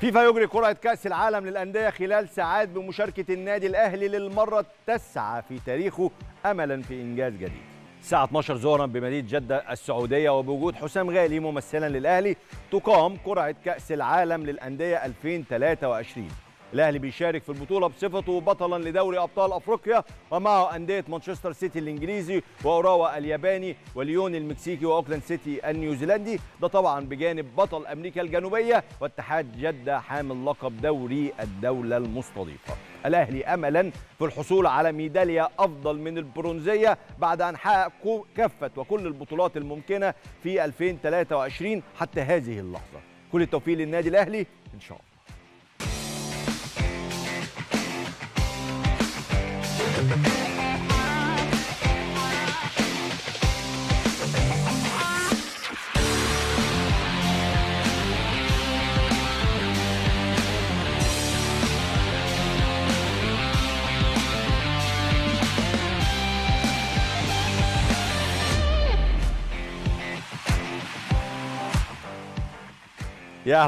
فيفا يجري قرعة كأس العالم للأندية خلال ساعات بمشاركة النادي الأهلي للمرة التاسعة في تاريخه أملا في إنجاز جديد. الساعة 12 ظهرا بمدينة جدة السعودية وبوجود حسام غالي ممثلا للأهلي تقام قرعة كأس العالم للأندية 2023 الاهلي بيشارك في البطوله بصفته بطلا لدوري ابطال افريقيا ومعه انديه مانشستر سيتي الانجليزي واوراوا الياباني وليون المكسيكي واوكلاند سيتي النيوزيلندي ده طبعا بجانب بطل امريكا الجنوبيه واتحاد جده حامل لقب دوري الدوله المستضيفه الاهلي املا في الحصول على ميداليه افضل من البرونزيه بعد ان حقق كافه وكل البطولات الممكنه في 2023 حتى هذه اللحظه كل التوفيق للنادي الاهلي ان شاء الله يا اهلا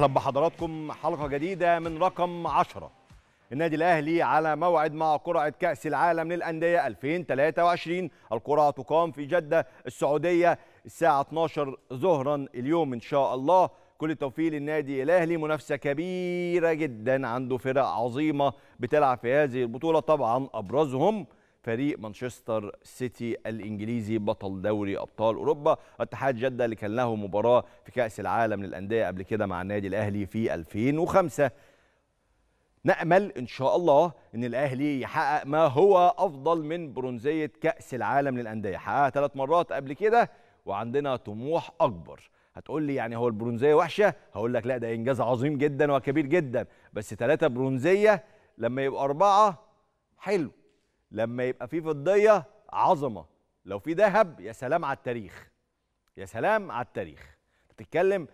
بحضراتكم حلقه جديده من رقم 10 النادي الاهلي على موعد مع قرعه كاس العالم للانديه 2023 القرعه تقام في جده السعوديه الساعه 12 ظهرا اليوم ان شاء الله كل التوفيق للنادي الاهلي منافسه كبيره جدا عنده فرق عظيمه بتلعب في هذه البطوله طبعا ابرزهم فريق مانشستر سيتي الانجليزي بطل دوري ابطال اوروبا اتحاد جده اللي كان له مباراه في كاس العالم للانديه قبل كده مع النادي الاهلي في 2005 نأمل إن شاء الله إن الأهلي يحقق ما هو أفضل من برونزية كأس العالم للأندية حققها ثلاث مرات قبل كده وعندنا طموح أكبر هتقول لي يعني هو البرونزيه وحشه هقول لك لا ده انجاز عظيم جدا وكبير جدا بس ثلاثه برونزيه لما يبقى اربعه حلو لما يبقى في فضيه عظمه لو في ذهب يا سلام على التاريخ يا سلام على التاريخ بتتكلم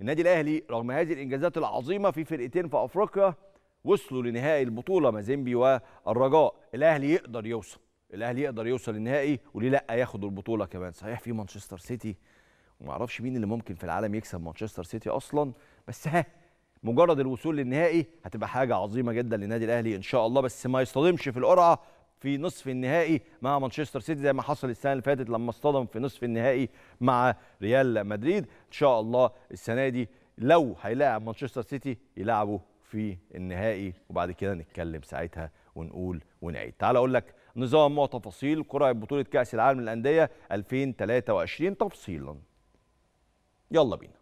النادي الاهلي رغم هذه الانجازات العظيمه في فرقتين في افريقيا وصلوا لنهائي البطوله مازيمبي والرجاء الاهلي يقدر يوصل الاهلي يقدر يوصل للنهائي وليه لا ياخد البطوله كمان صحيح في مانشستر سيتي وما اعرفش مين اللي ممكن في العالم يكسب مانشستر سيتي اصلا بس ها مجرد الوصول للنهائي هتبقى حاجه عظيمه جدا للنادي الاهلي ان شاء الله بس ما يصطدمش في القرعه في نصف النهائي مع مانشستر سيتي زي ما حصل السنه اللي فاتت لما اصطدم في نصف النهائي مع ريال مدريد ان شاء الله السنه دي لو هيلاعب مانشستر سيتي يلعبه في النهائي وبعد كده نتكلم ساعتها ونقول ونعيد تعال اقول لك نظام وتفاصيل قرعه بطوله كاس العالم للانديه 2023 تفصيلا يلا بينا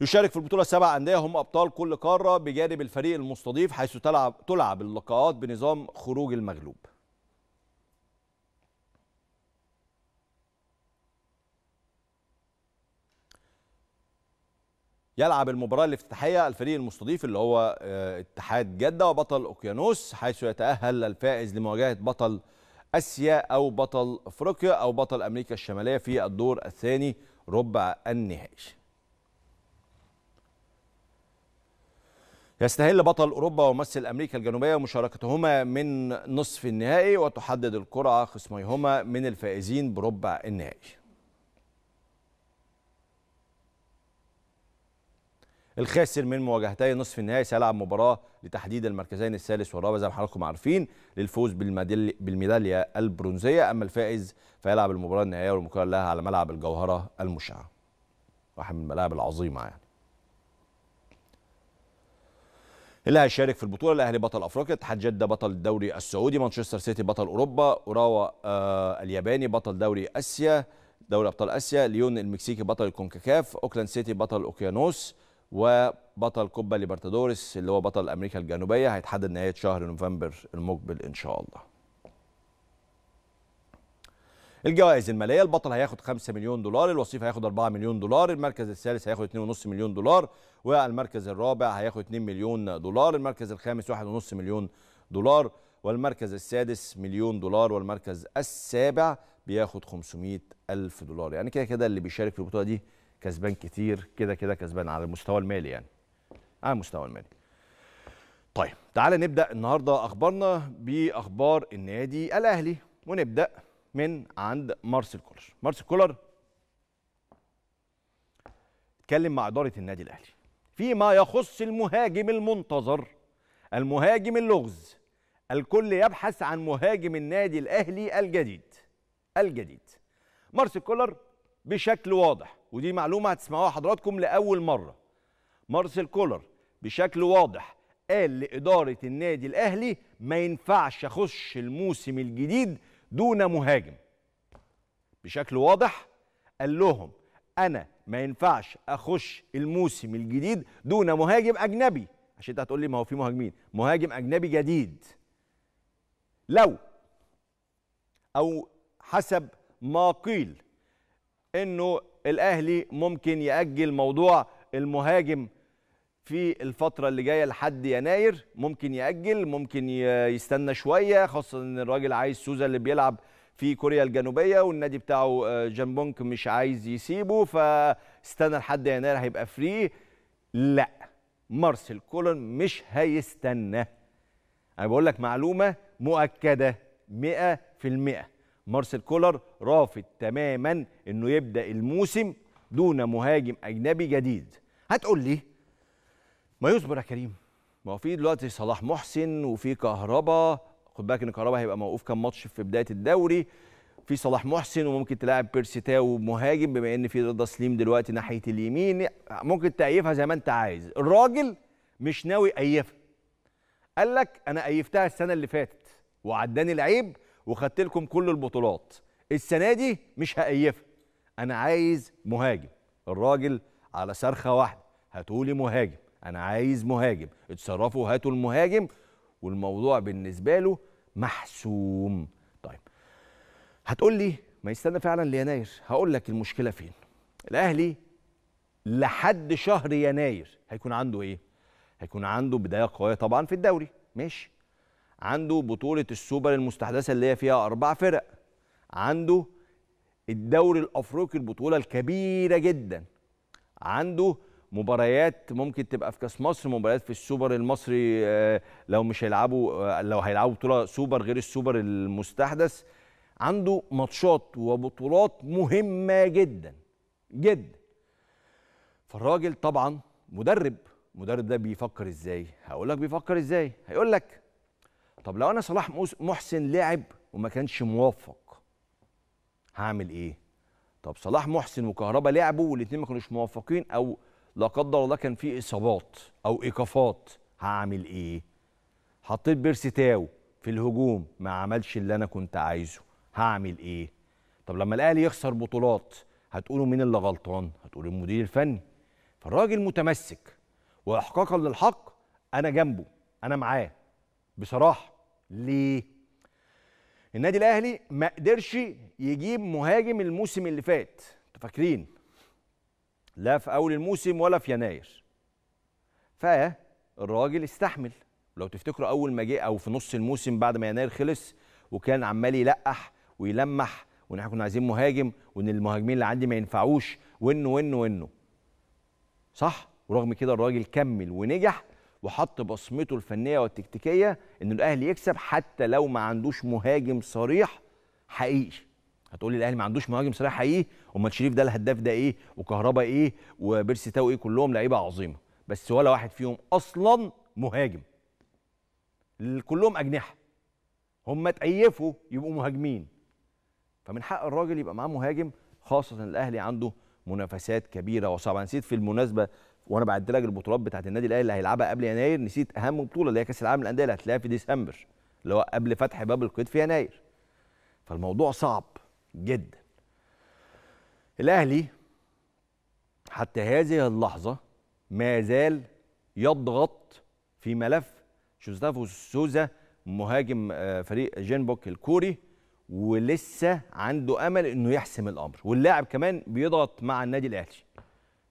يشارك في البطوله سبع انديه هم ابطال كل قاره بجانب الفريق المستضيف حيث تلعب تلعب اللقاءات بنظام خروج المغلوب يلعب المباراة الافتتاحية الفريق المستضيف اللي هو آه، اتحاد جدة وبطل أوكيانوس حيث يتأهل الفائز لمواجهة بطل آسيا أو بطل أفريقيا أو بطل أمريكا الشمالية في الدور الثاني ربع النهائي يستهل بطل أوروبا وممثل أمريكا الجنوبية مشاركتهما من نصف النهائي وتحدد القرعة خصميهما من الفائزين بربع النهائي الخاسر من مواجهتي نصف النهائي سيلعب مباراه لتحديد المركزين الثالث والرابع زي ما حضراتكم عارفين للفوز بالميداليه البرونزيه اما الفائز فيلعب المباراه النهائيه والمقرر لها على ملعب الجوهره المشعه واحد من الملاعب العظيمه يعني اللي هيشارك في البطوله الاهلي بطل افريقيا اتحاد جده بطل الدوري السعودي مانشستر سيتي بطل اوروبا اوراوا آه الياباني بطل دوري اسيا دوري ابطال اسيا ليون المكسيكي بطل الكونكاكاف اوكلاند سيتي بطل اوكيانوس، وبطل كوبا ليبرتادوريس اللي هو بطل امريكا الجنوبيه هيتحدد نهايه شهر نوفمبر المقبل ان شاء الله. الجوائز الماليه البطل هياخد 5 مليون دولار، الوصيف هياخد 4 مليون دولار، المركز الثالث هياخد 2.5 مليون دولار، والمركز الرابع هياخد 2 مليون دولار، المركز الخامس 1.5 مليون دولار، والمركز السادس مليون دولار، والمركز السابع بياخد 500 ألف دولار، يعني كده كده اللي بيشارك في البطوله دي كسبان كتير كده كده كسبان على المستوى المالي يعني على المستوى المالي طيب تعالى نبدا النهارده اخبارنا باخبار النادي الاهلي ونبدا من عند مارسيل كولر مارسيل كولر اتكلم مع اداره النادي الاهلي فيما يخص المهاجم المنتظر المهاجم اللغز الكل يبحث عن مهاجم النادي الاهلي الجديد الجديد مارسيل كولر بشكل واضح ودي معلومه هتسمعوها حضراتكم لاول مره مارسيل كولر بشكل واضح قال لاداره النادي الاهلي ما ينفعش اخش الموسم الجديد دون مهاجم بشكل واضح قال لهم انا ما ينفعش اخش الموسم الجديد دون مهاجم اجنبي عشان انت هتقول لي ما هو في مهاجمين مهاجم اجنبي جديد لو او حسب ما قيل انه الاهلي ممكن ياجل موضوع المهاجم في الفتره اللي جايه لحد يناير ممكن ياجل ممكن يستنى شويه خاصه ان الراجل عايز سوزا اللي بيلعب في كوريا الجنوبيه والنادي بتاعه آه، جامبونك مش عايز يسيبه فاستنى لحد يناير هيبقى فري لا مارسيل كولن مش هيستنى انا بقول لك معلومه مؤكده 100% مارسيل كولر رافض تماما انه يبدا الموسم دون مهاجم اجنبي جديد هتقول لي ما يصبر يا كريم ما هو في دلوقتي صلاح محسن وفي كهربا خد بالك ان كهربا هيبقى موقوف كام ماتش في بدايه الدوري في صلاح محسن وممكن تلاعب بيرسي تاو مهاجم بما ان في رضا سليم دلوقتي ناحيه اليمين ممكن تأيفها زي ما انت عايز الراجل مش ناوي أيفها قال لك انا أيفتها السنه اللي فاتت وعداني العيب وخدت لكم كل البطولات السنه دي مش هقيفها انا عايز مهاجم الراجل على صرخه واحده هتقولي مهاجم انا عايز مهاجم اتصرفوا هاتوا المهاجم والموضوع بالنسبه له محسوم طيب هتقول لي ما يستنى فعلا ليناير هقول لك المشكله فين الاهلي لحد شهر يناير هيكون عنده ايه هيكون عنده بدايه قويه طبعا في الدوري ماشي عنده بطوله السوبر المستحدثه اللي هي فيها اربع فرق عنده الدوري الافريقي البطوله الكبيره جدا عنده مباريات ممكن تبقى في كاس مصر مباريات في السوبر المصري آه، لو مش هيلعبوا آه، لو هيلعبوا بطوله سوبر غير السوبر المستحدث عنده ماتشات وبطولات مهمه جدا جدا فالراجل طبعا مدرب المدرب ده بيفكر ازاي هقول لك بيفكر ازاي هيقول لك طب لو انا صلاح محسن لعب وما كانش موفق هعمل ايه طب صلاح محسن وكهربا لعبوا والاثنين ما كانوش موفقين او لا قدر الله كان في اصابات او ايقافات هعمل ايه حطيت بيرسي تاو في الهجوم ما عملش اللي انا كنت عايزه هعمل ايه طب لما الاهلي يخسر بطولات هتقولوا مين اللي غلطان هتقولوا المدير الفني فالراجل متمسك واحقاقا للحق انا جنبه انا معاه بصراحه ليه؟ النادي الاهلي ما قدرش يجيب مهاجم الموسم اللي فات انتوا فاكرين لا في اول الموسم ولا في يناير فالراجل استحمل لو تفتكروا اول ما جه او في نص الموسم بعد ما يناير خلص وكان عمال يلقح ويلمح وان احنا كنا عايزين مهاجم وان المهاجمين اللي عندي ما ينفعوش وانه وانه وانه صح ورغم كده الراجل كمل ونجح وحط بصمته الفنيه والتكتيكيه ان الاهلي يكسب حتى لو ما عندوش مهاجم صريح حقيقي هتقولي الاهلي ما عندوش مهاجم صريح حقيقي امال شريف ده الهداف ده ايه وكهربا ايه وبيرسي تاو ايه كلهم لعيبه عظيمه بس ولا واحد فيهم اصلا مهاجم كلهم اجنحه هم تعيفوا يبقوا مهاجمين فمن حق الراجل يبقى معاه مهاجم خاصه الاهلي عنده منافسات كبيره وصعبه نسيت في المناسبه وانا بعد لك البطولات بتاعت النادي الاهلي اللي هيلعبها قبل يناير نسيت اهم بطوله اللي هي كاس العالم للانديه اللي هتلاقيها في ديسمبر اللي هو قبل فتح باب القيد في يناير فالموضوع صعب جدا الاهلي حتى هذه اللحظه ما زال يضغط في ملف جوزيفو سوزا مهاجم آه، فريق جينبوك الكوري ولسه عنده امل انه يحسم الامر واللاعب كمان بيضغط مع النادي الاهلي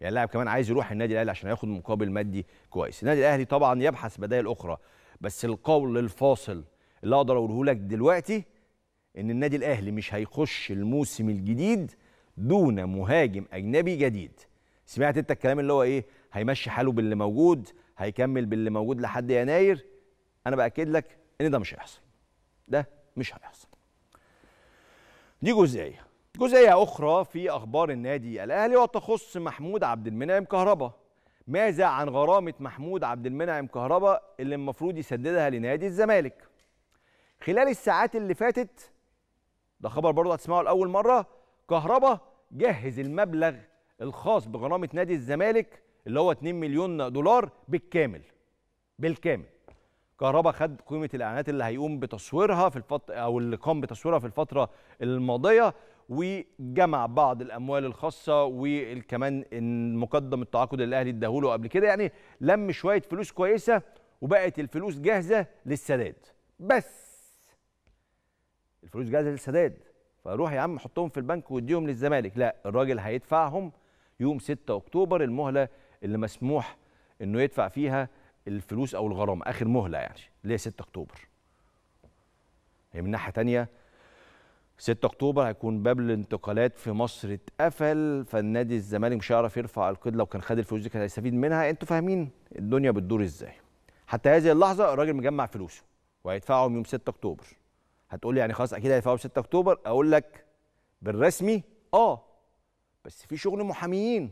يعني اللاعب كمان عايز يروح النادي الاهلي عشان ياخد مقابل مادي كويس النادي الاهلي طبعا يبحث بدائل اخرى بس القول الفاصل اللي اقدر اقوله لك دلوقتي ان النادي الاهلي مش هيخش الموسم الجديد دون مهاجم اجنبي جديد سمعت انت الكلام اللي هو ايه هيمشي حاله باللي موجود هيكمل باللي موجود لحد يناير انا باكد لك ان ده مش هيحصل ده مش هيحصل دي جزئيه جزئية أخرى في أخبار النادي الأهلي وتخص محمود عبد المنعم كهربا ماذا عن غرامة محمود عبد المنعم كهربا اللي المفروض يسددها لنادي الزمالك خلال الساعات اللي فاتت ده خبر برضه هتسمعه لأول مرة كهربا جهز المبلغ الخاص بغرامة نادي الزمالك اللي هو 2 مليون دولار بالكامل بالكامل كهربا خد قيمة الإعلانات اللي هيقوم بتصويرها في الفترة أو اللي قام بتصويرها في الفترة الماضية وجمع بعض الاموال الخاصه وكمان المقدم التعاقد الاهلي اداهوله قبل كده يعني لم شويه فلوس كويسه وبقت الفلوس جاهزه للسداد بس الفلوس جاهزه للسداد فروح يا عم حطهم في البنك واديهم للزمالك لا الراجل هيدفعهم يوم 6 اكتوبر المهله اللي مسموح انه يدفع فيها الفلوس او الغرامه اخر مهله يعني اللي هي 6 اكتوبر هي من ناحيه ثانيه 6 اكتوبر هيكون باب الانتقالات في مصر اتقفل فالنادي الزمالك مش هيعرف يرفع القيد لو كان خد الفلوس دي كان هيستفيد منها انتوا فاهمين الدنيا بتدور ازاي حتى هذه اللحظه الراجل مجمع فلوسه وهيدفعهم يوم 6 اكتوبر هتقول يعني خلاص اكيد هيدفعهم 6 اكتوبر اقول لك بالرسمي اه بس في شغل محاميين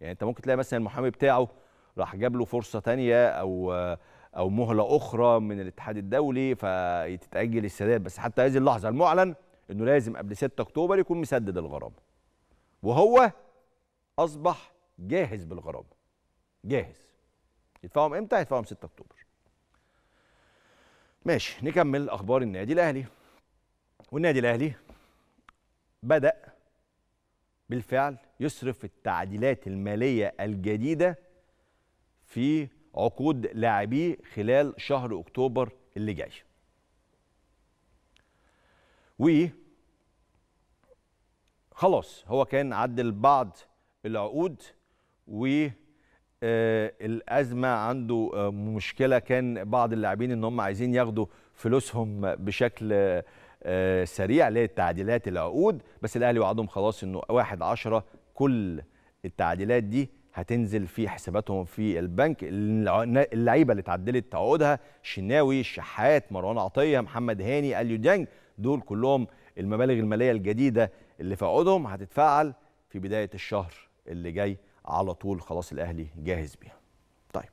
يعني انت ممكن تلاقي مثلا المحامي بتاعه راح جاب له فرصه ثانيه او او مهله اخرى من الاتحاد الدولي فتتاجل السداد بس حتى هذه اللحظه المعلن انه لازم قبل 6 اكتوبر يكون مسدد الغرامه وهو اصبح جاهز بالغرامه جاهز يدفعهم امتى يدفعهم 6 اكتوبر ماشي نكمل اخبار النادي الاهلي والنادي الاهلي بدا بالفعل يصرف التعديلات الماليه الجديده في عقود لاعبيه خلال شهر اكتوبر اللي جاي خلاص هو كان عدل بعض العقود و آه، الازمه عنده آه، مشكله كان بعض اللاعبين ان هم عايزين ياخدوا فلوسهم بشكل آه، سريع اللي العقود بس الاهلي وعدهم خلاص انه 1 10 كل التعديلات دي هتنزل في حساباتهم في البنك اللعيبه اللي اتعدلت عقودها شناوي الشحات مروان عطيه محمد هاني اليو ديانج دول كلهم المبالغ الماليه الجديده اللي في عقودهم هتتفعل في بدايه الشهر اللي جاي على طول خلاص الاهلي جاهز بيها. طيب.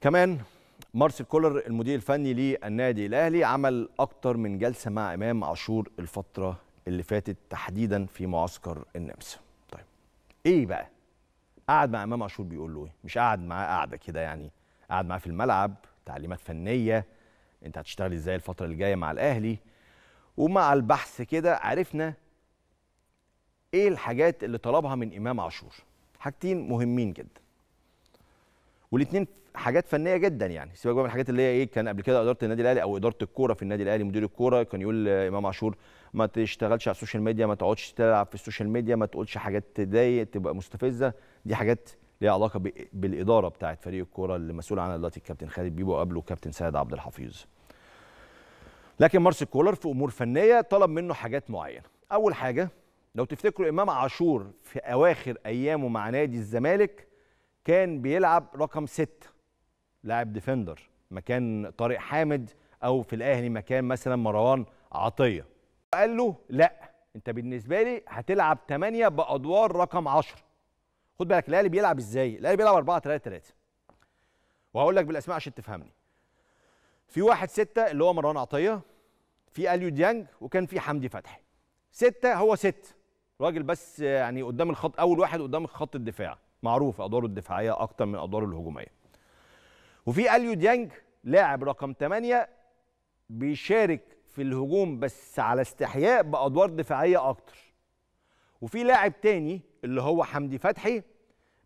كمان مارسيل كولر المدير الفني للنادي الاهلي عمل اكتر من جلسه مع امام عاشور الفتره اللي فاتت تحديدا في معسكر النمسا. طيب. ايه بقى؟ قعد مع امام عاشور بيقول له ايه؟ مش قعد معاه قعده كده يعني قعد معاه في الملعب تعليمات فنيه انت هتشتغل ازاي الفتره اللي جايه مع الاهلي ومع البحث كده عرفنا ايه الحاجات اللي طلبها من امام عاشور حاجتين مهمين جدا والاثنين حاجات فنيه جدا يعني سيبك بقى من الحاجات اللي هي ايه كان قبل كده اداره النادي الاهلي او اداره الكوره في النادي الاهلي مدير الكوره كان يقول امام عاشور ما تشتغلش على السوشيال ميديا ما تقعدش تلعب في السوشيال ميديا ما تقولش حاجات تضايق تبقى مستفزه دي حاجات ليها علاقه بالاداره بتاعه فريق الكوره اللي مسؤول عنها دلوقتي الكابتن خالد بيبو وقبله كابتن سيد عبد الحفيظ لكن مارس كولر في امور فنيه طلب منه حاجات معينه اول حاجه لو تفتكروا امام عاشور في اواخر ايامه مع نادي الزمالك كان بيلعب رقم ستة لاعب ديفندر مكان طارق حامد او في الاهلي مكان مثلا مروان عطيه قال له لا انت بالنسبه لي هتلعب 8 بادوار رقم 10 خد بالك الاهلي بيلعب ازاي الاهلي بيلعب 4 3 3 وهقول لك بالاسماء عشان تفهمني في واحد ستة اللي هو مروان عطية في اليو ديانج وكان في حمدي فتحي ستة هو ست راجل بس يعني قدام الخط اول واحد قدام خط الدفاع معروف ادواره الدفاعيه اكتر من ادواره الهجوميه وفي اليو ديانج لاعب رقم 8 بيشارك في الهجوم بس على استحياء بادوار دفاعيه اكتر وفي لاعب تاني اللي هو حمدي فتحي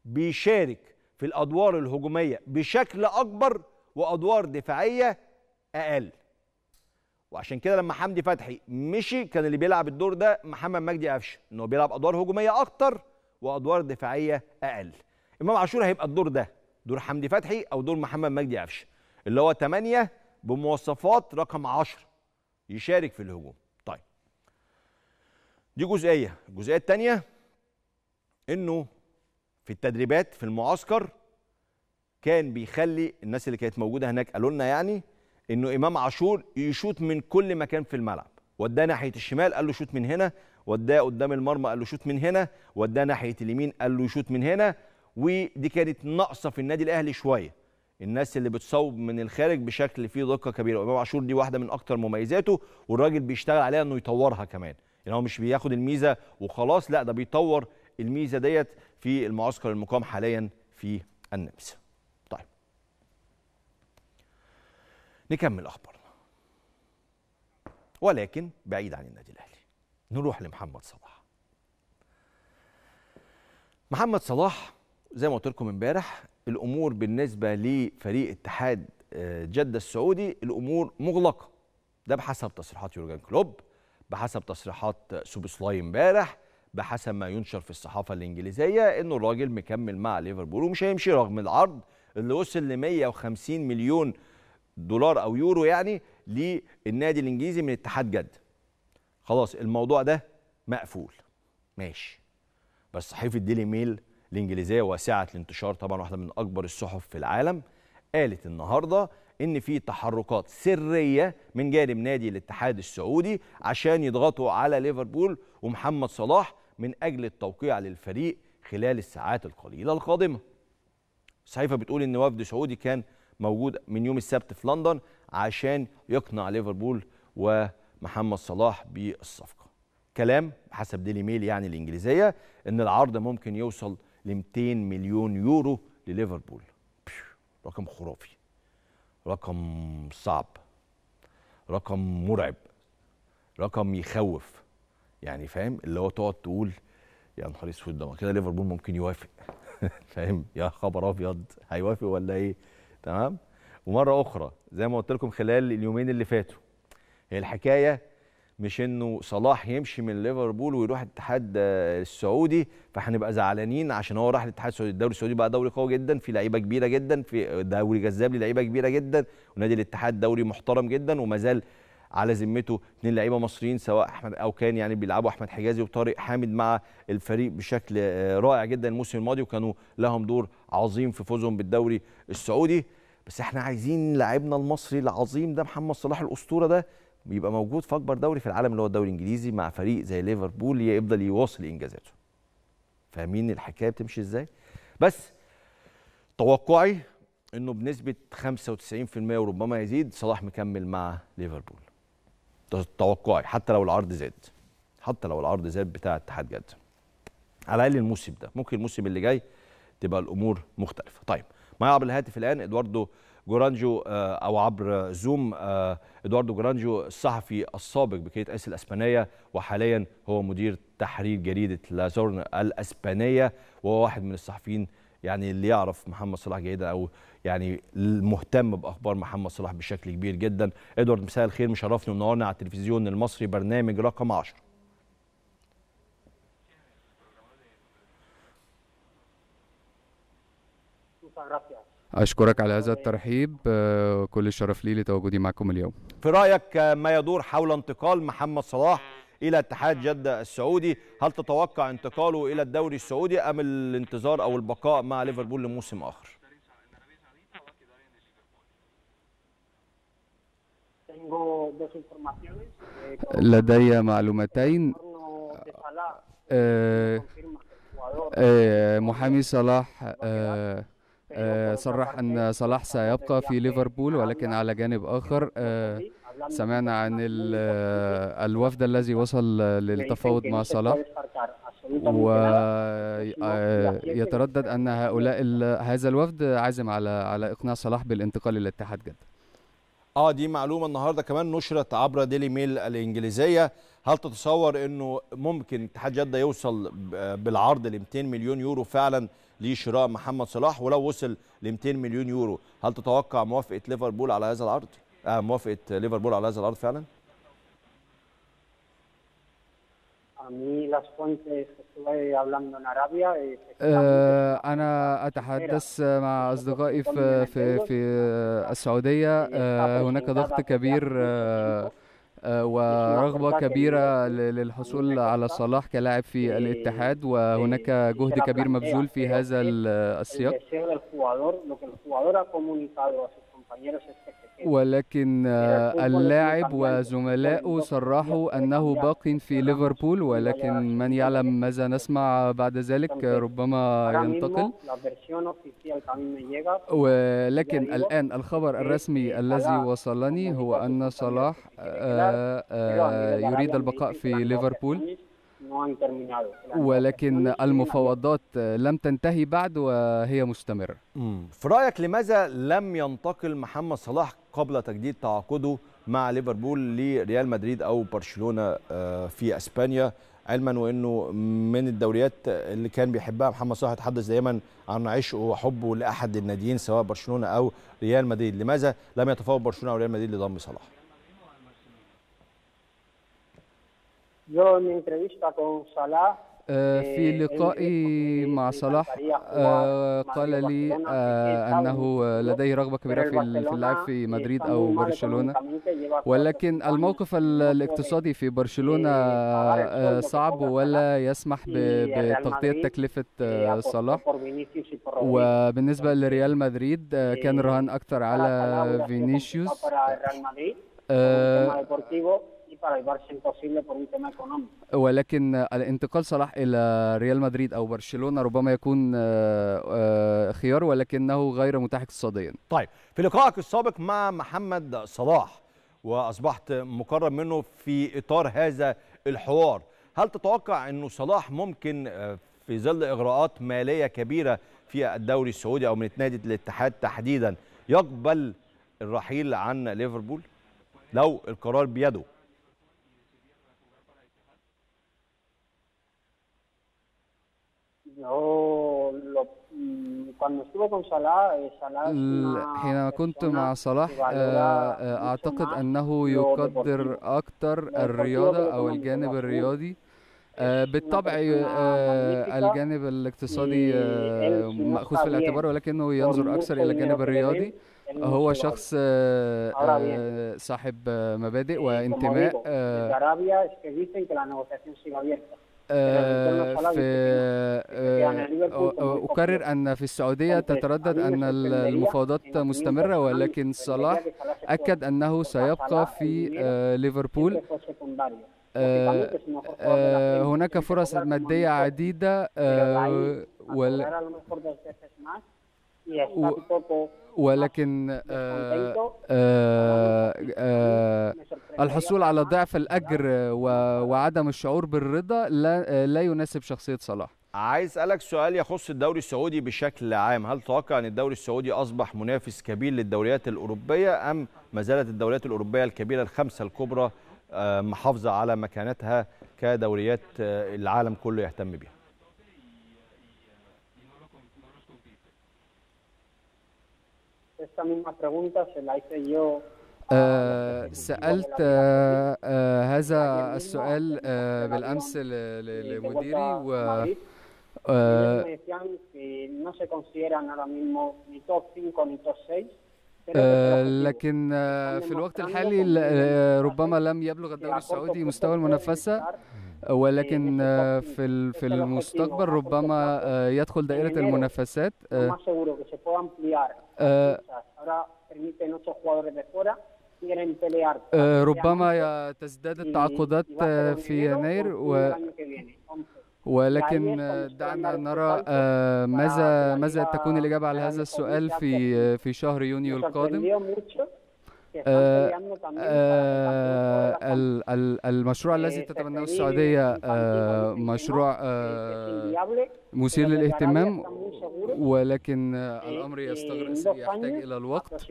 بيشارك في الادوار الهجوميه بشكل اكبر وادوار دفاعيه اقل وعشان كده لما حمدي فتحي مشي كان اللي بيلعب الدور ده محمد مجدي قفشه ان هو بيلعب ادوار هجوميه اكتر وادوار دفاعيه اقل امام عاشور هيبقى الدور ده دور حمدي فتحي او دور محمد مجدي قفشه اللي هو 8 بمواصفات رقم 10 يشارك في الهجوم طيب دي جزئيه الجزئيه الثانيه انه في التدريبات في المعسكر كان بيخلي الناس اللي كانت موجوده هناك قالوا لنا يعني انه امام عاشور يشوط من كل مكان في الملعب وداه ناحيه الشمال قال له شوت من هنا وداه قدام المرمى قال له شوت من هنا وداه ناحيه اليمين قال له شوط من هنا ودي كانت ناقصه في النادي الاهلي شويه الناس اللي بتصوب من الخارج بشكل فيه دقه كبيره وامام عاشور دي واحده من اكتر مميزاته والراجل بيشتغل عليها انه يطورها كمان يعني هو مش بياخد الميزه وخلاص لا ده بيطور الميزه ديت في المعسكر المقام حاليا في النمسا نكمل اخبارنا ولكن بعيد عن النادي الاهلي نروح لمحمد صلاح محمد صلاح زي ما قلت لكم امبارح الامور بالنسبه لفريق اتحاد آه، جده السعودي الامور مغلقه ده بحسب تصريحات يورجن كلوب بحسب تصريحات سوبسلاي امبارح بحسب ما ينشر في الصحافه الانجليزيه انه الراجل مكمل مع ليفربول ومش هيمشي رغم العرض اللي وصل ل 150 مليون دولار او يورو يعني للنادي الانجليزي من اتحاد جده خلاص الموضوع ده مقفول ماشي بس صحيفه ديلي ميل الانجليزيه واسعه الانتشار طبعا واحده من اكبر الصحف في العالم قالت النهارده ان في تحركات سريه من جانب نادي الاتحاد السعودي عشان يضغطوا على ليفربول ومحمد صلاح من اجل التوقيع للفريق خلال الساعات القليله القادمه الصحيفه بتقول ان وفد سعودي كان موجود من يوم السبت في لندن عشان يقنع ليفربول ومحمد صلاح بالصفقه كلام حسب ديلي ميل يعني الانجليزيه ان العرض ممكن يوصل ل 200 مليون يورو لليفربول رقم خرافي رقم صعب رقم مرعب رقم يخوف يعني فاهم اللي هو تقعد تقول يا نهار اسود ده كده ليفربول ممكن يوافق فاهم يا خبر ابيض هيوافق ولا ايه تمام ومره اخرى زي ما قلت لكم خلال اليومين اللي فاتوا هي الحكايه مش انه صلاح يمشي من ليفربول ويروح الاتحاد آه، السعودي فهنبقى زعلانين عشان هو راح الاتحاد السعودي الدوري السعودي بقى دوري قوي جدا في لعيبه كبيره جدا في دوري جذاب للعيبه كبيره جدا ونادي الاتحاد دوري محترم جدا وما زال على ذمته اثنين لعيبه مصريين سواء احمد او كان يعني بيلعبوا احمد حجازي وطارق حامد مع الفريق بشكل آه، رائع جدا الموسم الماضي وكانوا لهم دور عظيم في فوزهم بالدوري السعودي بس احنا عايزين لاعبنا المصري العظيم ده محمد صلاح الاسطوره ده يبقى موجود في اكبر دوري في العالم اللي هو الدوري الانجليزي مع فريق زي ليفربول يفضل يواصل انجازاته فاهمين الحكايه بتمشي ازاي بس توقعي انه بنسبه 95% وربما يزيد صلاح مكمل مع ليفربول توقعي حتى لو العرض زاد حتى لو العرض زاد بتاع اتحاد جده على الاقل الموسم ده ممكن الموسم اللي جاي تبقى الامور مختلفه طيب معايا عبر الهاتف الان ادواردو جورانجو آه، او عبر زوم آه، ادواردو جورانجو الصحفي السابق بكيت اس الاسبانيه وحاليا هو مدير تحرير جريده لازورن الاسبانيه وهو واحد من الصحفيين يعني اللي يعرف محمد صلاح جيدا او يعني المهتم باخبار محمد صلاح بشكل كبير جدا ادوارد مساء الخير مشرفني ونورنا على التلفزيون المصري برنامج رقم 10 أشكرك على هذا الترحيب آه، كل الشرف لي لتواجدي معكم اليوم في رأيك آه، ما يدور حول انتقال محمد صلاح الى اتحاد جده السعودي هل تتوقع انتقاله الى الدوري السعودي ام الانتظار او البقاء مع ليفربول لموسم اخر eh, لدي معلومتين آه، eh, آه، محامي صلاح آه، صرح أن صلاح سيبقى في ليفربول ولكن على جانب آخر سمعنا عن الوفد الذي وصل للتفاوض مع صلاح ويتردد ان هؤلاء هذا الوفد عازم على على اقناع صلاح بالانتقال الى اتحاد جده. اه دي معلومه النهارده كمان نشرت عبر ديلي ميل الانجليزيه هل تتصور انه ممكن اتحاد جده يوصل بالعرض ل 200 مليون يورو فعلا لشراء محمد صلاح ولو وصل ل 200 مليون يورو هل تتوقع موافقه ليفربول على هذا العرض؟ آه موافقه ليفربول على هذا العرض فعلا؟ آه، أنا أتحدث مع أصدقائي في في, في السعودية آه، هناك ضغط كبير آه، ورغبة كبيرة للحصول على صلاح كلاعب في الاتحاد وهناك جهد كبير مبذول في هذا السياق ولكن اللاعب يعني وزملائه صرحوا أنه يعني باق في ليفربول ولكن من يعني يعلم ماذا نسمع بعد ذلك طيب، ربما ينتقل ولكن الآن الخبر الرسمي eh, الذي وصلني هو أن صلاح يريد البقاء في ليفربول ولكن المفاوضات لم تنتهي بعد وهي مستمرة في رأيك لماذا لم ينتقل محمد صلاح قبل تجديد تعاقده مع ليفربول لريال مدريد أو برشلونة آه، في أسبانيا علما وأنه من الدوريات اللي كان بيحبها محمد صلاح يتحدث دائما عن عشقه وحبه لأحد الناديين سواء برشلونة أو ريال مدريد لماذا لم يتفاوض برشلونة أو ريال مدريد لضم صلاح؟ Yo en mi entrevista con Salah eh, eh, في لقائي مع صلاح آه، قال لي انه لديه رغبه كبيره في اللعب في مدريد او برشلونه ولكن الموقف الاقتصادي في برشلونه eh, آه، صعب ولا يسمح بتغطيه تكلفه آه، صلاح وبالنسبه لريال مدريد كان رهان اكثر على فينيسيوس para el imposible por un tema económico. ولكن الانتقال صلاح إلى ريال مدريد أو برشلونة ربما يكون آه، آه، خيار ولكنه غير متاح اقتصاديا. طيب في لقائك السابق مع محمد صلاح وأصبحت مقرب منه في إطار هذا الحوار هل تتوقع أنه صلاح ممكن آه، في ظل إغراءات مالية كبيرة في الدوري السعودي أو من نادي الاتحاد تحديدا يقبل الرحيل عن ليفربول لو القرار بيده صلاح mm, eh, حينما كنت مع صلاح آه، آه، اعتقد انه يقدر اكثر الرياضه او الجانب الرياضي آه، بالطبع الجانب الاقتصادي مأخوذ في الاعتبار ولكنه ينظر أكثر إلى الجانب الرياضي هو شخص صاحب مبادئ وانتماء آه، في أكرر آه، يعني أن في السعودية طيب، تتردد أن المفاوضات يعني مستمرة ولكن صلاح أكد أنه سيبقى في آه، ليفربول هناك فرص مادية عديدة ولكن آآ آآ آه، آه، آه، الحصول على ضعف الاجر وعدم الشعور بالرضا لا, لا يناسب شخصيه صلاح عايز اسالك سؤال يخص الدوري السعودي بشكل عام هل تتوقع ان الدوري السعودي اصبح منافس كبير للدوريات الاوروبيه ام ما زالت الدوريات الاوروبيه الكبيره الخمسه الكبرى محافظه على مكانتها كدوريات العالم كله يهتم بها esta misma pregunta se la hice yo eh, سألت آه، هذا السؤال آه، بالأمس لمديري و آه، لكن في الوقت الحالي ربما لم يبلغ الدوري السعودي مستوى المنافسة آه، ولكن إيه، آه، في في المستقبل ربما آه، يدخل دائرة المنافسات ربما تزداد التعاقدات في يناير و ولكن دعنا نرى ماذا ماذا تكون الإجابة على هذا السؤال في في شهر يونيو القادم آه، آه، المشروع الذي إيه، تتبناه السعودية آه، مشروع مثير للاهتمام ولكن إيه، الأمر إيه، يستغرق يحتاج إلى الوقت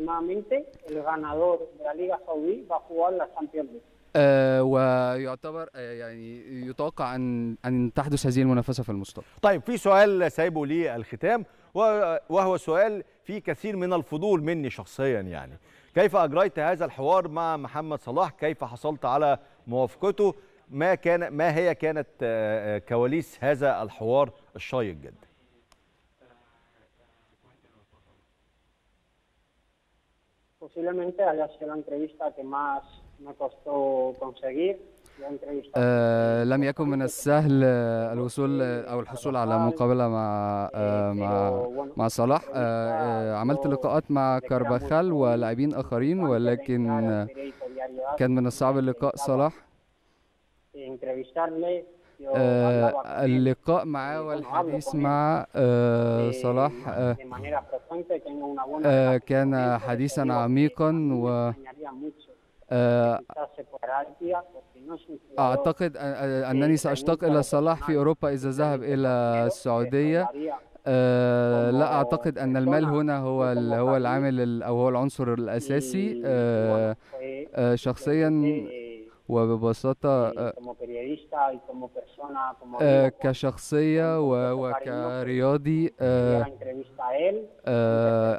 ويعتبر يعني يتوقع ان ان تحدث هذه المنافسه في المستقبل. طيب في سؤال سايبه للختام وهو سؤال فيه كثير من الفضول مني شخصيا يعني كيف أجريت هذا الحوار مع محمد صلاح كيف حصلت على موافقته ما كان ما هي كانت آه، آه، كواليس هذا الحوار الشيق جدا Posiblemente haya sido la entrevista que más me costó conseguir. آه لم يكن من السهل الوصول او الحصول على مقابله مع آه مع مع صلاح آه, آه، عملت لقاءات مع كارباخال ولاعبين اخرين ولكن آه، كان من الصعب لقاء صلاح آه اللقاء معه والحديث مع آه صلاح آه, آه، كان حديثا عميقا و أعتقد أنني سأشتاق إلى صلاح في أوروبا إذا ذهب إلى السعودية أه لا اعتقد ان المال هنا هو هو العامل او هو العنصر الاساسي أه أه شخصيا وببساطه آه، آه، كشخصيه وكرياضي آه،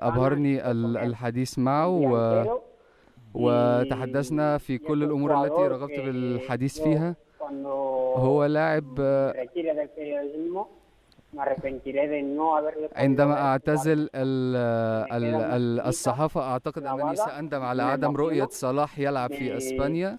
ابهرني الحديث معه وتحدثنا في كل الأمور التي رغبت بالحديث فيها هو لاعب عندما أعتزل الصحافة أعتقد أنني سأندم على عدم رؤية صلاح يلعب في أسبانيا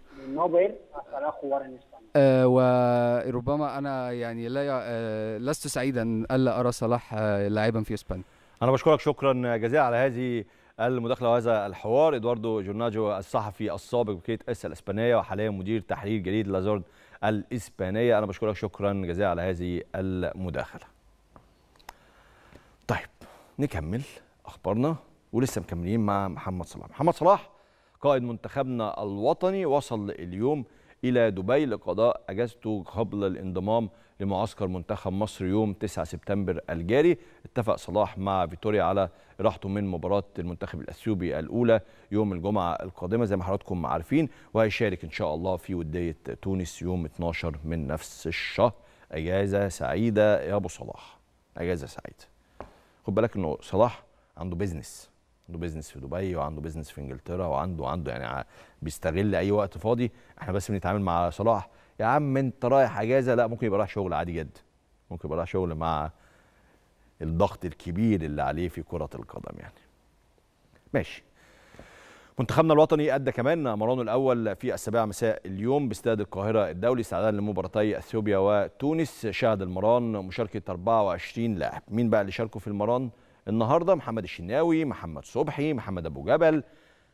آه، وربما انا يعني لا آه، لست سعيدا الا ارى صلاح آه، لاعبا في اسبانيا انا بشكرك شكرا جزيلا على هذه المداخله وهذا الحوار ادواردو جورناجو الصحفي السابق بكيت اس الاسبانيه وحاليا مدير تحرير جريد لازارد الاسبانيه انا بشكرك شكرا جزيلا على هذه المداخله. طيب نكمل اخبارنا ولسه مكملين مع محمد صلاح. محمد صلاح قائد منتخبنا الوطني وصل اليوم الى دبي لقضاء اجازته قبل الانضمام لمعسكر منتخب مصر يوم 9 سبتمبر الجاري اتفق صلاح مع فيتوريا على راحته من مباراة المنتخب الأثيوبي الأولى يوم الجمعة القادمة زي ما حضراتكم عارفين وهيشارك إن شاء الله في ودية تونس يوم 12 من نفس الشهر أجازة سعيدة يا أبو صلاح أجازة سعيدة خد بالك إنه صلاح عنده بيزنس عنده بيزنس في دبي وعنده بيزنس في انجلترا وعنده عنده يعني بيستغل اي وقت فاضي احنا بس بنتعامل مع صلاح يا عم انت رايح اجازه لا ممكن يبقى رايح شغل عادي جدا ممكن يبقى رايح شغل مع الضغط الكبير اللي عليه في كره القدم يعني ماشي منتخبنا الوطني ادى كمان مرانه الاول في السابعه مساء اليوم باستاد القاهره الدولي استعدادا لمباراتي اثيوبيا وتونس شهد المران مشاركه 24 لاعب مين بقى اللي شاركوا في المران النهارده محمد الشناوي محمد صبحي محمد ابو جبل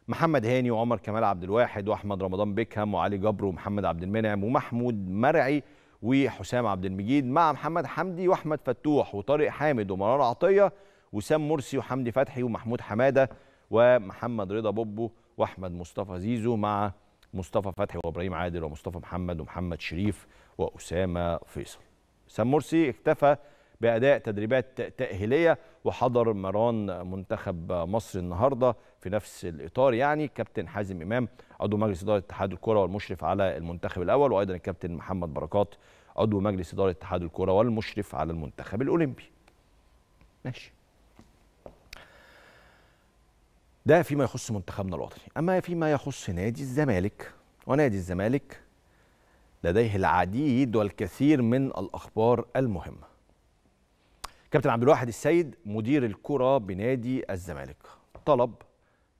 محمد هاني وعمر كمال عبد الواحد واحمد رمضان بيكهام وعلي جبر ومحمد عبد المنعم ومحمود مرعي وحسام عبد المجيد مع محمد حمدي واحمد فتوح وطارق حامد ومرار عطيه وسام مرسي وحمدي فتحي ومحمود حماده ومحمد رضا بوبو واحمد مصطفى زيزو مع مصطفى فتحي وابراهيم عادل ومصطفى محمد ومحمد شريف واسامه فيصل. سام مرسي اكتفى باداء تدريبات تاهيليه وحضر مران منتخب مصر النهارده في نفس الاطار يعني الكابتن حازم امام عضو مجلس اداره اتحاد الكره والمشرف على المنتخب الاول وايضا الكابتن محمد بركات عضو مجلس اداره اتحاد الكره والمشرف على المنتخب الاولمبي. ماشي. ده فيما يخص منتخبنا الوطني، اما فيما يخص نادي الزمالك ونادي الزمالك لديه العديد والكثير من الاخبار المهمه. كابتن عبد الواحد السيد مدير الكره بنادي الزمالك طلب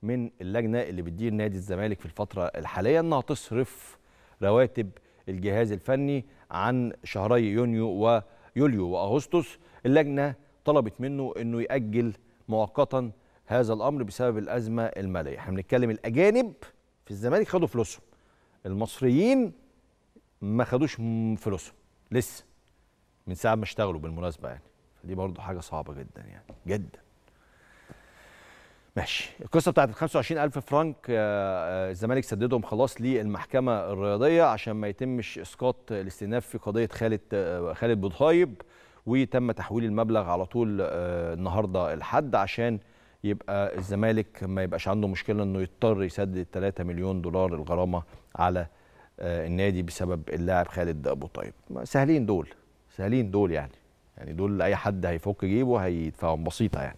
من اللجنه اللي بتدير نادي الزمالك في الفتره الحاليه انها تصرف رواتب الجهاز الفني عن شهري يونيو ويوليو واغسطس اللجنه طلبت منه انه ياجل مؤقتا هذا الامر بسبب الازمه الماليه احنا بنتكلم الاجانب في الزمالك خدوا فلوسهم المصريين ما خدوش فلوسهم لسه من ساعه ما اشتغلوا بالمناسبه يعني فدي برضه حاجه صعبه جدا يعني جدا ماشي القصه بتاعت ال 25000 فرنك الزمالك سددهم خلاص للمحكمه الرياضيه عشان ما يتمش اسقاط الاستئناف في قضيه خالد آه، خالد بوضهايب وتم تحويل المبلغ على طول آه، النهارده الحد عشان يبقى الزمالك ما يبقاش عنده مشكله انه يضطر يسدد 3 مليون دولار الغرامه على آه، النادي بسبب اللاعب خالد ابو طيب سهلين دول سهلين دول يعني يعني دول اي حد هيفك جيبه هيدفعهم بسيطه يعني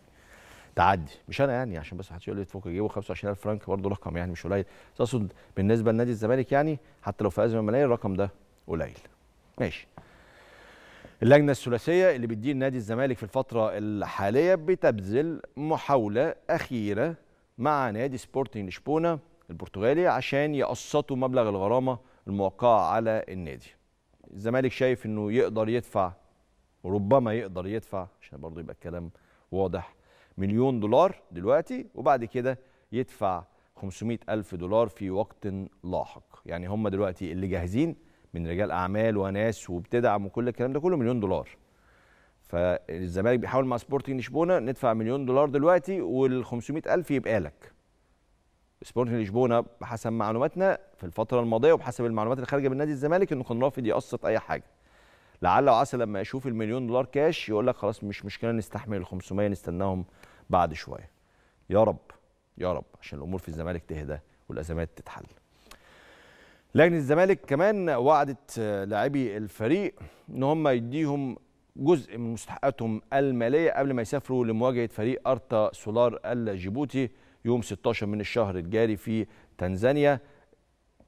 تعدي مش انا يعني عشان بس حد يقول لي تفك يجيبوا 25000 فرنك برضه رقم يعني مش قليل بس اقصد بالنسبه لنادي الزمالك يعني حتى لو في ازمه ماليه الرقم ده قليل ماشي اللجنه الثلاثيه اللي بتدير نادي الزمالك في الفتره الحاليه بتبذل محاوله اخيره مع نادي سبورتنج لشبونه البرتغالي عشان يقسطوا مبلغ الغرامه الموقعه على النادي الزمالك شايف انه يقدر يدفع وربما يقدر يدفع عشان برضه يبقى الكلام واضح مليون دولار دلوقتي وبعد كده يدفع 500 ألف دولار في وقت لاحق يعني هم دلوقتي اللي جاهزين من رجال أعمال وناس وبتدعم وكل الكلام ده كله مليون دولار فالزمالك بيحاول مع سبورتنج لشبونة ندفع مليون دولار دلوقتي وال 500 ألف يبقى لك سبورتنج لشبونة بحسب معلوماتنا في الفترة الماضية وبحسب المعلومات اللي خارجة من نادي الزمالك إنه كان رافض يقسط أي حاجة لعل وعسى لما يشوف المليون دولار كاش يقول لك خلاص مش مشكله نستحمل ال 500 نستناهم بعد شويه يا رب يا رب عشان الامور في الزمالك تهدى والازمات تتحل لجنه الزمالك كمان وعدت لاعبي الفريق ان هم يديهم جزء من مستحقاتهم الماليه قبل ما يسافروا لمواجهه فريق ارتا سولار الجيبوتي يوم 16 من الشهر الجاري في تنزانيا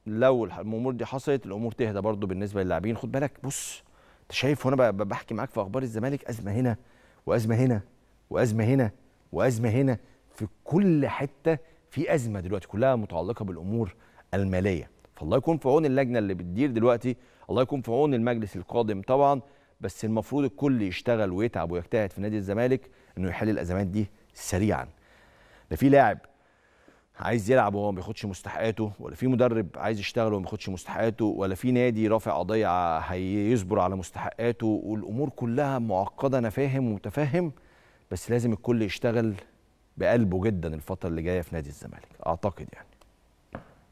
لو الامور دي حصلت الامور تهدى برضو بالنسبه للاعبين خد بالك بص انت شايف وانا بحكي معاك في اخبار الزمالك ازمه هنا وازمه هنا وازمه هنا وازمه هنا في كل حته في ازمه دلوقتي كلها متعلقه بالامور الماليه فالله يكون في عون اللجنه اللي بتدير دلوقتي الله يكون في عون المجلس القادم طبعا بس المفروض الكل يشتغل ويتعب ويجتهد في نادي الزمالك انه يحل الازمات دي سريعا ده في لاعب عايز يلعب وهو ما بياخدش مستحقاته ولا في مدرب عايز يشتغل وما بياخدش مستحقاته ولا في نادي رافع قضيه هيصبر على مستحقاته والامور كلها معقده انا فاهم ومتفهم بس لازم الكل يشتغل بقلبه جدا الفتره اللي جايه في نادي الزمالك اعتقد يعني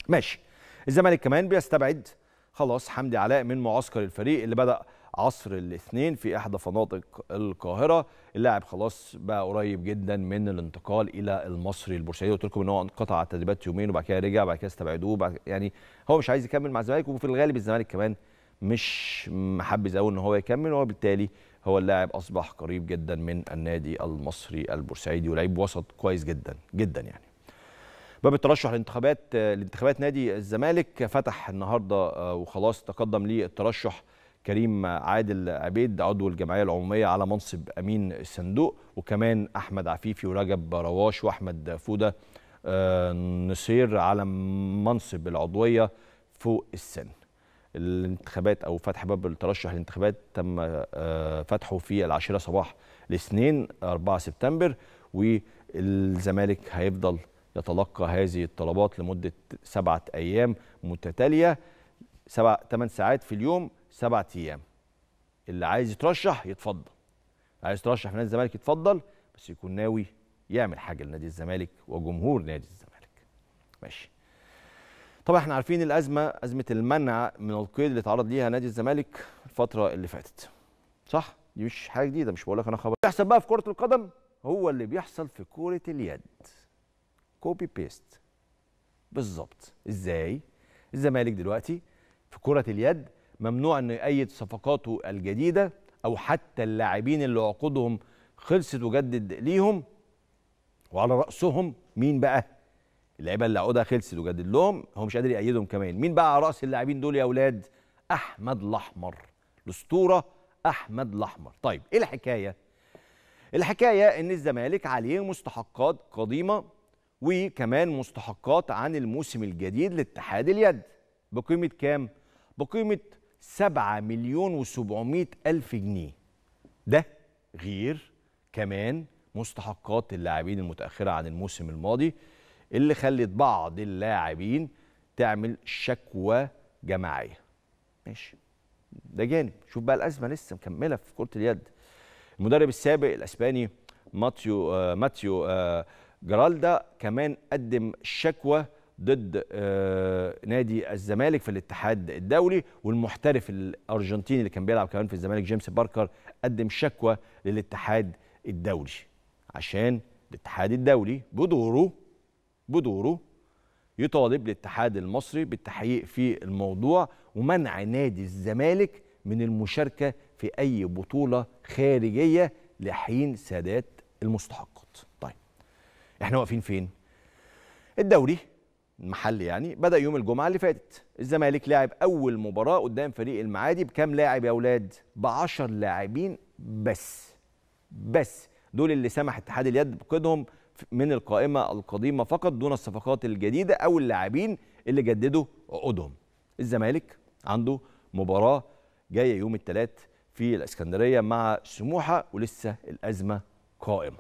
ماشي الزمالك كمان بيستبعد خلاص حمدي علاء من معسكر الفريق اللي بدا عصر الاثنين في احدى فنادق القاهره اللاعب خلاص بقى قريب جدا من الانتقال الى المصري البورسعيدي قلت لكم ان هو انقطع التدريبات يومين وبعد كده رجع وبعد كده استبعدوه يعني هو مش عايز يكمل مع الزمالك وفي الغالب الزمالك كمان مش محبذ قوي ان هو يكمل وبالتالي هو اللاعب اصبح قريب جدا من النادي المصري البورسعيدي ولعيب وسط كويس جدا جدا يعني باب الترشح لانتخابات لانتخابات نادي الزمالك فتح النهارده آه، وخلاص تقدم الترشح كريم عادل عبيد عضو الجمعيه العموميه على منصب امين الصندوق وكمان احمد عفيفي ورجب رواش واحمد فوده آه، نصير على منصب العضويه فوق السن الانتخابات او فتح باب الترشح للانتخابات تم آه، فتحه في العاشره صباح الاثنين 4 سبتمبر والزمالك هيفضل يتلقى هذه الطلبات لمده سبعه ايام متتاليه سبع ثمان ساعات في اليوم سبعة ايام اللي عايز يترشح يتفضل عايز يترشح في نادي الزمالك يتفضل بس يكون ناوي يعمل حاجه لنادي الزمالك وجمهور نادي الزمالك ماشي طبعا احنا عارفين الازمه ازمه المنع من القيد اللي تعرض ليها نادي الزمالك الفتره اللي فاتت صح دي مش حاجه جديده مش بقول لك انا خبر بيحصل بقى في كره القدم هو اللي بيحصل في كره اليد كوبي بيست بالظبط ازاي الزمالك دلوقتي في كره اليد ممنوع انه يأيد صفقاته الجديده او حتى اللاعبين اللي عقودهم خلصت وجدد ليهم وعلى راسهم مين بقى اللعيبه اللي عقودها خلصت وجدد لهم هو مش قادر يأيدهم كمان مين بقى على راس اللاعبين دول يا اولاد احمد الاحمر الاسطوره احمد الاحمر طيب ايه الحكايه الحكايه ان الزمالك عليه مستحقات قديمه وكمان مستحقات عن الموسم الجديد لاتحاد اليد بقيمه كام بقيمه 7 مليون و700 ألف جنيه ده غير كمان مستحقات اللاعبين المتأخرة عن الموسم الماضي اللي خلت بعض اللاعبين تعمل شكوى جماعية ماشي ده جانب شوف بقى الأزمة لسه مكملة في كرة اليد المدرب السابق الأسباني ماتيو آه ماتيو آه جرالدا كمان قدم شكوى ضد آه، نادي الزمالك في الاتحاد الدولي والمحترف الارجنتيني اللي كان بيلعب كمان في الزمالك جيمس باركر قدم شكوى للاتحاد الدولي عشان الاتحاد الدولي بدوره بدوره يطالب الاتحاد المصري بالتحقيق في الموضوع ومنع نادي الزمالك من المشاركه في اي بطوله خارجيه لحين سداد المستحقات. طيب احنا واقفين فين؟ الدوري المحلي يعني بدا يوم الجمعه اللي فاتت الزمالك لعب اول مباراه قدام فريق المعادي بكام لاعب يا اولاد ب 10 لاعبين بس بس دول اللي سمح اتحاد اليد بقيدهم من القائمه القديمه فقط دون الصفقات الجديده او اللاعبين اللي جددوا عقودهم الزمالك عنده مباراه جايه يوم الثلاث في الاسكندريه مع سموحه ولسه الازمه قائمه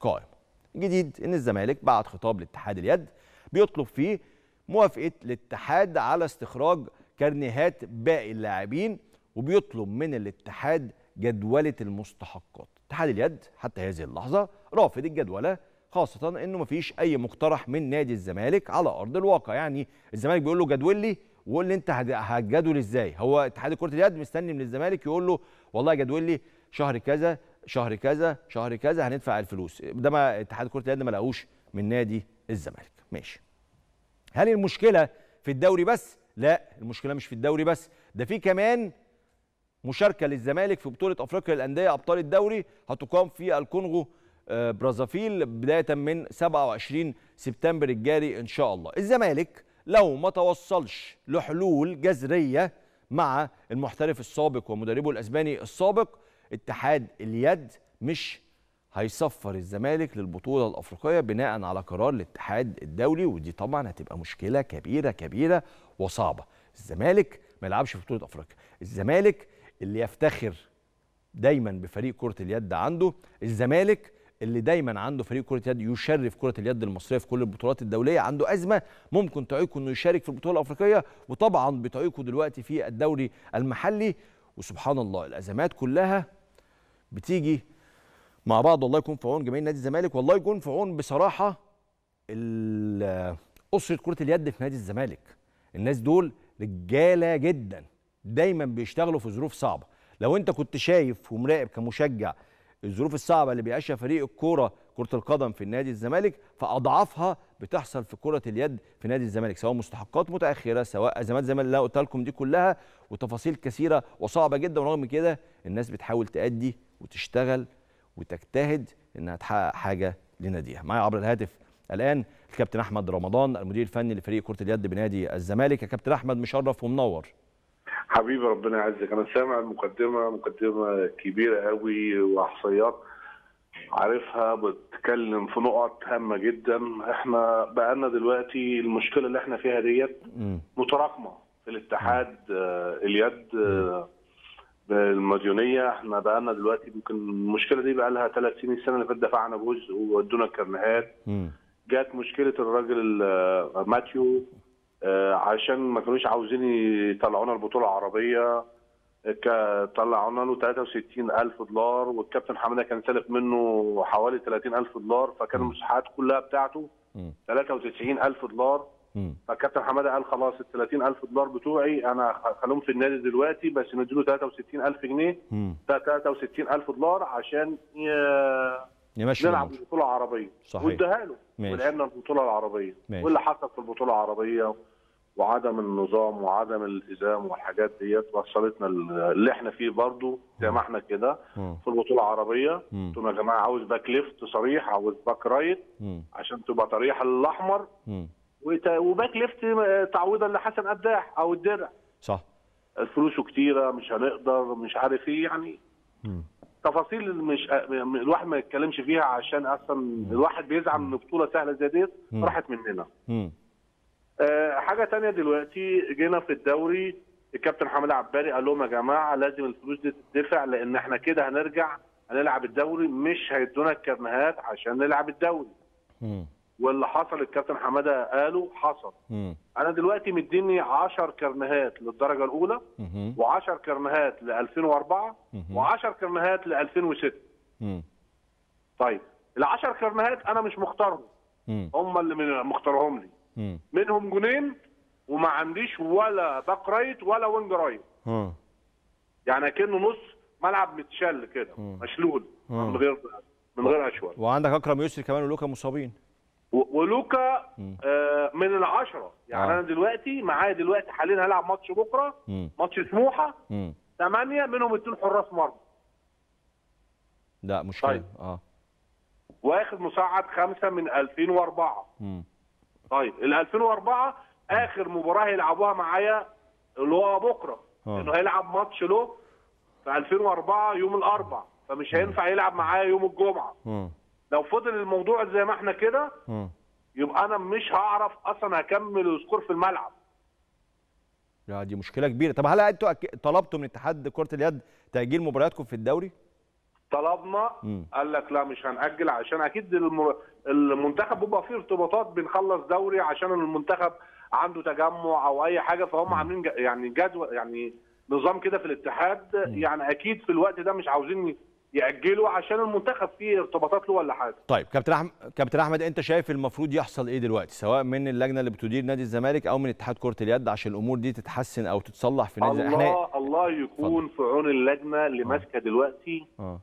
قائمه جديد ان الزمالك بعت خطاب لاتحاد اليد بيطلب فيه موافقه الاتحاد على استخراج كارنيهات باقي اللاعبين وبيطلب من الاتحاد جدوله المستحقات اتحاد اليد حتى هذه اللحظه رافض الجدوله خاصه انه مفيش اي مقترح من نادي الزمالك على ارض الواقع يعني الزمالك بيقول له جدول لي وقول لي انت هتجدول ازاي هو اتحاد كره اليد مستني من الزمالك يقول له والله جدول لي شهر كذا شهر كذا شهر كذا هندفع الفلوس ده ما اتحاد كره اليد ما لقوش من نادي الزمالك ماشي هل المشكله في الدوري بس لا المشكله مش في الدوري بس ده في كمان مشاركه للزمالك في بطوله افريقيا للانديه ابطال الدوري هتقام في الكونغو آه، برازافيل بدايه من 27 سبتمبر الجاري ان شاء الله الزمالك لو ما توصلش لحلول جذريه مع المحترف السابق ومدربه الاسباني السابق اتحاد اليد مش هيصفر الزمالك للبطوله الافريقيه بناء على قرار الاتحاد الدولي ودي طبعا هتبقى مشكله كبيره كبيره وصعبه الزمالك ما يلعبش في بطوله افريقيا الزمالك اللي يفتخر دايما بفريق كره اليد عنده الزمالك اللي دايما عنده فريق كره يد يشرف كره اليد المصريه في كل البطولات الدوليه عنده ازمه ممكن تعيقه انه يشارك في البطوله الافريقيه وطبعا بتعيقه دلوقتي في الدوري المحلي وسبحان الله الازمات كلها بتيجي مع بعض والله يكون في عون جماهير نادي الزمالك والله يكون في عون بصراحه اسره كره اليد في نادي الزمالك الناس دول رجاله جدا دايما بيشتغلوا في ظروف صعبه لو انت كنت شايف ومراقب كمشجع الظروف الصعبه اللي بيعيشها فريق الكوره كره القدم في نادي الزمالك فاضعافها بتحصل في كره اليد في نادي الزمالك سواء مستحقات متاخره سواء ازمات زي ما اللي قلت لكم دي كلها وتفاصيل كثيره وصعبه جدا ورغم كده الناس بتحاول تادي وتشتغل وتجتهد انها تحقق حاجه لناديها معايا عبر الهاتف الان الكابتن احمد رمضان المدير الفني لفريق كره اليد بنادي الزمالك يا كابتن احمد مشرف ومنور حبيبي ربنا يعزك انا سامع المقدمه مقدمه كبيره قوي واحصائيات عارفها بتتكلم في نقط هامه جدا احنا بقالنا دلوقتي المشكله اللي احنا فيها ديت متراكمه في الاتحاد آه، اليد آه، بالمديونيه احنا بقى لنا دلوقتي ممكن المشكله دي بقى لها ثلاث سنين السنه اللي فاتت دفعنا جزء وودونا الكرنيهات جت مشكله الراجل آه، ماتيو آه، عشان ما كانوش عاوزين يطلعونا البطوله العربيه طلعونا له 63000 دولار والكابتن حماده كان سالف منه حوالي 30000 دولار فكان المساحات كلها بتاعته 93000 دولار فالكابتن حماده قال خلاص ال 30000 دولار بتوعي انا خليهم في النادي دلوقتي بس نديله 63000 جنيه 63000 دولار عشان يمشي نلعب الموضوع. البطوله العربيه صحيح واداها له ولعبنا البطوله العربيه ماشي. واللي حصل في البطوله العربيه وعدم النظام وعدم الالتزام والحاجات ديت وصلتنا اللي احنا فيه برضه زي ما احنا كده في البطوله العربيه قلت لهم يا جماعه عاوز باك ليفت صريح عاوز باك رايت عشان تبقى طريحه الاحمر وباك ليفت تعويضا لحسن قداح او الدرع صح فلوسه كتيره مش هنقدر مش عارف ايه يعني مم. تفاصيل مش الواحد ما يتكلمش فيها عشان اصلا الواحد بيزعل ان بطوله سهله زي ديت راحت مننا. امم آه حاجه تانية دلوقتي جينا في الدوري الكابتن حامد عباري قال لهم يا جماعه لازم الفلوس دي تدفع لان احنا كده هنرجع هنلعب الدوري مش هيدونا الكرنيهات عشان نلعب الدوري. م. واللي حصل الكابتن حماده قاله حصل مم. انا دلوقتي مديني 10 كرنهات للدرجه الاولى و10 كرنهات ل 2004 و10 كرنهات ل 2006 مم. طيب ال 10 كرنهات انا مش مختارهم هم اللي مختارهم لي مم. منهم جونين وما عنديش ولا باك رايت ولا وينج رايت يعني كانه نص ملعب متشل كده مشلول من غير من غير اشوار وعندك اكرم يسري كمان ولوكا مصابين ولوكا آه، من العشرة يعني آه. انا دلوقتي معايا دلوقتي حاليا هلعب ماتش بكره ماتش سموحه ثمانية منهم اثنين حراس مرمى لا مشكله طيب. اه واخد مساعد خمسة من 2004 مم. طيب ال 2004 اخر مباراه هيلعبوها معايا اللي هو بكره آه. انه هيلعب ماتش له في 2004 يوم الاربعاء فمش هينفع يلعب معايا يوم الجمعه مم. لو فضل الموضوع زي ما احنا كده يبقى انا مش هعرف اصلا اكمل وسكور في الملعب لا دي مشكله كبيره طب هل انتوا طلبتوا من اتحاد كره اليد تاجيل مبارياتكم في الدوري طلبنا مم. قال لك لا مش هنأجل عشان اكيد المنتخب بيبقى فيه ارتباطات بنخلص دوري عشان المنتخب عنده تجمع او اي حاجه فهم عاملين يعني جدول يعني نظام كده في الاتحاد مم. يعني اكيد في الوقت ده مش عاوزين ياجلوا عشان المنتخب فيه ارتباطات له ولا حاجه طيب كابتن احمد كابتن احمد انت شايف المفروض يحصل ايه دلوقتي سواء من اللجنه اللي بتدير نادي الزمالك او من اتحاد كره اليد عشان الامور دي تتحسن او تتصلح في نادي الله احنا... الله يكون فضل. في عون اللجنه اللي آه. ماسكه دلوقتي آه.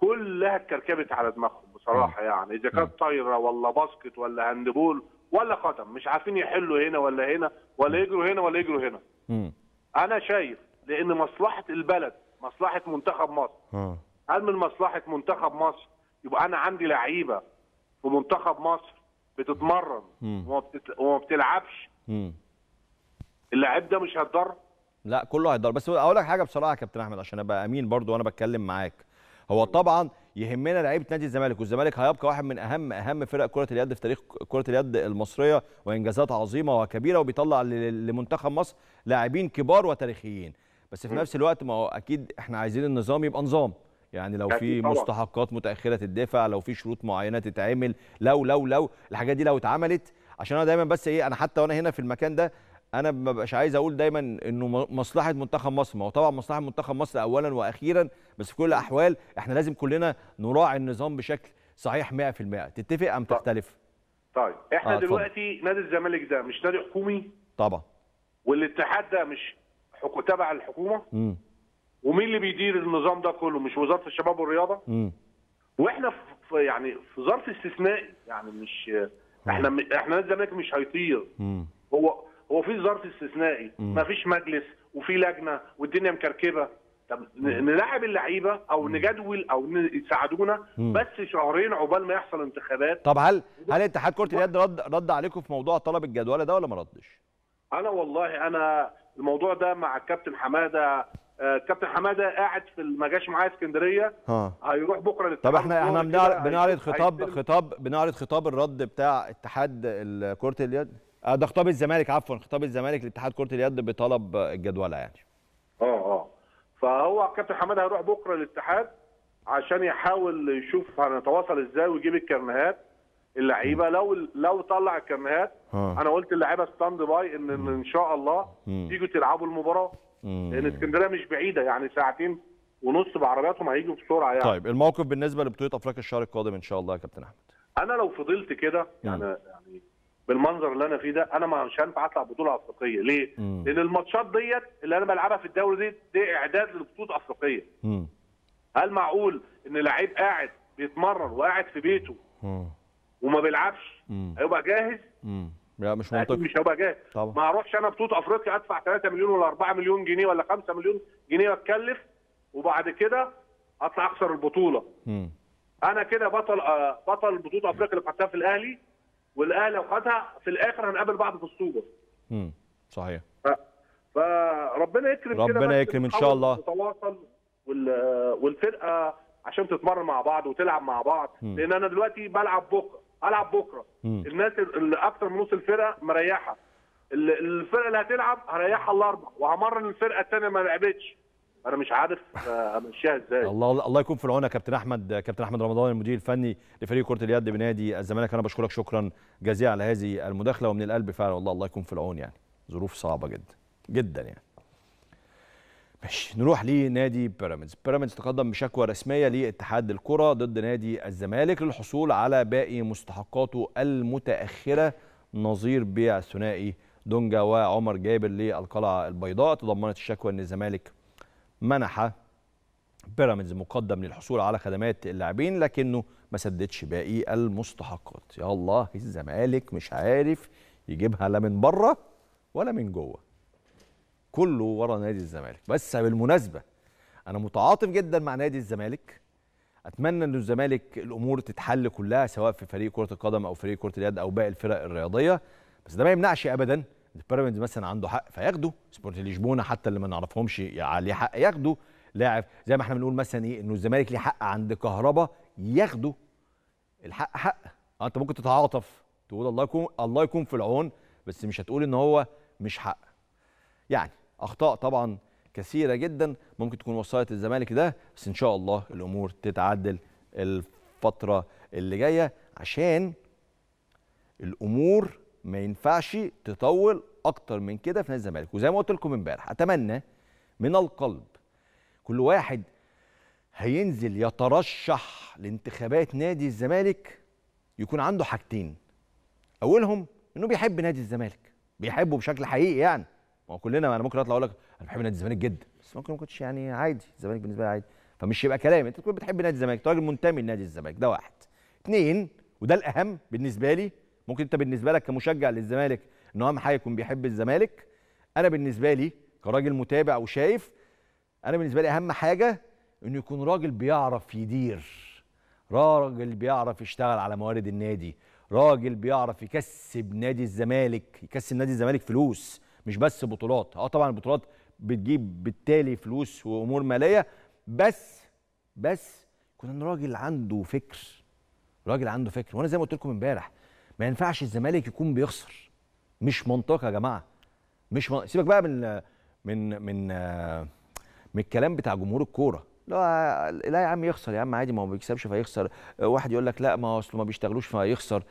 كلها اتكركبت على دماغهم بصراحه أوه. يعني اذا آه. كانت طايره ولا باسكت ولا هاندبول ولا قدم مش عارفين يحلوا هنا ولا هنا ولا يجروا هنا ولا يجروا هنا م. انا شايف لان مصلحه البلد مصلحه منتخب مصر آه. هل من مصلحه منتخب مصر يبقى انا عندي لعيبه في منتخب مصر بتتمرن وما بتلعبش اللاعب ده مش هتضر لا كله هيضر بس اقول لك حاجه بصراحه يا كابتن احمد عشان ابقى امين برضو وانا بتكلم معاك هو طبعا يهمنا لعيبه نادي الزمالك والزمالك هيبقى واحد من اهم اهم فرق كره اليد في تاريخ كره اليد المصريه وانجازات عظيمه وكبيره وبيطلع لمنتخب مصر لاعبين كبار وتاريخيين بس في نفس الوقت ما هو اكيد احنا عايزين النظام يبقى نظام يعني لو في مستحقات متاخره تدفع لو في شروط معينه تتعمل لو لو لو الحاجات دي لو اتعملت عشان انا دايما بس ايه انا حتى وانا هنا في المكان ده انا ما ببقاش عايز اقول دايما انه مصلحه منتخب مصر ما هو طبعا مصلحه منتخب مصر اولا واخيرا بس في كل الاحوال احنا لازم كلنا نراعي النظام بشكل صحيح 100% تتفق ام طيب. تختلف طيب احنا آه دلوقتي طبعا. نادي الزمالك ده مش نادي حكومي طبعا والاتحاد ده مش حكومه تبع الحكومه امم ومين اللي بيدير النظام ده كله مش وزاره الشباب والرياضه م. واحنا في يعني في ظرف استثنائي يعني مش احنا م. احنا نادي الزمالك مش هيطير هو هو في ظرف استثنائي ما فيش مجلس وفي لجنه والدنيا مكركبه طب نلاعب اللعيبه او نجدول او يساعدونا بس شهرين عقبال ما يحصل انتخابات طب هل هل اتحاد كره اليد رد رد عليكم في موضوع طلب الجدوله ده ولا ما ردش؟ انا والله انا الموضوع ده مع الكابتن حماده آه، كابتن حماده قاعد في ما جاش معايا اسكندريه هيروح بكره للتحدي طب احنا احنا بنعرض بنعرض خطاب خطاب بنعرض خطاب الرد بتاع اتحاد كره اليد آه ده خطاب الزمالك عفوا خطاب الزمالك لاتحاد كره اليد بطلب الجدوله يعني اه اه فهو كابتن حماده هيروح بكره للاتحاد عشان يحاول يشوف هنتواصل ازاي ويجيب الكرنيهات اللعيبه لو لو طلع الكرنيهات انا قلت اللعيبه ستاند باي ان ان شاء الله تيجوا تلعبوا المباراه لان اسكندريه مش بعيده يعني ساعتين ونص بعربياتهم هيجوا بسرعه يعني طيب الموقف بالنسبه لبطوله افريقيا الشهر القادم ان شاء الله يا كابتن احمد انا لو فضلت كده يعني يعني بالمنظر اللي انا فيه ده انا مش هينفع اطلع بطوله افريقيه ليه؟ مم. لان الماتشات ديت اللي انا بلعبها في الدوري دي دي اعداد لبطوله افريقيه هل معقول ان لعيب قاعد بيتمرن وقاعد في بيته مم. وما بيلعبش هيبقى جاهز؟ مم. لا مش منطقي مش هبقى جاهز ما اروحش انا بطوط افريقيا ادفع 3 مليون ولا 4 مليون جنيه ولا 5 مليون جنيه واتكلف وبعد كده اطلع اخسر البطوله امم انا كده بطل آه، بطل بطوله افريقيا اللي خدتها في الاهلي والاهلي لو خدها في الاخر هنقابل بعض في السوبر امم صحيح ف... فربنا يكرم ربنا يكرم ان شاء الله تتواصل وال... والفرقه عشان تتمرن مع بعض وتلعب مع بعض م. لان انا دلوقتي بلعب بكره العب بكره مم. الناس اللي اكتر من نص الفرقه مريحه الفرقه اللي هتلعب هريحها الاربع وهمرن الفرقه الثانيه ما لعبتش انا مش عارف امشيها ازاي الله الله يكون في العون يا كابتن احمد كابتن احمد رمضان المدير الفني لفريق كره اليد بنادي الزمالك انا بشكرك شكرا جزيلا على هذه المداخله ومن القلب فعلا والله الله يكون في العون يعني ظروف صعبه جدا جدا يعني ماشي نروح لنادي بيراميدز بيراميدز تقدم بشكوى رسميه لاتحاد الكره ضد نادي الزمالك للحصول على باقي مستحقاته المتاخره نظير بيع الثنائي دونجا وعمر جابر للقلعه البيضاء تضمنت الشكوى ان الزمالك منح بيراميدز مقدم للحصول على خدمات اللاعبين لكنه ما سددش باقي المستحقات يا الله الزمالك مش عارف يجيبها لا من بره ولا من جوه كله ورا نادي الزمالك بس بالمناسبه انا متعاطف جدا مع نادي الزمالك اتمنى ان الزمالك الامور تتحل كلها سواء في فريق كره القدم او فريق كره اليد او باقي الفرق الرياضيه بس ده ما يمنعش ابدا بيراميدز مثلا عنده حق فياخده سبورت لشبونه حتى اللي ما نعرفهمش عليه حق ياخده لاعب زي ما احنا بنقول مثلا ايه انه الزمالك ليه حق عند كهربا ياخده الحق حق آه، انت ممكن تتعاطف تقول الله يكون الله يكون في العون بس مش هتقول ان هو مش حق يعني اخطاء طبعا كثيره جدا ممكن تكون وصلت الزمالك ده بس ان شاء الله الامور تتعدل الفتره اللي جايه عشان الامور ما ينفعش تطول اكتر من كده في نادي الزمالك وزي ما قلت لكم امبارح اتمنى من القلب كل واحد هينزل يترشح لانتخابات نادي الزمالك يكون عنده حاجتين اولهم انه بيحب نادي الزمالك بيحبه بشكل حقيقي يعني ما هو كلنا انا ممكن اطلع اقول لك انا بحب نادي الزمالك جدا بس ممكن ما كنتش يعني عادي الزمالك بالنسبه لي عادي فمش يبقى كلام انت تكون بتحب نادي الزمالك انت راجل منتمي لنادي الزمالك ده واحد اثنين وده الاهم بالنسبه لي ممكن انت بالنسبه لك كمشجع للزمالك ان اهم حاجه يكون بيحب الزمالك انا بالنسبه لي كراجل متابع وشايف انا بالنسبه لي اهم حاجه انه يكون راجل بيعرف يدير راجل بيعرف يشتغل على موارد النادي راجل بيعرف يكسب نادي الزمالك يكسب نادي الزمالك فلوس مش بس بطولات اه طبعا البطولات بتجيب بالتالي فلوس وامور ماليه بس بس يكون راجل عنده فكر راجل عنده فكر وانا زي ما قلت لكم امبارح ما ينفعش الزمالك يكون بيخسر مش منطقه يا جماعه مش من... سيبك بقى من من من من الكلام بتاع جمهور الكوره لا لا يا عم يخسر يا عم عادي ما هو ما بيكسبش فيخسر واحد يقول لك لا ما اصله ما بيشتغلوش فيخسر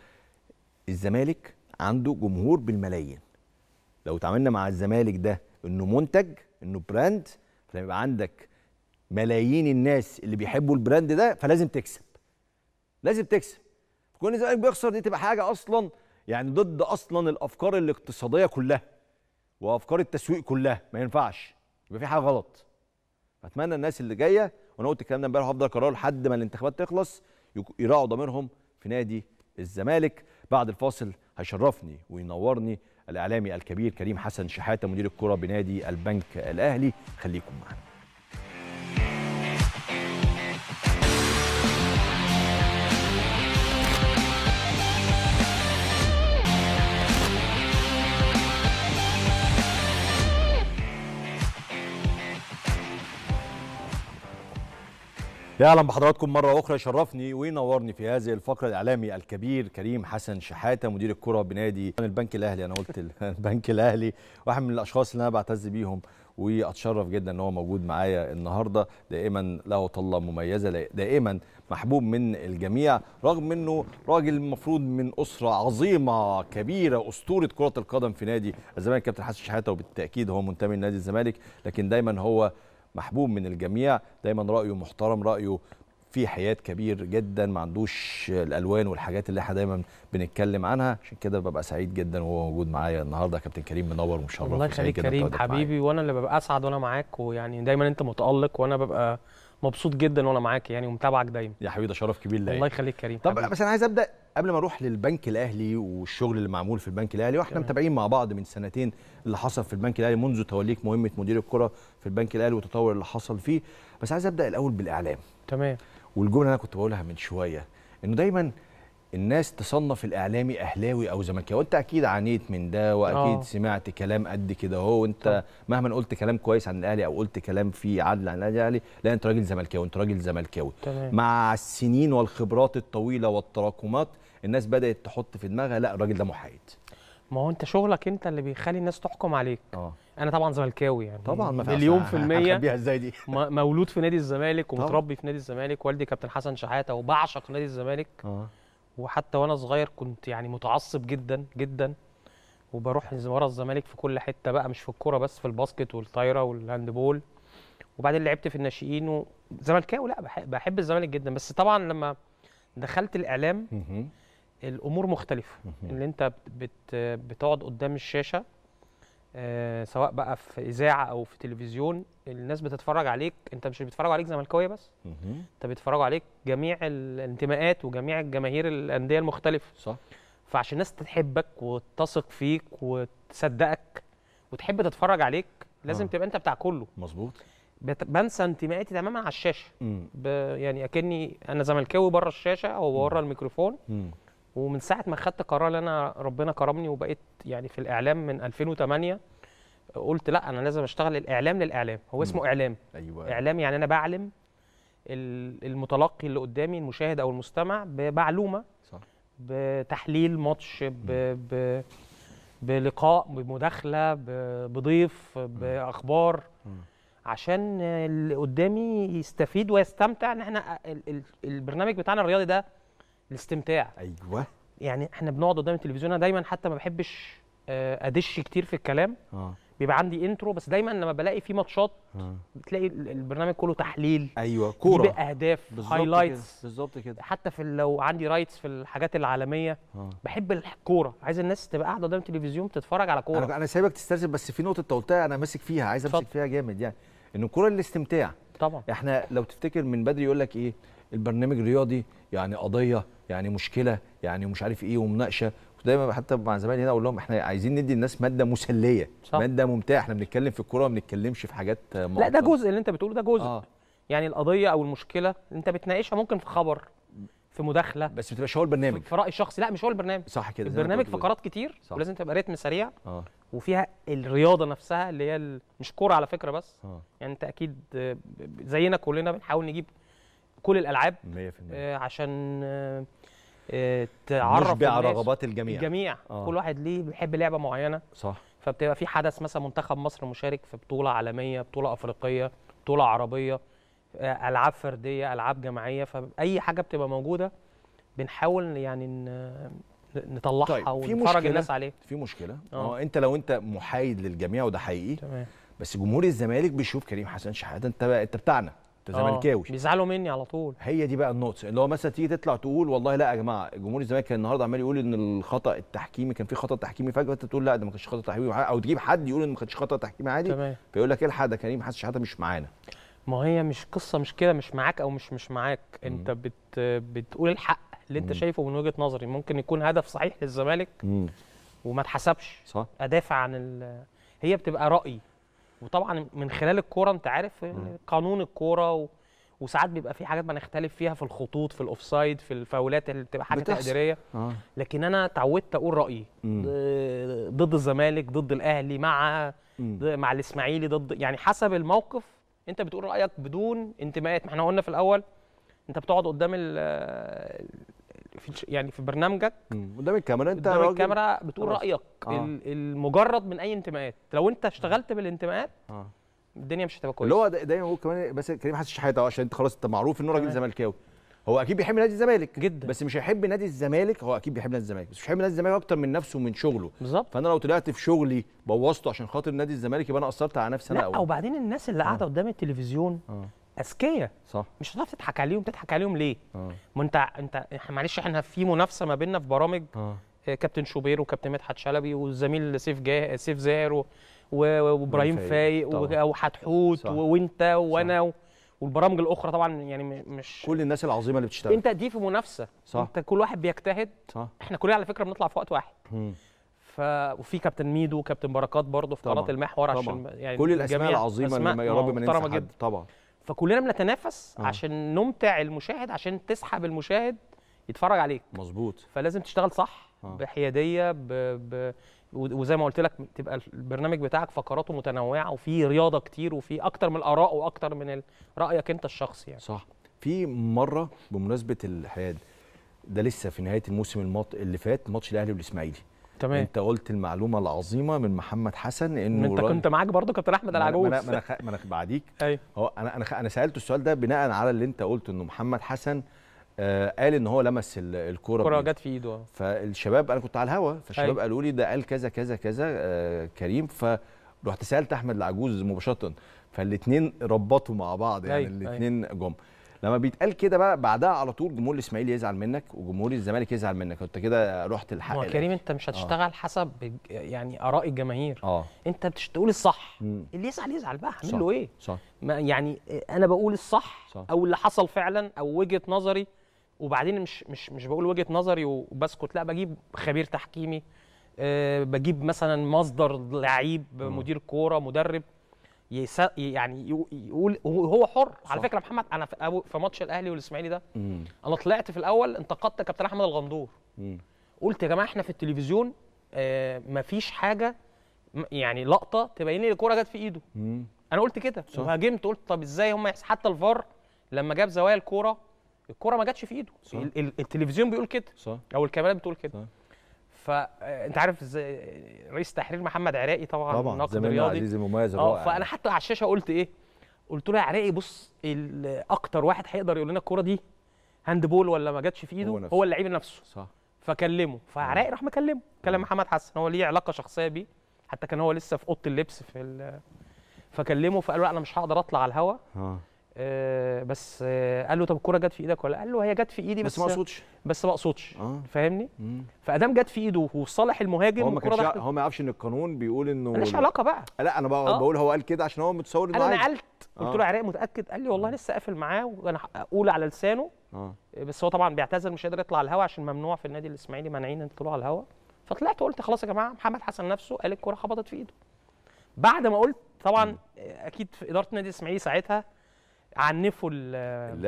الزمالك عنده جمهور بالملايين لو اتعاملنا مع الزمالك ده انه منتج انه براند فلما يبقى عندك ملايين الناس اللي بيحبوا البراند ده فلازم تكسب لازم تكسب كون الزمالك بيخسر دي تبقى حاجه اصلا يعني ضد اصلا الافكار الاقتصاديه كلها وافكار التسويق كلها ما ينفعش يبقى في حاجه غلط اتمنى الناس اللي جايه وانا قلت الكلام ده امبارح هفضل اكرره لحد ما الانتخابات تخلص يراعوا ضميرهم في نادي الزمالك بعد الفاصل هيشرفني وينورني الاعلامي الكبير كريم حسن شحاته مدير الكره بنادي البنك الاهلي خليكم معنا اهلا بحضراتكم مره اخرى يشرفني وينورني في هذه الفقره الاعلامي الكبير كريم حسن شحاته مدير الكره بنادي البنك الاهلي انا قلت البنك الاهلي واحد من الاشخاص اللي انا بعتز بيهم واتشرف جدا ان هو موجود معايا النهارده دائما له طله مميزه دائما محبوب من الجميع رغم انه راجل المفروض من اسره عظيمه كبيره اسطوره كره القدم في نادي الزمالك كابتن حسن شحاته وبالتاكيد هو منتمي لنادي الزمالك لكن دايما هو محبوب من الجميع دايما رايه محترم رايه في حياد كبير جدا ما عندوش الالوان والحاجات اللي احنا دايما بنتكلم عنها عشان كده ببقى سعيد جدا وهو موجود معايا النهارده كابتن كريم منور ومشرف الله يخليك كريم حبيبي معايا. وانا اللي ببقى اسعد وانا معاك ويعني دايما انت متالق وانا ببقى مبسوط جدا وانا معاك يعني ومتابعك دايما يا حبيبي ده شرف كبير ليا الله يخليك كريم طب بس انا عايز ابدا قبل ما اروح للبنك الاهلي والشغل اللي معمول في البنك الاهلي واحنا متابعين مع بعض من سنتين اللي حصل في البنك الاهلي منذ توليك مهمه مدير الكره في البنك الاهلي والتطور اللي حصل فيه بس عايز ابدا الاول بالاعلام تمام والجمله اللي انا كنت بقولها من شويه انه دايما الناس تصنف الاعلامي اهلاوي او زملكاوي وانت اكيد عانيت من ده واكيد أوه. سمعت كلام قد كده اهو وانت مهما قلت كلام كويس عن الاهلي او قلت كلام فيه عدل عن الاهلي يعني لا انت راجل زملكاوي انت راجل زملكاوي مع السنين والخبرات الطويله والتراكمات الناس بدات تحط في دماغها لا الراجل ده محايد ما هو انت شغلك انت اللي بيخلي الناس تحكم عليك أوه. انا طبعا زملكاوي يعني طبعا ما مليون في المية ازاي دي مولود في نادي الزمالك ومتربي في نادي الزمالك والدي كابتن حسن شحاته وبعشق نادي الزمالك أوه. وحتى وانا صغير كنت يعني متعصب جدا جدا وبروح ورا الزمالك في كل حته بقى مش في الكوره بس في الباسكت والطايره والهاندبول وبعدين لعبت في الناشئين وزملكاوي لا بحب, بحب الزمالك جدا بس طبعا لما دخلت الاعلام الامور مختلفه ان انت بت بتقعد قدام الشاشه آه، سواء بقى في اذاعه او في تلفزيون الناس بتتفرج عليك انت مش بيتفرجوا عليك زملكاويه بس انت بيتفرجوا عليك جميع الانتماءات وجميع الجماهير الانديه المختلفه صح فعشان الناس تحبك وتثق فيك وتصدقك وتحب تتفرج عليك لازم آه. تبقى انت بتاع كله مظبوط بنسى انتمائاتي تماما على الشاشه ب... يعني اكني انا زملكاوي بره الشاشه او بره الميكروفون مم. ومن ساعه ما خدت قرار ان انا ربنا كرمني وبقيت يعني في الاعلام من 2008 قلت لا انا لازم اشتغل الاعلام للاعلام هو اسمه مم. اعلام أيوة. اعلام يعني انا بعلم المتلقي اللي قدامي المشاهد او المستمع بمعلومه صح. بتحليل ماتش ب... ب... بلقاء بمداخله بضيف باخبار عشان اللي قدامي يستفيد ويستمتع ان احنا البرنامج بتاعنا الرياضي ده الاستمتاع ايوه يعني احنا بنقعد قدام التلفزيون انا دايما حتى ما بحبش آه، ادش كتير في الكلام اه بيبقى عندي انترو بس دايما لما بلاقي في ماتشات آه. بتلاقي البرنامج كله تحليل ايوه كوره اهداف هايلايتس بالظبط كده حتى في لو عندي رايتس في الحاجات العالميه آه. بحب الكوره عايز الناس تبقى قاعده قدام التلفزيون بتتفرج على كوره انا, أنا سايبك تسترسل بس في نقطه انت انا ماسك فيها عايز امسك فيها جامد يعني ان الكوره الاستمتاع طبعا احنا لو تفتكر من بدري يقول لك ايه البرنامج الرياضي يعني قضيه يعني مشكله يعني مش عارف ايه ومناقشه دايما حتى مع زمايلي هنا اقول لهم احنا عايزين ندي الناس ماده مسليه صح. ماده ممتعه احنا بنتكلم في الكوره ما بنتكلمش في حاجات معطلة. لا ده جزء اللي انت بتقوله ده جزء آه. يعني القضيه او المشكله انت بتناقشها ممكن في خبر في مداخله بس بتبقاش هو البرنامج في راي شخصي لا مش هو البرنامج صح كده البرنامج فقرات كتير صح. ولازم تبقى رتم سريع آه. وفيها الرياضه نفسها اللي هي مش كوره على فكره بس آه. يعني انت اكيد آه، زينا كلنا بنحاول نجيب كل الالعاب 100% آه، عشان آه، آه، تعرف نشبع رغبات الجميع الجميع آه. كل واحد ليه بيحب لعبه معينه صح فبتبقى في حدث مثلا منتخب مصر مشارك في بطوله عالميه بطوله افريقيه بطوله عربيه العاب فرديه العاب جماعيه فاي حاجه بتبقى موجوده بنحاول يعني نطلعها طيب. ونفرج الناس عليه في مشكله اه انت لو انت محايد للجميع وده حقيقي تمام بس جمهور الزمالك بيشوف كريم حسن شحاته انت انت بتاعنا انت زملكاوي آه، بيزعلوا مني على طول هي دي بقى النقطه اللي هو مثلا تيجي تطلع تقول والله لا يا جماعه جمهور الزمالك كان النهارده عمال يقول ان الخطا التحكيمي كان في خطا تحكيمي فجاه انت تقول لا ده ما كانش خطا تحكيمي او تجيب حد يقول ان ما كانش خطا تحكيمي عادي تمام فيقول لك إيه الحق ده كريم حسش شحاته مش معانا ما هي مش قصه مش كده مش معاك او مش مش معاك انت بت بتقول الحق اللي انت شايفه من وجهه نظري ممكن يكون هدف صحيح للزمالك وما اتحسبش صح ادافع عن ال... هي بتبقى راي وطبعا من خلال الكوره انت عارف قانون الكوره و... وساعات بيبقى في حاجات بنختلف فيها في الخطوط في الاوفسايد في الفاولات اللي بتبقى حاجه تقديريه آه. لكن انا تعودت اقول رايي ضد الزمالك ضد الاهلي مع مع الاسماعيلي ضد يعني حسب الموقف انت بتقول رايك بدون انتماءات ما احنا قلنا في الاول انت بتقعد قدام في يعني في برنامجك قدام الكاميرا انت قدام الكاميرا بتقول آه. رايك آه. المجرد من اي انتماءات لو انت اشتغلت بالانتماءات آه. الدنيا مش هتبقى كويسه اللي هو دايما هو كمان بس كريم حسن شحاته عشان انت خلاص انت معروف ان هو راجل زملكاوي هو اكيد بيحب نادي الزمالك جدا بس مش هيحب نادي الزمالك هو اكيد بيحب نادي الزمالك بس مش هيحب نادي الزمالك اكتر من نفسه ومن شغله بالظبط فانا لو طلعت في شغلي بوظته عشان خاطر نادي الزمالك يبقى انا اثرت على نفسي انا قوي وبعدين الناس اللي قاعده آه. قدام التلفزيون آه. اذكياء صح مش هتعرف تضحك عليهم تضحك عليهم ليه؟ آه. ما انت انت معلش احنا في منافسه ما بيننا في برامج آه. آه، كابتن شوبير وكابتن مدحت شلبي والزميل سيف جاه سيف زاهر وابراهيم فايق وحتحوت وانت وانا و... والبرامج الاخرى طبعا يعني مش كل الناس العظيمه اللي بتشتغل انت دي في منافسه صح. انت كل واحد بيجتهد صح. احنا كلنا على فكره بنطلع في وقت واحد م. ف وفي كابتن ميدو وكابتن بركات برضه في قناه المحور عشان يعني كل الاسماء العظيمه اللي يا رب ما ننسى طبعا فكلنا بنتنافس آه. عشان نمتع المشاهد عشان تسحب المشاهد يتفرج عليك مظبوط فلازم تشتغل صح آه. بحياديه ب... ب... وزي ما قلت لك تبقى البرنامج بتاعك فقراته متنوعه وفي رياضه كتير وفي اكتر من الاراء واكتر من رايك انت الشخصي يعني صح في مره بمناسبه الحياد ده لسه في نهايه الموسم المط... اللي فات ماتش الاهلي والاسماعيلي تمام انت قلت المعلومه العظيمه من محمد حسن انه انت كنت معاك برضه كابتن احمد العجوز انا انا ما انا بعديك ايوه هو انا انا انا سالته السؤال ده بناء على اللي انت قلته انه محمد حسن آه قال ان هو لمس الكوره الكوره جت في ايده فالشباب انا كنت على الهوا فالشباب أيوه. قالوا لي ده قال كذا كذا كذا آه كريم فرحت سالت احمد العجوز مباشره فالاثنين ربطوا مع بعض يعني أيوه، الاثنين أيوه. جم لما بيتقال كده بقى بعدها على طول جمهور الاسماعيلي يزعل منك وجمهور الزمالك يزعل منك انت كده رحت الحق هو كريم انت مش آه. هتشتغل آه. حسب يعني اراء الجماهير آه. انت بتقول الصح مم. اللي يزعل يزعل بقى هعمل له ايه صح. ما يعني انا بقول الصح صح. او اللي حصل فعلا او وجهه نظري وبعدين مش مش مش بقول وجهه نظري وبسكت لا بجيب خبير تحكيمي أه بجيب مثلا مصدر لعيب مدير كوره مدرب يس... يعني يقول هو حر صح. على فكره محمد انا في, في ماتش الاهلي والاسماعيلي ده مم. انا طلعت في الاول انتقدت كابتن احمد الغندور مم. قلت يا جماعه احنا في التلفزيون آه مفيش حاجه يعني لقطه تبين لي الكوره جت في ايده مم. انا قلت كده وهاجمت قلت طب ازاي هم حتى الفار لما جاب زوايا الكوره الكوره ما جاتش في ايده صح. التلفزيون بيقول كده صح. او الكاميرات بتقول كده صح. فانت عارف ازاي رئيس التحرير محمد عراقي طبعا, طبعا ناقد عزيزي مميز اه فانا حتى على الشاشه قلت ايه قلت له يا عراقي بص اكتر واحد هيقدر يقول لنا الكوره دي هاند بول ولا ما جاتش في ايده هو, هو اللعيب نفسه صح فكلمه فعراقي راح مكلمه كلم محمد حسن هو ليه علاقه شخصيه بيه حتى كان هو لسه في اوضه اللبس في فكلمه فقال له انا مش هقدر اطلع على الهوا آه. آه، بس آه، قال له طب الكوره جت في ايدك ولا قال له هي جت في ايدي بس, بس ما اقصدش بس ما اقصدش آه. فاهمني فادام جت في ايده وصالح المهاجم هو ما كانش هو ما يعرفش ان القانون بيقول انه مالهاش علاقه بقى آه، لا انا آه. بقول هو قال كده عشان هو متصور انه انا نقلت آه. قلت له عراقي متاكد قال لي والله لسه قافل معاه وانا اقول على لسانه آه. بس هو طبعا بيعتذر مش قادر يطلع على الهوا عشان ممنوع في النادي الاسماعيلي مانعين الطلوع على الهوا فطلعت وقلت خلاص يا جماعه محمد حسن نفسه قال الكوره خبطت في ايده بعد ما قلت طبعا اكيد في اداره النادي الاسماعيلي ساعتها عنفوا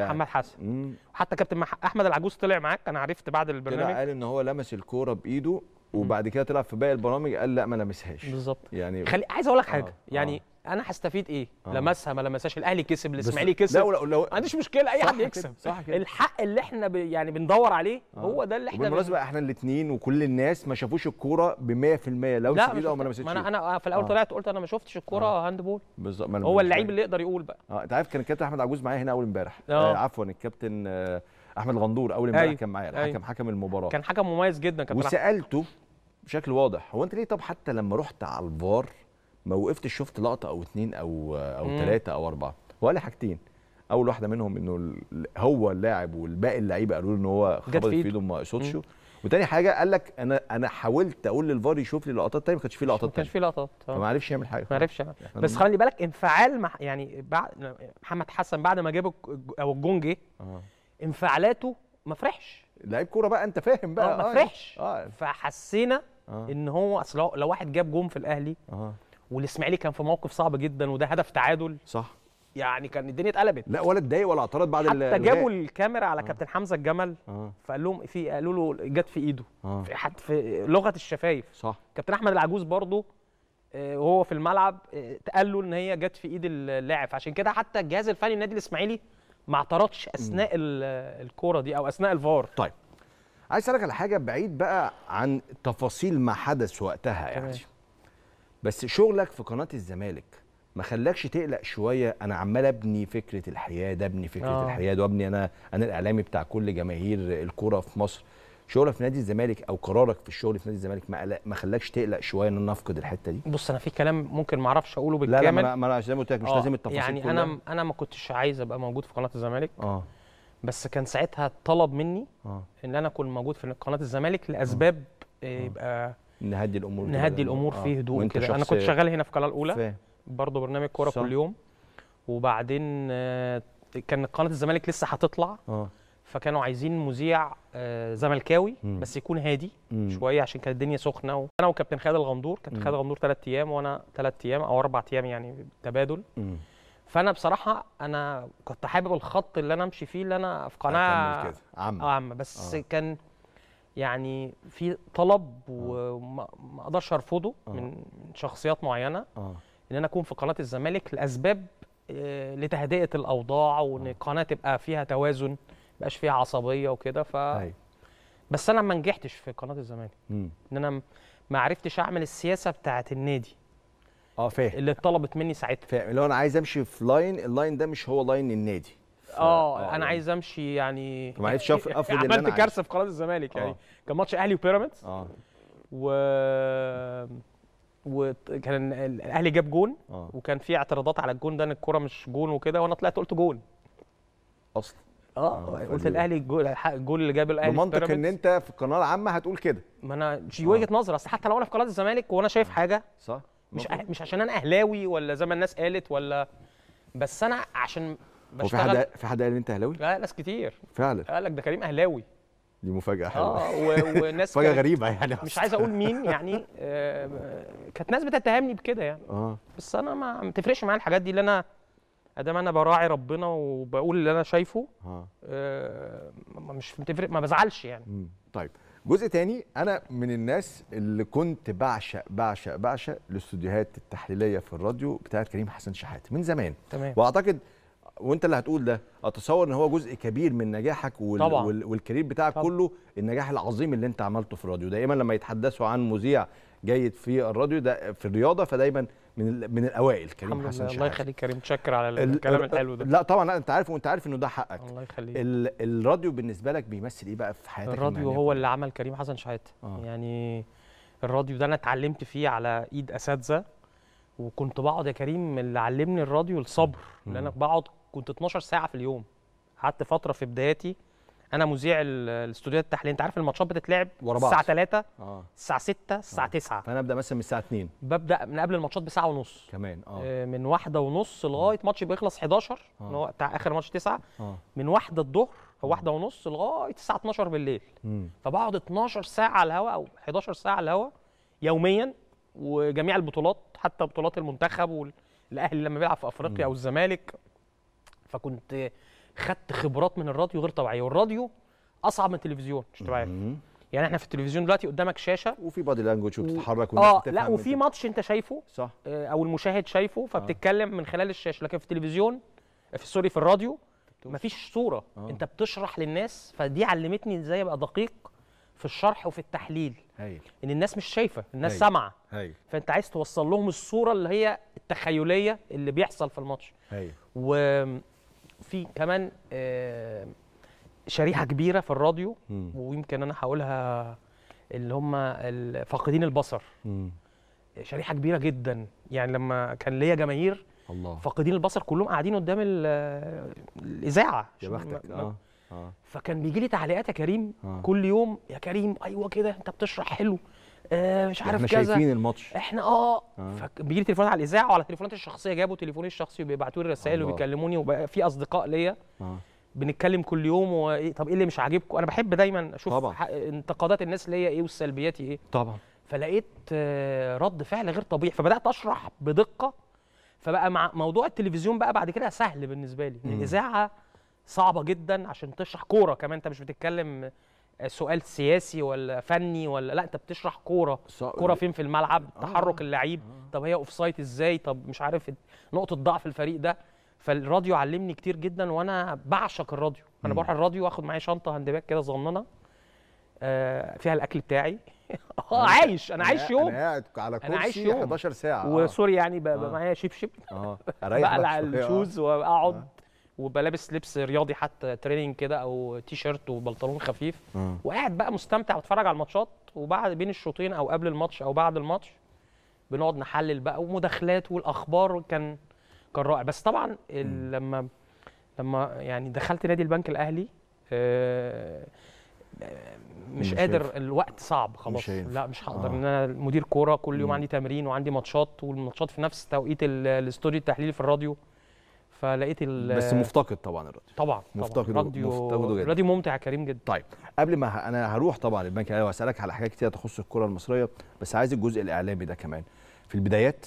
محمد حسن حتى كابتن احمد العجوز طلع معاك انا عرفت بعد البرنامج طلع قال ان هو لمس الكوره بايده وبعد كده طلع في باقي البرامج قال لا ما لمسهاش بالظبط يعني خلي عايز اقول لك حاجه آه. يعني آه. انا هستفيد ايه؟ آه. لمسها ما لمسهاش الاهلي كسب الاسماعيلي كسب لا لا ما عنديش مشكله اي حد يكسب صح كده الحق اللي احنا ب... يعني بندور عليه آه. هو ده اللي احنا بالمناسبه بن... احنا الاثنين وكل الناس ما شافوش الكوره ب 100% لو سجل او ما لمستش ما انا انا في الاول آه. طلعت قلت انا ما شفتش الكوره آه. هاند بول بالظبط هو اللعيب اللي يقدر يقول بقى اه انت عارف كان الكابتن احمد عجوز معايا هنا اول امبارح آه. آه عفوا الكابتن آه احمد الغندور اول امبارح أيوه. كان معايا أيوه. حكم حكم المباراه كان حكم مميز جدا كابتن وسالته بشكل واضح هو انت ليه طب حتى لما رحت على الفار ما وقفتش شفت لقطه او اثنين او او ثلاثه او اربعه ولا حاجتين اول واحده منهم انه هو اللاعب والباقي اللعيبه قالوا له ان هو خبط في ايده ما قصدش وتاني حاجه قال لك انا انا حاولت اقول للفار يشوف لي لقطات تانية ما كانش في لقطات ما كانش في لقطات فما آه. عرفش يعمل حاجه ما عرفش يعني بس خلي بالك انفعال مح يعني بعد محمد حسن بعد ما جاب او الجون جه آه. انفعالاته ما فرحش لعيب كوره بقى انت فاهم بقى آه ما آه. فرحش آه. فحسينا آه. ان هو اصل لو واحد جاب جون في الاهلي آه. والاسماعيلي كان في موقف صعب جدا وده هدف تعادل صح يعني كان الدنيا اتقلبت لا ولا اتضايق ولا اعترض بعد حتى الوهاء. جابوا الكاميرا على آه. كابتن حمزه الجمل آه. فقال لهم في قالوا له جت في ايده آه. في, في لغه الشفايف صح كابتن احمد العجوز برضه آه، وهو في الملعب آه، قال له ان هي جت في ايد اللاعب عشان كده حتى الجهاز الفني النادي الاسماعيلي ما اعترضش اثناء الكوره دي او اثناء الفار طيب عايز اسالك على حاجه بعيد بقى عن تفاصيل ما حدث وقتها يعني بس شغلك في قناه الزمالك ما خلاكش تقلق شويه انا عمال ابني فكره الحياه ده ابني فكره آه. الحياه ده وابني انا انا الاعلامي بتاع كل جماهير الكوره في مصر شغلك في نادي الزمالك او قرارك في الشغل في نادي الزمالك ما ما خلاكش تقلق شويه ان انا افقد الحته دي بص انا في كلام ممكن ما اعرفش اقوله بالكامل لا لا ما انا زي ما قلت لك مش آه. لازم التفاصيل يعني كلها. انا انا ما كنتش عايز ابقى موجود في قناه الزمالك اه بس كان ساعتها طلب مني آه. ان انا اكون موجود في قناه الزمالك لاسباب آه. آه، يبقى آه. نهدي الامور نهدي الامور في آه. هدوء كده انا كنت شغال هنا في قناه الاولى برضه برنامج كوره كل يوم وبعدين آه، كان قناه الزمالك لسه هتطلع اه فكانوا عايزين مذيع آه، زملكاوي بس يكون هادي مم. شويه عشان كانت الدنيا سخنه و... انا وكابتن خالد الغندور كابتن خالد الغندور ثلاث ايام وانا ثلاث ايام او اربع ايام يعني تبادل مم. فانا بصراحه انا كنت حابب الخط اللي انا امشي فيه اللي انا في قناه عامه بس آه. كان يعني في طلب وما آه. اقدرش ارفضه آه. من شخصيات معينه آه. ان انا اكون في قناه الزمالك لاسباب لتهدئه الاوضاع وان القناه تبقى فيها توازن ما فيها عصبيه وكده ف بس انا ما نجحتش في قناه الزمالك ان انا ما عرفتش اعمل السياسه بتاعه النادي اه فاهم اللي اتطلبت مني ساعتها فاهم اللي هو انا عايز امشي في لاين اللاين ده مش هو لاين النادي آه،, اه انا يعني. عايز امشي يعني ما عرفتش افرض عملت كارثه في قناه الزمالك يعني آه. كان ماتش اهلي وبيراميدز اه و وكان الاهلي جاب جون أوه. وكان في اعتراضات على الجون ده ان الكوره مش جون وكده وانا طلعت قلت جون اصلا آه،, اه, قلت الاهلي الجول اللي جاب الاهلي بمنطق ان انت في القناه العامه هتقول كده ما انا دي وجهه نظر اصل حتى لو انا في قناه الزمالك وانا شايف حاجه صح مش أه مش عشان انا اهلاوي ولا زي ما الناس قالت ولا بس انا عشان هو في حد في حد قال ان انت اهلاوي؟ لا ناس كتير فعلا قال لك ده كريم اهلاوي دي مفاجأة حلوة اه وناس مفاجأة غريبة يعني مش عايز اقول مين يعني آه كانت ناس بتتهمني بكده يعني اه بس انا ما, تفرقش معايا الحاجات دي اللي انا ادام انا براعي ربنا وبقول اللي انا شايفه اه, آه مش بتفرق ما بزعلش يعني مم. طيب جزء تاني انا من الناس اللي كنت بعشق بعشق بعشق الاستوديوهات التحليليه في الراديو بتاعت كريم حسن شحاته من زمان تمام واعتقد وانت اللي هتقول ده اتصور ان هو جزء كبير من نجاحك وال... طبعًا. وال... والكارير بتاعك طبعًا. كله النجاح العظيم اللي انت عملته في الراديو دائما لما يتحدثوا عن مذيع جيد في الراديو ده في الرياضه فدايما من من الاوائل كريم الحمد حسن شحاته الله يخليك كريم تشكر على الكلام الحلو ده لا طبعا انت عارف وانت عارف انه ده حقك الله يخليك الراديو بالنسبه لك بيمثل ايه بقى في حياتك الراديو هو اللي عمل كريم حسن شحاته آه. يعني الراديو ده انا اتعلمت فيه على ايد اساتذه وكنت بقعد يا كريم اللي علمني الراديو الصبر لان انا بقعد كنت 12 ساعه في اليوم قعدت فتره في بداياتي انا مذيع الاستوديوهات التحليل انت عارف الماتشات بتتلعب ورا بعض الساعه 3 آه. الساعه 6 الساعه آه. 9 فانا ابدا مثلا من الساعه 2 ببدا من قبل الماتشات بساعه ونص كمان اه, آه، من واحدة ونص لغايه آه. ماتش بيخلص 11 آه. اللي هو بتاع اخر ماتش 9 آه. من واحدة الظهر او آه. واحدة ونص لغايه الساعه 12 بالليل فبقعد 12 ساعه على الهواء او 11 ساعه على الهواء يوميا وجميع البطولات حتى بطولات المنتخب والاهلي لما بيلعب في افريقيا او الزمالك فكنت خدت خبرات من الراديو غير طبيعيه والراديو اصعب من التلفزيون مش طبيعي يعني احنا في التلفزيون دلوقتي قدامك شاشه وفي بادي لانجوج وبتتحرك اه لا وفي ماتش انت شايفه صح آه، او المشاهد شايفه فبتتكلم آه. من خلال الشاشه لكن في التلفزيون آه، في سوري في الراديو مفيش صوره آه. انت بتشرح للناس فدي علمتني ازاي ابقى دقيق في الشرح وفي التحليل هاي. ان الناس مش شايفه الناس سامعه فانت عايز توصل لهم الصوره اللي هي التخيليه اللي بيحصل في الماتش هاي. و في كمان آه، شريحه كبيره في الراديو ويمكن انا هقولها اللي هم فاقدين البصر شريحه كبيره جدا يعني لما كان ليا جماهير الله فاقدين البصر كلهم قاعدين قدام الاذاعه يا بختك آه. اه فكان بيجي لي تعليقات يا كريم آه. كل يوم يا كريم ايوه كده انت بتشرح حلو آه، مش عارف كذا احنا شايفين الماتش احنا اه, آه. فبيجي لي تليفونات على الاذاعه وعلى تليفوناتي الشخصيه جابوا تليفوني الشخصي وبيبعتوا لي رسائل وبيكلموني وبقى في اصدقاء ليا آه. بنتكلم كل يوم وايه طب ايه اللي مش عاجبكم انا بحب دايما اشوف طبعا. انتقادات الناس ليا ايه والسلبيات ايه طبعا فلقيت آه، رد فعل غير طبيعي فبدات اشرح بدقه فبقى مع موضوع التلفزيون بقى بعد كده سهل بالنسبه لي الاذاعه صعبه جدا عشان تشرح كوره كمان انت مش بتتكلم سؤال سياسي ولا فني ولا لا انت بتشرح كوره كوره فين في الملعب آه. تحرك اللعيب آه. طب هي اوف سايت ازاي طب مش عارف نقطه ضعف الفريق ده فالراديو علمني كتير جدا وانا بعشق الراديو انا بروح الراديو واخد معايا شنطه هاند باك كده صغننه آه فيها الاكل بتاعي اه عايش انا عايش يوم انا قاعد على كرسي 11 ساعه وسوري يعني بقى آه. معايا شبشب اه اريح بقلع الشوز واقعد وبلابس لبس رياضي حتى تريننج كده او تي شيرت وبنطلون خفيف م. آه. وقاعد بقى مستمتع بتفرج على الماتشات وبعد بين الشوطين او قبل الماتش او بعد الماتش بنقعد نحلل بقى ومداخلات والاخبار كان كان رائع بس طبعا لما لما يعني دخلت نادي البنك الاهلي آه، آه، مش, مش قادر شايف. الوقت صعب خلاص مش لا مش هقدر آه. ان انا مدير كوره كل يوم عندي تمرين وعندي ماتشات والماتشات في نفس توقيت الاستوديو التحليلي في الراديو فلقيت ال بس مفتقد طبعا الراديو طبعا مفتقد الراديو مفتقد جدا الراديو ممتع كريم جدا طيب قبل ما انا هروح طبعا للبنك الاهلي واسالك على حاجات كتير تخص الكره المصريه بس عايز الجزء الاعلامي ده كمان في البدايات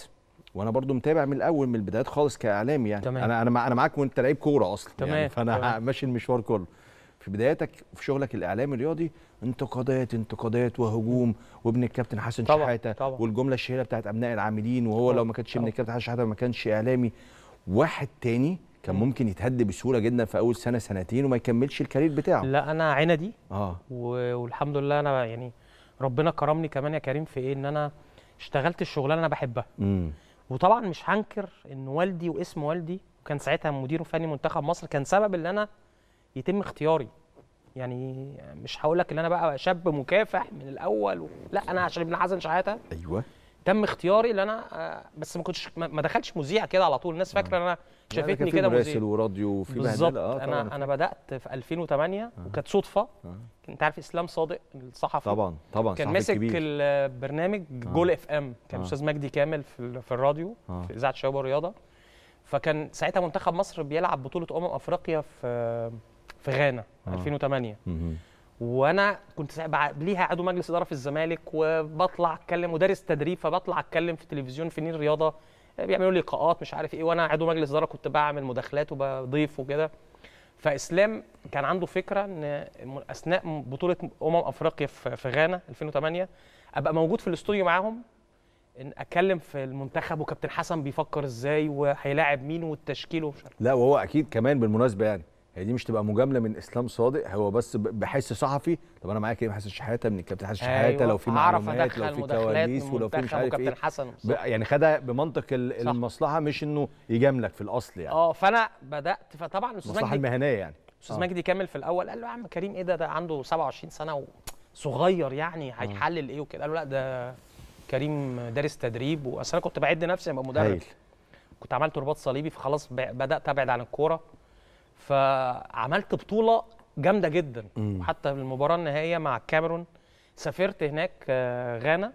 وانا برضو متابع من الاول من البدايات خالص كاعلامي يعني تمام. انا انا انا معاك وانت لعيب كوره اصلا يعني. تمام. يعني فانا تمام. ماشي المشوار كله في بداياتك وفي شغلك الاعلامي الرياضي انتقادات انتقادات وهجوم وابن الكابتن حسن طبعًا شحاته طبعًا. والجمله الشهيره بتاعت ابناء العاملين وهو طبعًا. لو ما كانش ابن الكابتن حسن شحاته ما كانش اعلامي واحد تاني كان ممكن يتهد بسهوله جدا في اول سنه سنتين وما يكملش الكارير بتاعه لا انا عندي اه والحمد لله انا يعني ربنا كرمني كمان يا كريم في ايه ان انا اشتغلت الشغلانه انا بحبها مم. وطبعا مش هنكر ان والدي واسم والدي وكان ساعتها مدير فني منتخب مصر كان سبب ان انا يتم اختياري يعني مش هقول لك ان انا بقى شاب مكافح من الاول و... لا انا عشان ابن حسن شحاته ايوه تم اختياري ان انا آه، بس ما كنتش ما دخلتش مذيع كده على طول الناس آه. فاكره ان انا يعني شافتني كده مذيع مراسل وراديو وفي مهنه آه انا انا بدات في 2008 آه. وكانت صدفه آه. انت عارف اسلام صادق الصحفي طبعا طبعا كان ماسك البرنامج آه. جول اف ام كان استاذ مجدي كامل في, في الراديو في اذاعه الشباب والرياضه فكان ساعتها منتخب مصر بيلعب بطوله امم افريقيا في في غانا 2008 وانا كنت ليها عضو مجلس اداره في الزمالك وبطلع اتكلم ودارس تدريب فبطلع اتكلم في تلفزيون نيل رياضه آه، بيعملوا لي لقاءات مش عارف ايه وانا عضو مجلس اداره كنت بعمل مداخلات وبضيف وكده فاسلام كان عنده فكره ان اثناء بطوله امم افريقيا في غانا 2008 ابقى موجود في الاستوديو معاهم ان اتكلم في المنتخب وكابتن حسن بيفكر ازاي وهيلاعب مين والتشكيل ومش عارف لا وهو اكيد كمان بالمناسبه يعني هي دي مش تبقى مجامله من اسلام صادق هو بس بحس صحفي طب انا معايا كريم حسن شحاته من الكابتن حسن شحاته أيوة. لو في معلومات لو في كواليس ولو في مش عارف ايه حسن يعني خدها بمنطق المصلحه مش انه يجاملك في الاصل يعني اه فانا بدات فطبعا استاذ مجدي المصلحه المهنيه يعني استاذ آه. مجدي كامل في الاول قال له يا عم كريم ايه ده ده عنده 27 سنه وصغير يعني آه. هيحلل ايه وكده قال له لا ده كريم دارس تدريب واصل انا كنت بعد نفسي ابقى مدرب كنت عملت رباط صليبي فخلاص بدات ابعد عن الكوره فعملت بطوله جامده جدا مم. حتى في المباراه النهائيه مع الكاميرون سافرت هناك آه، غانا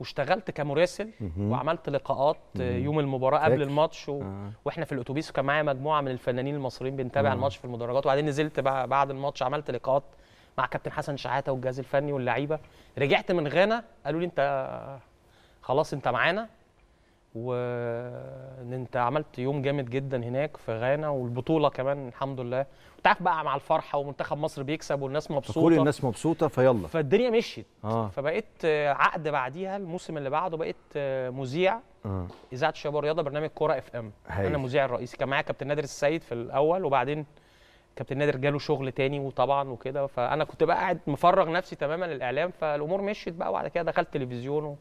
واشتغلت كمراسل وعملت لقاءات آه، مم. يوم المباراه قبل الماتش و... آه. واحنا في الاتوبيس وكان معايا مجموعه من الفنانين المصريين بنتابع آه. الماتش في المدرجات وبعدين نزلت بعد الماتش عملت لقاءات مع كابتن حسن شحاته والجهاز الفني واللعيبه رجعت من غانا قالوا لي انت خلاص انت معانا وان انت عملت يوم جامد جدا هناك في غانا والبطوله كمان الحمد لله انت عارف بقى مع الفرحه ومنتخب مصر بيكسب والناس مبسوطه كل الناس مبسوطه فيلا فالدنيا مشيت آه. فبقيت عقد بعديها الموسم اللي بعده بقيت مذيع آه. اذاعه الشباب والرياضه برنامج كوره اف ام انا المذيع الرئيسي كان معايا كابتن نادر السيد في الاول وبعدين كابتن نادر جاله شغل تاني وطبعا وكده فانا كنت بقى قاعد مفرغ نفسي تماما للاعلام فالامور مشيت بقى وبعد كده دخلت تلفزيون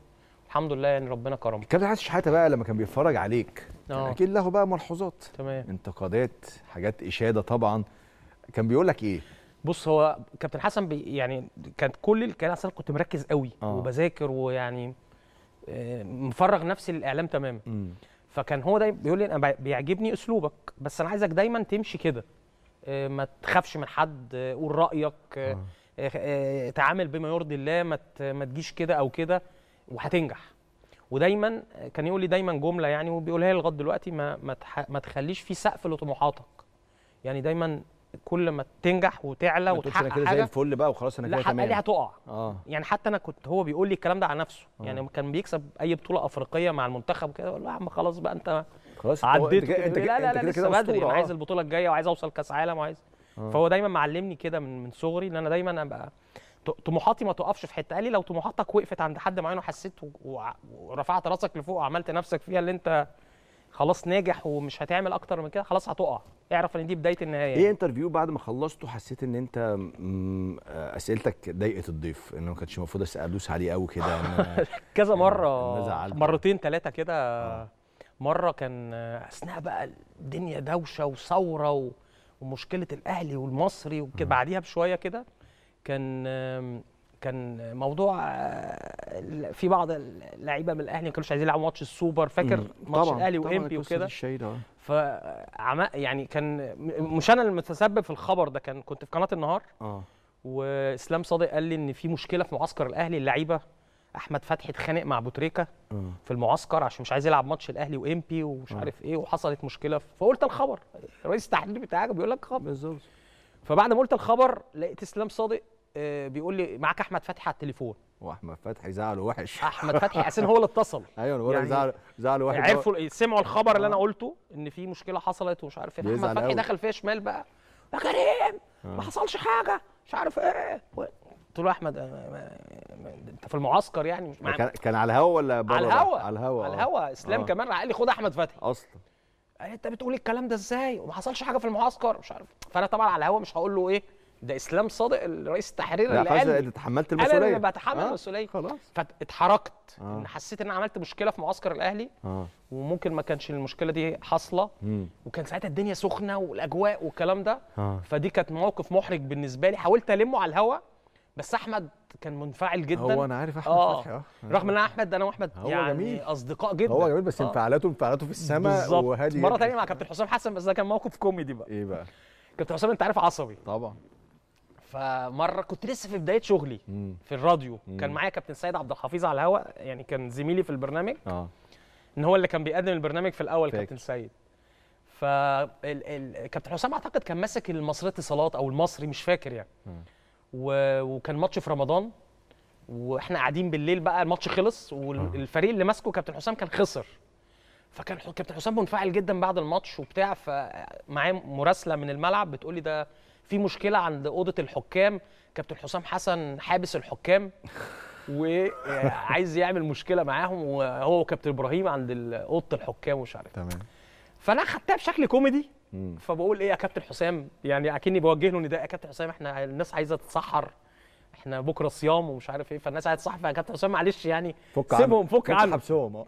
الحمد لله يعني ربنا كرم الكابتن حسن شحاته بقى لما كان بيتفرج عليك كان آه. اكيد له بقى ملحوظات تمام انتقادات حاجات اشاده طبعا كان بيقول لك ايه بص هو كابتن حسن بي يعني كانت كل الكلام اصلا كنت مركز قوي أوه. وبذاكر ويعني آه، مفرغ نفسي للاعلام تماما فكان هو دايما بيقول لي انا بيعجبني اسلوبك بس انا عايزك دايما تمشي كده آه، ما تخافش من حد قول رايك أوه. تعامل بما يرضي الله ما تجيش كده او كده وهتنجح ودايما كان يقول لي دايما جمله يعني وبيقولها لي لغايه دلوقتي ما ما, ما تخليش في سقف لطموحاتك يعني دايما كل ما تنجح وتعلى وتحقق انا كده زي الفل بقى وخلاص انا كده تمام لا هتقع آه. يعني حتى انا كنت هو بيقول لي الكلام ده على نفسه آه. يعني كان بيكسب اي بطوله افريقيه مع المنتخب كده اقول له يا عم خلاص بقى انت خلاص عديت انت, انت, لا لا لا كده لسه بدري انا عايز البطوله الجايه وعايز اوصل كاس عالم وعايز آه. فهو دايما معلمني كده من من صغري ان انا دايما ابقى طموحاتي ما توقفش في حته قال لي لو طموحاتك وقفت عند حد معين وحسيت ورفعت راسك لفوق وعملت نفسك فيها اللي انت خلاص ناجح ومش هتعمل اكتر من كده خلاص هتقع اعرف ان دي بدايه النهايه ايه انترفيو يعني. بعد ما خلصته حسيت ان انت آه، اسئلتك ضايقت الضيف انه ما كانش المفروض ادوس عليه قوي كده كذا مره مرتين ثلاثه كده آه. مره كان آه، اثناء بقى الدنيا دوشه وثوره ومشكله الاهلي والمصري وكده بعديها بشويه كده كان كان موضوع في بعض اللعيبه من الاهلي ما كانوش عايزين يلعبوا ماتش السوبر فاكر ماتش الاهلي وامبي وكده طبعا آه. ف يعني كان مش انا المتسبب في الخبر ده كان كنت في قناه النهار اه واسلام صادق قال لي ان في مشكله في معسكر الاهلي اللعيبه احمد فتحي اتخانق مع ابو تريكه آه. في المعسكر عشان مش عايز يلعب ماتش الاهلي وامبي ومش آه. عارف ايه وحصلت مشكله فقلت الخبر رئيس التحليل بتاعك بيقول لك خبر بالظبط فبعد ما قلت الخبر لقيت اسلام صادق آه، بيقول لي معاك احمد فتحي على التليفون واحمد فتحي زعله وحش احمد فتحي اساسا هو اللي اتصل ايوه انا بقول لك يعني زعله زعله وحش عرفوا سمعوا الخبر اللي آه. انا قلته ان في مشكله حصلت ومش عارف ايه احمد فتحي دخل فيها شمال بقى يا كريم ما آه. حصلش حاجه مش عارف ايه قلت له احمد انت في المعسكر يعني مش كان, كان على الهوا ولا على الهوا على الهوا على الهوا اسلام أوه. كمان قال لي خد احمد فتحي اصلا انت بتقول الكلام ده ازاي وما حصلش حاجه في المعسكر مش عارف فانا طبعا على الهوا مش هقول له ايه ده اسلام صادق الرئيس التحرير اللي قال لي إيه؟ تحملت المسؤوليه انا اللي بتحمل آه. المسؤوليه خلاص فاتحركت آه. ان حسيت ان عملت مشكله في معسكر الاهلي آه. وممكن ما كانش المشكله دي حاصله وكان ساعتها الدنيا سخنه والاجواء والكلام ده آه. فدي كانت موقف محرج بالنسبه لي حاولت المه على الهوا بس احمد كان منفعل جدا هو انا عارف احمد آه. فتحي اه رغم ان احمد انا واحمد يعني جميل. اصدقاء جدا هو جميل بس آه. انفعالاته انفعالاته في السماء وهادي مره ثانيه مع كابتن حسام حسن بس ده كان موقف كوميدي بقى ايه بقى كابتن حسام انت عارف عصبي طبعا فمره كنت لسه في بدايه شغلي مم. في الراديو مم. كان معايا كابتن سيد عبد الحفيظ على الهواء يعني كان زميلي في البرنامج اه ان هو اللي كان بيقدم البرنامج في الاول فيك. كابتن سيد ف كابتن حسام اعتقد كان ماسك المصري اتصالات او المصري مش فاكر يعني و... وكان ماتش في رمضان واحنا قاعدين بالليل بقى الماتش خلص والفريق آه. اللي ماسكه كابتن حسام كان خسر فكان كابتن حسام منفعل جدا بعد الماتش وبتاع فمعاه مراسله من الملعب بتقول لي ده في مشكله عند اوضه الحكام كابتن حسام حسن حابس الحكام وعايز يعمل مشكله معاهم وهو وكابتن ابراهيم عند اوضه الحكام ومش عارف تمام فانا خدتها بشكل كوميدي فبقول ايه يا كابتن حسام يعني اكني بوجه له نداء يا كابتن حسام احنا الناس عايزه تتسحر احنا بكره صيام ومش عارف ايه فالناس عايزه تصحى فكابتن حسام معلش يعني فك سيبهم فك عنهم حبسهم آه.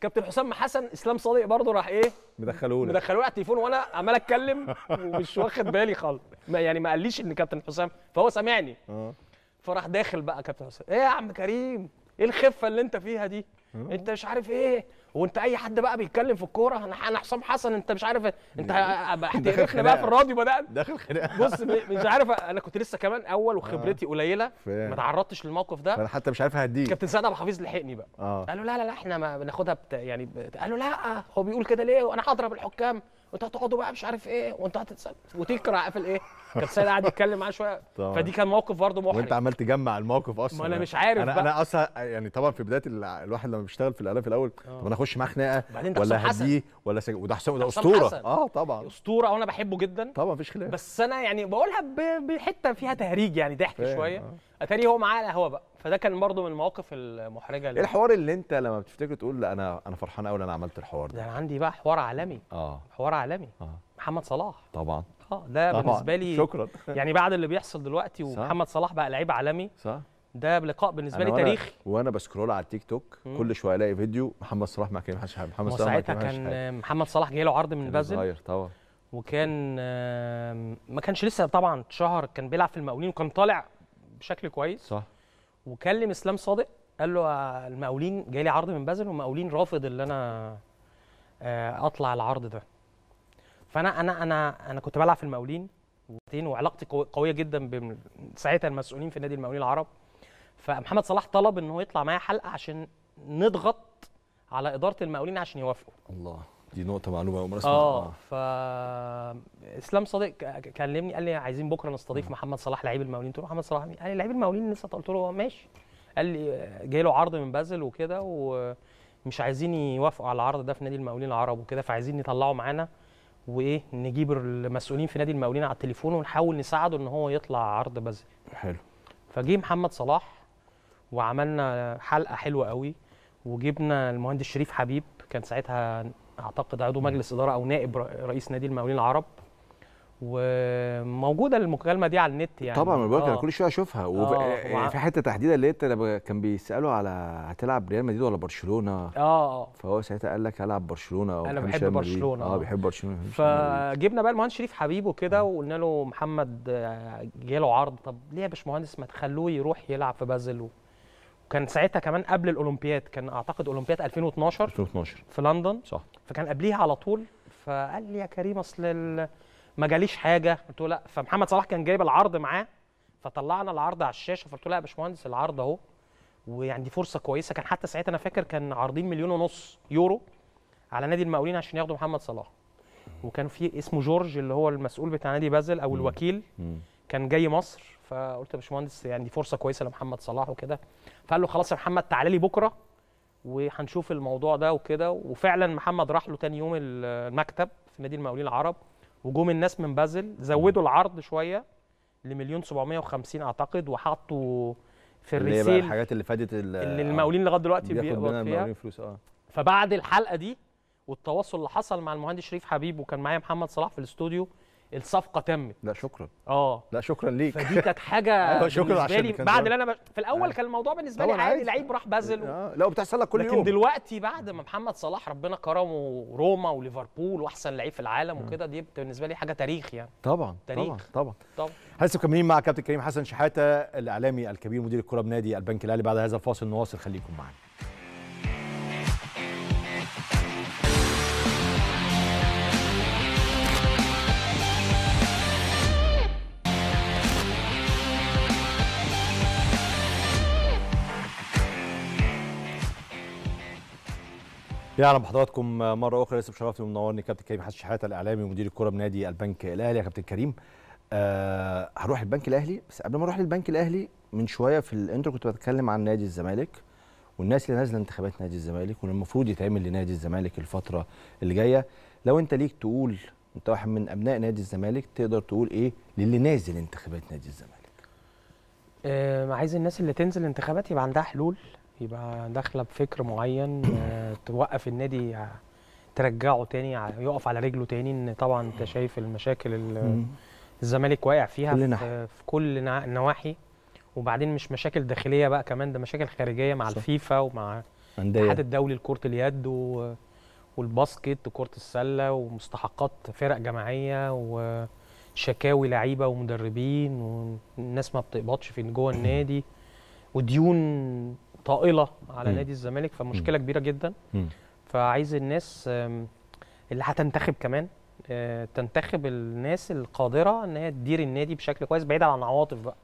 كابتن حسام حسن اسلام صادق برضه راح ايه مدخلوه مدخلوه على التليفون وانا عمال اتكلم ومش واخد بالي خالص يعني ما قاليش ان كابتن حسام فهو سامعني اه فراح داخل بقى كابتن حسام ايه يا عم كريم ايه الخفه اللي انت فيها دي آه. انت مش عارف ايه وانت اي حد بقى بيتكلم في الكوره انا حسام حسن انت مش عارف انت هتقرفنا بقى في الراديو بدات داخل خناقه بص مش عارف انا كنت لسه كمان اول وخبرتي آه. قليله ما تعرضتش للموقف ده انا حتى مش عارف هديه كابتن سعد عبد الحفيظ لحقني بقى آه. قالوا لا لا لا احنا ما بناخدها بت... يعني بت... قالوا لا آه، هو بيقول كده ليه وانا هضرب الحكام هتقعدوا بقى مش عارف ايه وانت هتتسال وتكرع قافل ايه كان سيد قاعد يتكلم معاه شويه فدي كان موقف برضه محرج وانت عمال تجمع الموقف اصلا ما انا يعني. مش عارف انا بقى. انا اصلا يعني طبعا في بدايه الواحد لما بيشتغل في الاعلام في الاول آه. طب انا اخش معاه خناقه ولا هديه ولا سج... وده حسام ده اسطوره اه طبعا اسطوره وانا بحبه جدا طبعا مفيش خلاف بس انا يعني بقولها بحته فيها تهريج يعني ضحك شويه آه. اتاري هو معاه قهوه بقى فده كان برضه من المواقف المحرجه ايه الحوار اللي انت لما بتفتكر تقول لا انا انا فرحان قوي انا عملت الحوار ده ده انا عندي بقى حوار عالمي اه حوار عالمي اه محمد صلاح طبعا اه ده طبعا. بالنسبه لي شكرا يعني بعد اللي بيحصل دلوقتي ومحمد صلاح بقى لعيب عالمي صح ده لقاء بالنسبه لي تاريخي وانا بسكرول على التيك توك مم. كل شويه الاقي فيديو محمد صلاح مع كريم حاجه محمد صلاح ساعتها كان محمد صلاح جاي له عرض من بازل صغير طبعا وكان ما كانش لسه طبعا اتشهر كان بيلعب في المقاولين وكان طالع بشكل كويس صح وكلم اسلام صادق قال له المقاولين جاي لي عرض من بازل والمقاولين رافض اللي انا آه، اطلع العرض ده فانا انا انا انا كنت بلعب في المقاولين وعلاقتي قويه جدا ساعتها المسؤولين في نادي المقاولين العرب فمحمد صلاح طلب ان هو يطلع معايا حلقه عشان نضغط على اداره المقاولين عشان يوافقوا الله دي نقطه معلومه اول مره اسمعها اه, آه. ف اسلام صادق كلمني قال لي عايزين بكره نستضيف محمد صلاح لعيب المقاولين قلت له محمد صلاح قال لي لعيب المقاولين لسه قلت له آه، ماشي قال لي آه، جاي له عرض من بازل وكده ومش عايزين يوافقوا على العرض ده في نادي المقاولين العرب وكده فعايزين يطلعوا معانا وايه نجيب المسؤولين في نادي المقاولين على التليفون ونحاول نساعده ان هو يطلع عرض بازل حلو فجه محمد صلاح وعملنا حلقه حلوه قوي وجبنا المهندس شريف حبيب كان ساعتها اعتقد عضو مجلس اداره او نائب رئيس نادي المقاولين العرب وموجوده المكالمه دي على النت يعني طبعا انا آه. انا كل شويه اشوفها آه. آه، في حته تحديدا اللي انت كان بيسالوا على هتلعب ريال مدريد ولا برشلونه اه, آه. فهو ساعتها قال لك هلعب برشلونه انا بحب برشلونه آه،, اه بيحب برشلونه فجبنا بقى المهندس شريف كده آه. وقلنا له محمد جاله عرض طب ليه يا باشمهندس ما تخلوه يروح يلعب في بازل كان ساعتها كمان قبل الاولمبياد كان اعتقد اولمبياد 2012 2012 في لندن صح فكان قبليها على طول فقال لي يا كريم اصل ما جاليش حاجه قلت له لا فمحمد صلاح كان جايب العرض معاه فطلعنا العرض على الشاشه فقلت له لا يا باشمهندس العرض اهو ويعني دي فرصه كويسه كان حتى ساعتها انا فاكر كان عارضين مليون ونص يورو على نادي المقاولين عشان ياخدوا محمد صلاح وكان في اسمه جورج اللي هو المسؤول بتاع نادي بازل او الوكيل كان جاي مصر فقلت يا باشمهندس يعني دي فرصه كويسه لمحمد صلاح وكده فقال له خلاص يا محمد تعالى لي بكره وهنشوف الموضوع ده وكده وفعلا محمد راح له تاني يوم المكتب في نادي المقاولين العرب وجم الناس من بازل زودوا العرض شويه لمليون 750 اعتقد وحطوا في الريسيل اللي هي الحاجات اللي فادت اللي المقاولين لغايه دلوقتي بياخدوا فيها فلوس اه فبعد الحلقه دي والتواصل اللي حصل مع المهندس شريف حبيب وكان معايا محمد صلاح في الاستوديو الصفقه تمت لا شكرا اه لا شكرا ليك فدي كانت حاجه شكرا عشان لي بعد اللي انا ب... في الاول كان الموضوع بالنسبه لي عادي لعيب راح بازل و... آه، لا وبتحصل لك كل لكن يوم لكن دلوقتي بعد ما محمد صلاح ربنا كرمه روما وليفربول واحسن لعيب في العالم وكده دي بالنسبه لي حاجه تاريخ يعني طبعا تاريخ طبعا طبعا, طبعا. مكملين مع كابتن كريم حسن شحاته الاعلامي الكبير مدير الكره بنادي البنك الاهلي بعد هذا الفاصل نواصل خليكم معانا يا اهلا بحضراتكم مره اخرى لسه بشرفتي ومنورني كابتن كريم حسن شحاته الاعلامي ومدير الكره بنادي البنك الاهلي يا كابتن كريم أه هروح البنك الاهلي بس قبل ما اروح للبنك الاهلي من شويه في الانترو كنت بتكلم عن نادي الزمالك والناس اللي نازله انتخابات نادي الزمالك واللي المفروض يتعمل لنادي الزمالك الفتره اللي جايه لو انت ليك تقول انت واحد من ابناء نادي الزمالك تقدر تقول ايه للي نازل انتخابات نادي الزمالك؟ أه عايز الناس اللي تنزل انتخابات يبقى عندها حلول يبقى داخله بفكر معين آه، توقف النادي آه، ترجعه تاني آه، يقف على رجله تاني ان طبعا انت شايف المشاكل اللي الزمالك واقع فيها كل في, في كل النواحي وبعدين مش مشاكل داخليه بقى كمان ده مشاكل خارجيه مع صح. الفيفا ومع الاتحاد الدولي لكره اليد و... والباسكت وكره السله ومستحقات فرق جماعيه وشكاوي لعيبه ومدربين والناس ما بتقبضش في جوه النادي وديون طائله على نادي الزمالك فمشكله كبيره جدا فعايز الناس اللي هتنتخب كمان آه، تنتخب الناس القادره ان هي تدير النادي بشكل كويس بعيدا عن العواطف بقى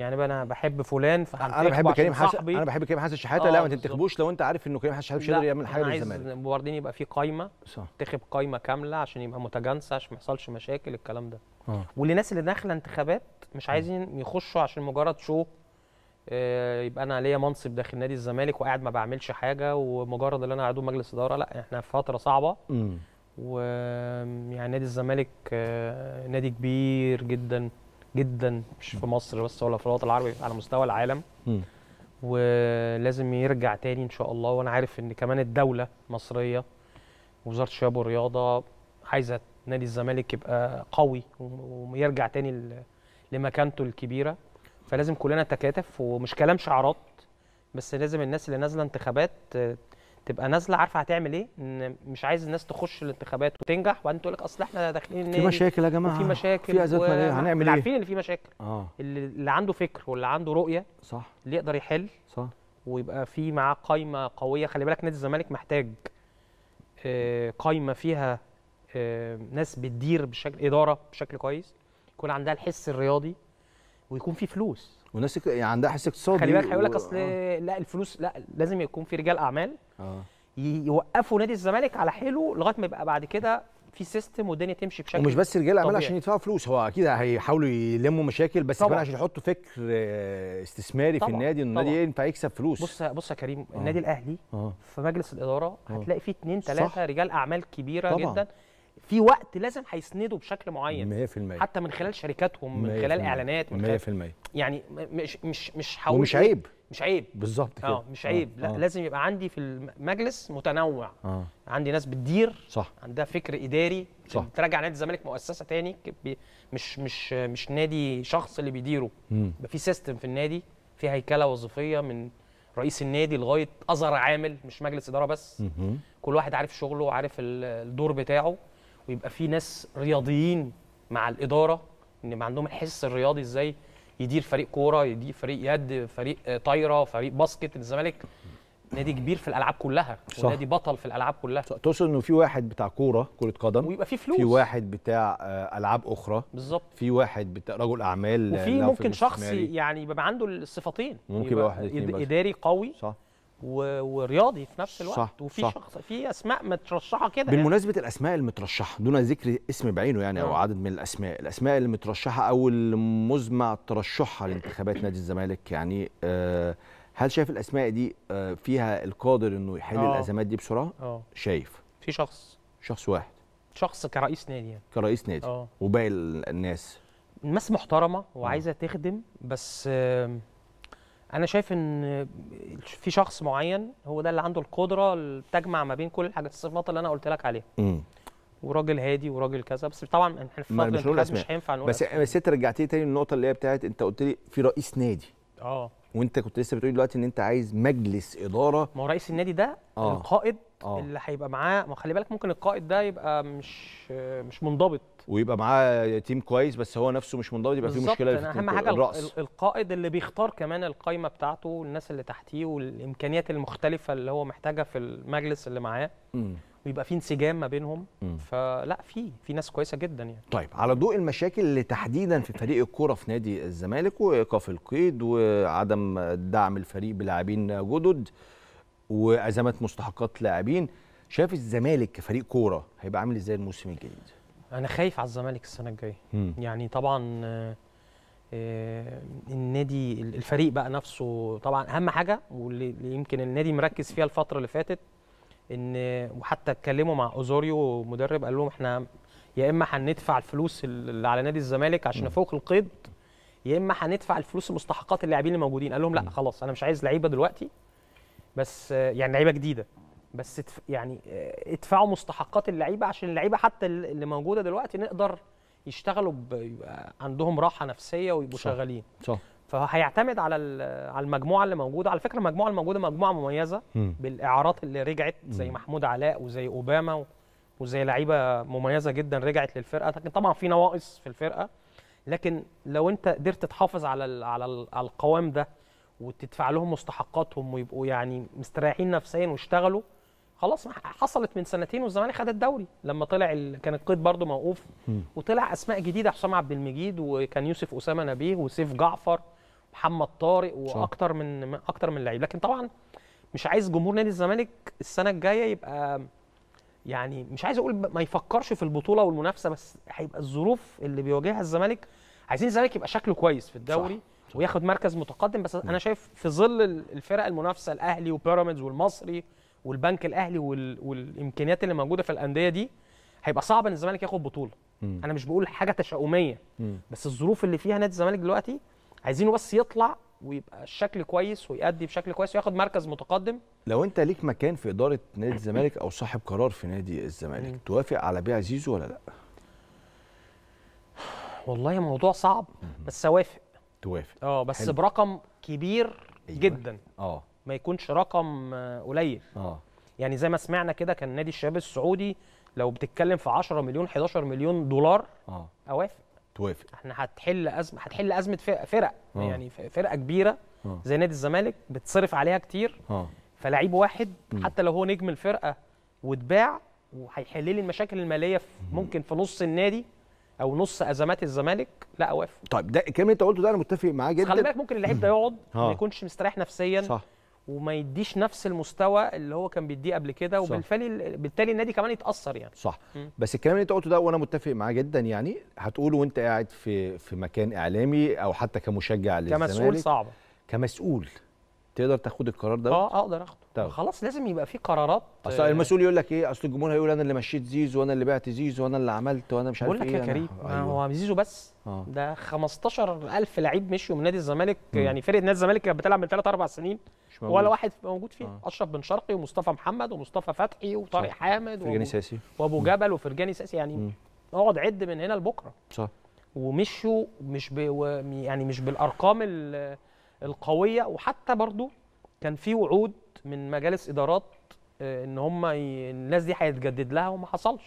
يعني بقى انا بحب فلان انا بحب كريم حسن انا بحب كريم حسن الشحاته آه لا ما تنتخبوش لو انت عارف انه كريم حسن الشحاته مش قادر يعمل حاجه للزمالك عايز وبعدين يبقى في قايمه تنتخب قايمه كامله عشان يبقى متجانسه عشان ما يحصلش مشاكل الكلام ده آه. والناس اللي داخله انتخابات مش عايزين يخشوا عشان مجرد شو آه، يبقى انا ليا منصب داخل نادي الزمالك وقاعد ما بعملش حاجه ومجرد ان انا عضو مجلس اداره لا احنا في فتره صعبه ويعني نادي الزمالك آه، نادي كبير جدا جدا مش في مصر بس ولا في الوطن العربي على مستوى العالم ولازم يرجع تاني ان شاء الله وانا عارف ان كمان الدوله المصريه وزاره الشباب والرياضه عايزه نادي الزمالك يبقى قوي ويرجع تاني لمكانته الكبيره فلازم كلنا نتكاتف ومش كلام شعارات بس لازم الناس اللي نازله انتخابات آه، تبقى نازله عارفه هتعمل ايه ان مش عايز الناس تخش الانتخابات وتنجح وبعدين تقول لك اصل احنا داخلين في مشاكل يا جماعه في مشاكل في ازمات و... هنعمل ايه عارفين ان في مشاكل اه اللي عنده فكر واللي عنده رؤيه صح اللي يقدر يحل صح ويبقى في معاه قايمه قويه خلي بالك نادي الزمالك محتاج آه، قايمه فيها آه، ناس بتدير بشكل اداره بشكل كويس يكون عندها الحس الرياضي ويكون في فلوس وناس يعني عندها حس اقتصادي خلي بالك هيقول لك اصل آه. لا الفلوس لا لازم يكون في رجال اعمال آه. يوقفوا نادي الزمالك على حيله لغايه ما يبقى بعد كده في سيستم والدنيا تمشي بشكل ومش بس رجال اعمال عشان يدفعوا فلوس هو اكيد هيحاولوا يلموا مشاكل بس كمان عشان يحطوا فكر آه، استثماري طبعًا. في النادي ان النادي ينفع يكسب فلوس بص بص يا كريم آه. النادي الاهلي آه. في مجلس الاداره آه. هتلاقي فيه اثنين ثلاثه رجال اعمال كبيره طبعًا. جدا في وقت لازم هيسندوا بشكل معين 100% حتى من خلال شركاتهم من خلال اعلانات من خلال 100% يعني مش مش مش هقول ومش إيه. عيب مش عيب بالظبط كده اه مش عيب آه. لا آه. لازم يبقى عندي في المجلس متنوع آه. عندي ناس بتدير صح عندها فكر اداري صح تراجع نادي الزمالك مؤسسه تاني مش مش مش نادي شخص اللي بيديره يبقى في سيستم في النادي في هيكله وظيفيه من رئيس النادي لغايه اصغر عامل مش مجلس اداره بس كل واحد عارف شغله وعارف الدور بتاعه ويبقى في ناس رياضيين مع الاداره ان عندهم الحس الرياضي ازاي يدير فريق كوره يدير فريق يد فريق آه، طايره فريق باسكت الزمالك نادي كبير في الالعاب كلها صح. ونادي بطل في الالعاب كلها تقصد انه في واحد بتاع كوره كره قدم ويبقى في فلوس في واحد بتاع آه، العاب اخرى بالظبط في واحد بتاع رجل اعمال وفي ممكن شخص يعني يبقى عنده الصفتين ممكن يبقى, يبقى واحد اداري قوي صح. ورياضي في نفس الوقت صح وفي صح شخص في اسماء مترشحه كده يعني. بمناسبه يعني. الاسماء المترشحه دون ذكر اسم بعينه يعني او آه. عدد من الاسماء الاسماء المترشحه او المزمع ترشحها لانتخابات نادي الزمالك يعني آه، هل شايف الاسماء دي آه، فيها القادر انه يحل أوه. الازمات دي بسرعه اه شايف في شخص شخص واحد شخص كرئيس نادي يعني كرئيس نادي وباقي الناس ناس محترمه وعايزه تخدم بس آه انا شايف ان في شخص معين هو ده اللي عنده القدره اللي تجمع ما بين كل الحاجات الصفات اللي انا قلت لك عليها وراجل هادي وراجل كذا بس طبعا احنا في مش, مش هينفع نقول بس بس انت رجعتني تاني للنقطه اللي هي بتاعت انت قلت لي في رئيس نادي اه وانت كنت لسه بتقول دلوقتي ان انت عايز مجلس اداره ما هو رئيس النادي ده أوه. القائد أوه. اللي هيبقى معاه ما خلي بالك ممكن القائد ده يبقى مش مش منضبط ويبقى معاه تيم كويس بس هو نفسه مش منضبط يبقى في مشكله في اهم حاجه الرأس. القائد اللي بيختار كمان القايمه بتاعته الناس اللي تحتيه والامكانيات المختلفه اللي هو محتاجها في المجلس اللي معاه ويبقى في انسجام ما بينهم م. فلا في في ناس كويسه جدا يعني طيب على ضوء المشاكل اللي تحديدا في فريق الكوره في نادي الزمالك وايقاف القيد وعدم دعم الفريق بلاعبين جدد وازمات مستحقات لاعبين شايف الزمالك كفريق كوره هيبقى عامل ازاي الموسم الجديد انا خايف على الزمالك السنه الجايه يعني طبعا آه، آه، النادي الفريق بقى نفسه طبعا اهم حاجه واللي يمكن النادي مركز فيها الفتره اللي فاتت ان وحتى اتكلموا مع اوزوريو مدرب قال لهم احنا يا اما هندفع الفلوس اللي على نادي الزمالك عشان نفوق القيد يا اما هندفع الفلوس المستحقات اللاعبين اللي موجودين قال لهم لا خلاص انا مش عايز لعيبه دلوقتي بس آه، يعني لعيبه جديده بس يعني آه، ادفعوا مستحقات اللعيبه عشان اللعيبه حتى اللي موجوده دلوقتي نقدر يشتغلوا يبقى عندهم راحه نفسيه ويبقوا شغالين صح فهيعتمد على على المجموعه اللي موجوده على فكره المجموعه الموجوده مجموعه مميزه م. بالاعارات اللي رجعت زي م. محمود علاء وزي اوباما وزي لعيبه مميزه جدا رجعت للفرقه لكن طبعا في نواقص في الفرقه لكن لو انت قدرت تحافظ على ال على, القوام ده وتدفع لهم مستحقاتهم ويبقوا يعني مستريحين نفسيا واشتغلوا خلاص حصلت من سنتين والزمالك خد الدوري لما طلع ال... كان القيد برضه موقوف وطلع اسماء جديده حسام عبد المجيد وكان يوسف اسامه نبيه وسيف جعفر محمد طارق واكتر من اكتر من لعيب لكن طبعا مش عايز جمهور نادي الزمالك السنه الجايه يبقى يعني مش عايز اقول ما يفكرش في البطوله والمنافسه بس هيبقى الظروف اللي بيواجهها الزمالك عايزين الزمالك يبقى شكله كويس في الدوري صح. صح. وياخد مركز متقدم بس انا شايف في ظل الفرق المنافسه الاهلي وبيراميدز والمصري والبنك الاهلي وال... والامكانيات اللي موجوده في الانديه دي هيبقى صعب ان الزمالك ياخد بطوله مم. انا مش بقول حاجه تشاؤميه بس الظروف اللي فيها نادي الزمالك دلوقتي عايزينه بس يطلع ويبقى الشكل كويس ويأدي بشكل كويس وياخد مركز متقدم لو انت ليك مكان في اداره نادي الزمالك او صاحب قرار في نادي الزمالك مم. توافق على بيع زيزو ولا لا والله موضوع صعب بس اوافق توافق اه بس حلو. برقم كبير أيوة. جدا اه ما يكونش رقم آه، قليل اه يعني زي ما سمعنا كده كان نادي الشباب السعودي لو بتتكلم في 10 مليون 11 مليون دولار اه اوافق توافق احنا هتحل ازمه هتحل ازمه فرق أوه. يعني فرقه كبيره أوه. زي نادي الزمالك بتصرف عليها كتير آه. فلعيب واحد م. حتى لو هو نجم الفرقه واتباع وهيحل لي المشاكل الماليه في ممكن في نص النادي او نص ازمات الزمالك لا اوافق طيب ده اللي انت قلته ده انا متفق معاه جدا خلي بالك ممكن اللعيب ده يقعد آه. ما يكونش مستريح نفسيا صح. وما يديش نفس المستوى اللي هو كان بيديه قبل كده وبالتالي بالتالي النادي كمان يتاثر يعني صح م. بس الكلام اللي انت قلته ده وانا متفق معاه جدا يعني هتقوله وانت قاعد في في مكان اعلامي او حتى كمشجع للزمالك كمسؤول صعبه كمسؤول تقدر تاخد القرار ده اه اقدر اخده طيب. خلاص لازم يبقى في قرارات اصل المسؤول يقول لك ايه اصل الجمهور هيقول انا اللي مشيت زيزو وانا اللي بعت زيزو وانا اللي عملت وانا مش عارف ايه بقول لك إيه. يا كريم أيوة. هو زيزو بس آه. ده 15000 لعيب مشيوا من نادي الزمالك يعني فرقه نادي الزمالك كانت بتلعب من 3 4 سنين مش موجود. ولا واحد موجود فيها آه. اشرف بن شرقي ومصطفى محمد ومصطفى فتحي وطارق حامد فرجاني ساسي وابو جبل وفرجاني ساسي يعني اقعد عد من هنا لبكره صح ومشوا مش ب... يعني مش بالارقام القويه وحتى برضو كان في وعود من مجالس ادارات آه، ان هم الناس دي هيتجدد لها وما حصلش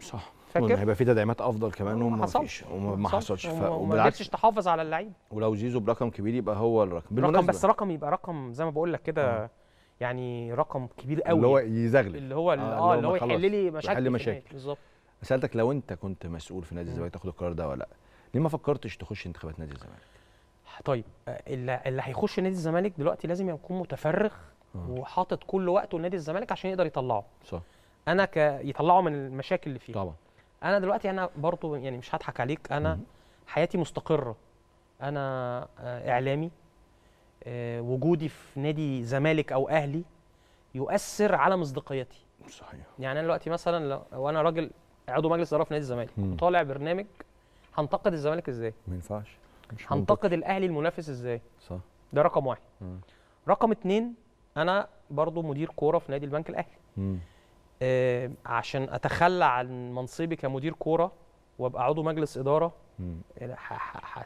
صح فاكر؟ هيبقى في تدعيمات افضل كمان وما حصلش وما حصلش وما قدرتش تحافظ على اللعيب ولو زيزو برقم كبير يبقى هو الرقم رقم بس رقم يبقى رقم زي ما بقول لك كده آه. يعني رقم كبير قوي اللي هو يزغلل اللي هو اه, آه، اللي هو يحل لي مشاكل يحل مشاكل بالظبط سالتك لو انت كنت مسؤول في نادي الزمالك تاخد القرار ده ولا لا ليه ما فكرتش تخش انتخابات نادي الزمالك طيب اللي, اللي هيخش نادي الزمالك دلوقتي لازم يكون متفرغ آه. وحاطط كل وقته لنادي الزمالك عشان يقدر يطلعه صح انا ك يطلعه من المشاكل اللي فيه طبعا انا دلوقتي انا برضو يعني مش هضحك عليك انا حياتي مستقره انا آه، اعلامي آه، وجودي في نادي زمالك او اهلي يؤثر على مصداقيتي صحيح يعني انا دلوقتي مثلا لو انا راجل عضو مجلس اداره في نادي الزمالك وطالع برنامج هنتقد الزمالك ازاي ما ينفعش هنتقد الاهلي المنافس ازاي صح ده رقم واحد مم. رقم اتنين انا برضو مدير كوره في نادي البنك الاهلي آه، عشان اتخلى عن منصبي كمدير كوره وابقى عضو مجلس اداره إيه،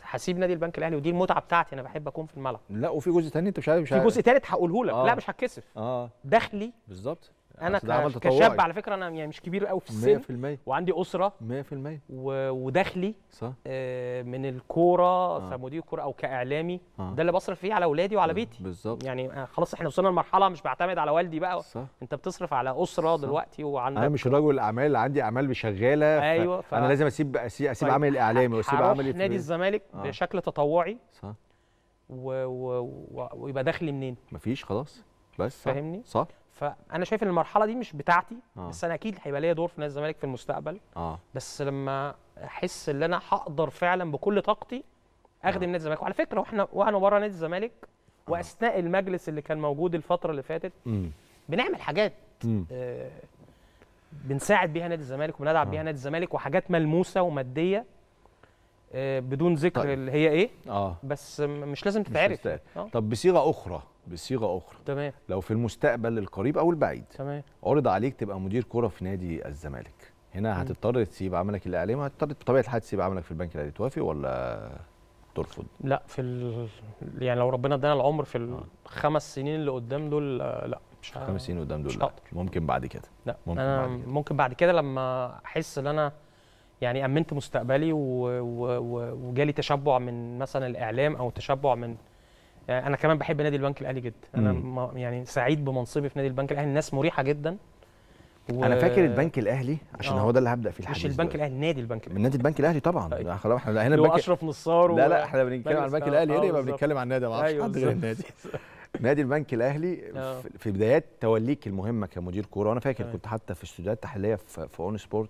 هسيب نادي البنك الاهلي ودي المتعه بتاعتي انا بحب اكون في الملعب لا وفي جزء تاني انت مش عارف مش عارف في جزء تالت هقوله لك آه. لا مش هتكسف آه. دخلي بالظبط انا كشاب على فكره انا يعني مش كبير قوي في السن 100% وعندي اسره 100% و... ودخلي صح. آه من الكوره آه. كمدير كوره او كاعلامي آه. ده اللي بصرف فيه على اولادي وعلى آه، بيتي بالظبط يعني آه، خلاص احنا وصلنا لمرحله مش بعتمد على والدي بقى صح. انت بتصرف على اسره صح. دلوقتي وعندك انا مش رجل اعمال عندي اعمال شغاله ايوه ف... انا لازم اسيب اسيب, أسيب طيب، عمل الاعلامي واسيب عملي نادي الزمالك آه. بشكل تطوعي صح ويبقى دخلي منين؟ مفيش خلاص بس فاهمني؟ صح فانا شايف ان المرحله دي مش بتاعتي آه. بس انا اكيد هيبقى ليا دور في نادي الزمالك في المستقبل آه. بس لما احس ان انا هقدر فعلا بكل طاقتي اخدم آه. نادي الزمالك وعلى فكره واحنا واحنا بره نادي الزمالك آه. واثناء المجلس اللي كان موجود الفتره اللي فاتت م. بنعمل حاجات آه بنساعد بيها نادي الزمالك وبندعم آه. بيها نادي الزمالك وحاجات ملموسه وماديه آه، بدون ذكر طيب. اللي هي ايه اه بس مش لازم تتعرف مش آه. طب بصيغه اخرى بصيغه اخرى تمام لو في المستقبل القريب او البعيد تمام عرض عليك تبقى مدير كره في نادي الزمالك هنا هتضطر تسيب عملك الاعلامي وهتضطر بطبيعه الحال تسيب عملك في البنك الاهلي توافق ولا ترفض لا في ال... يعني لو ربنا ادانا العمر في الخمس آه. سنين اللي قدام دول آه، لا مش خمس سنين قدام دول لا ممكن بعد كده لا ممكن أنا بعد كده. ممكن بعد كده لما احس ان انا يعني امنت مستقبلي وجالي تشبع من مثلا الاعلام او تشبع من يعني انا كمان بحب نادي البنك الاهلي جدا انا يعني سعيد بمنصبي في نادي البنك الاهلي الناس مريحه جدا و... انا فاكر البنك الاهلي عشان آه. هو ده اللي هبدا فيه الحديث مش البنك الاهلي نادي البنك الاهلي نادي البنك الاهلي طبعا طيب. خلاص احنا هنا البنك اشرف نصار لا لا احنا بنتكلم عن آه، البنك الاهلي هنا يبقى آه، بنتكلم عن نادي ما اعرفش أيوه، حد غير النادي نادي البنك الاهلي في بدايات توليك المهمه كمدير كوره وانا فاكر كنت حتى في استوديوهات تحليليه في اون سبورت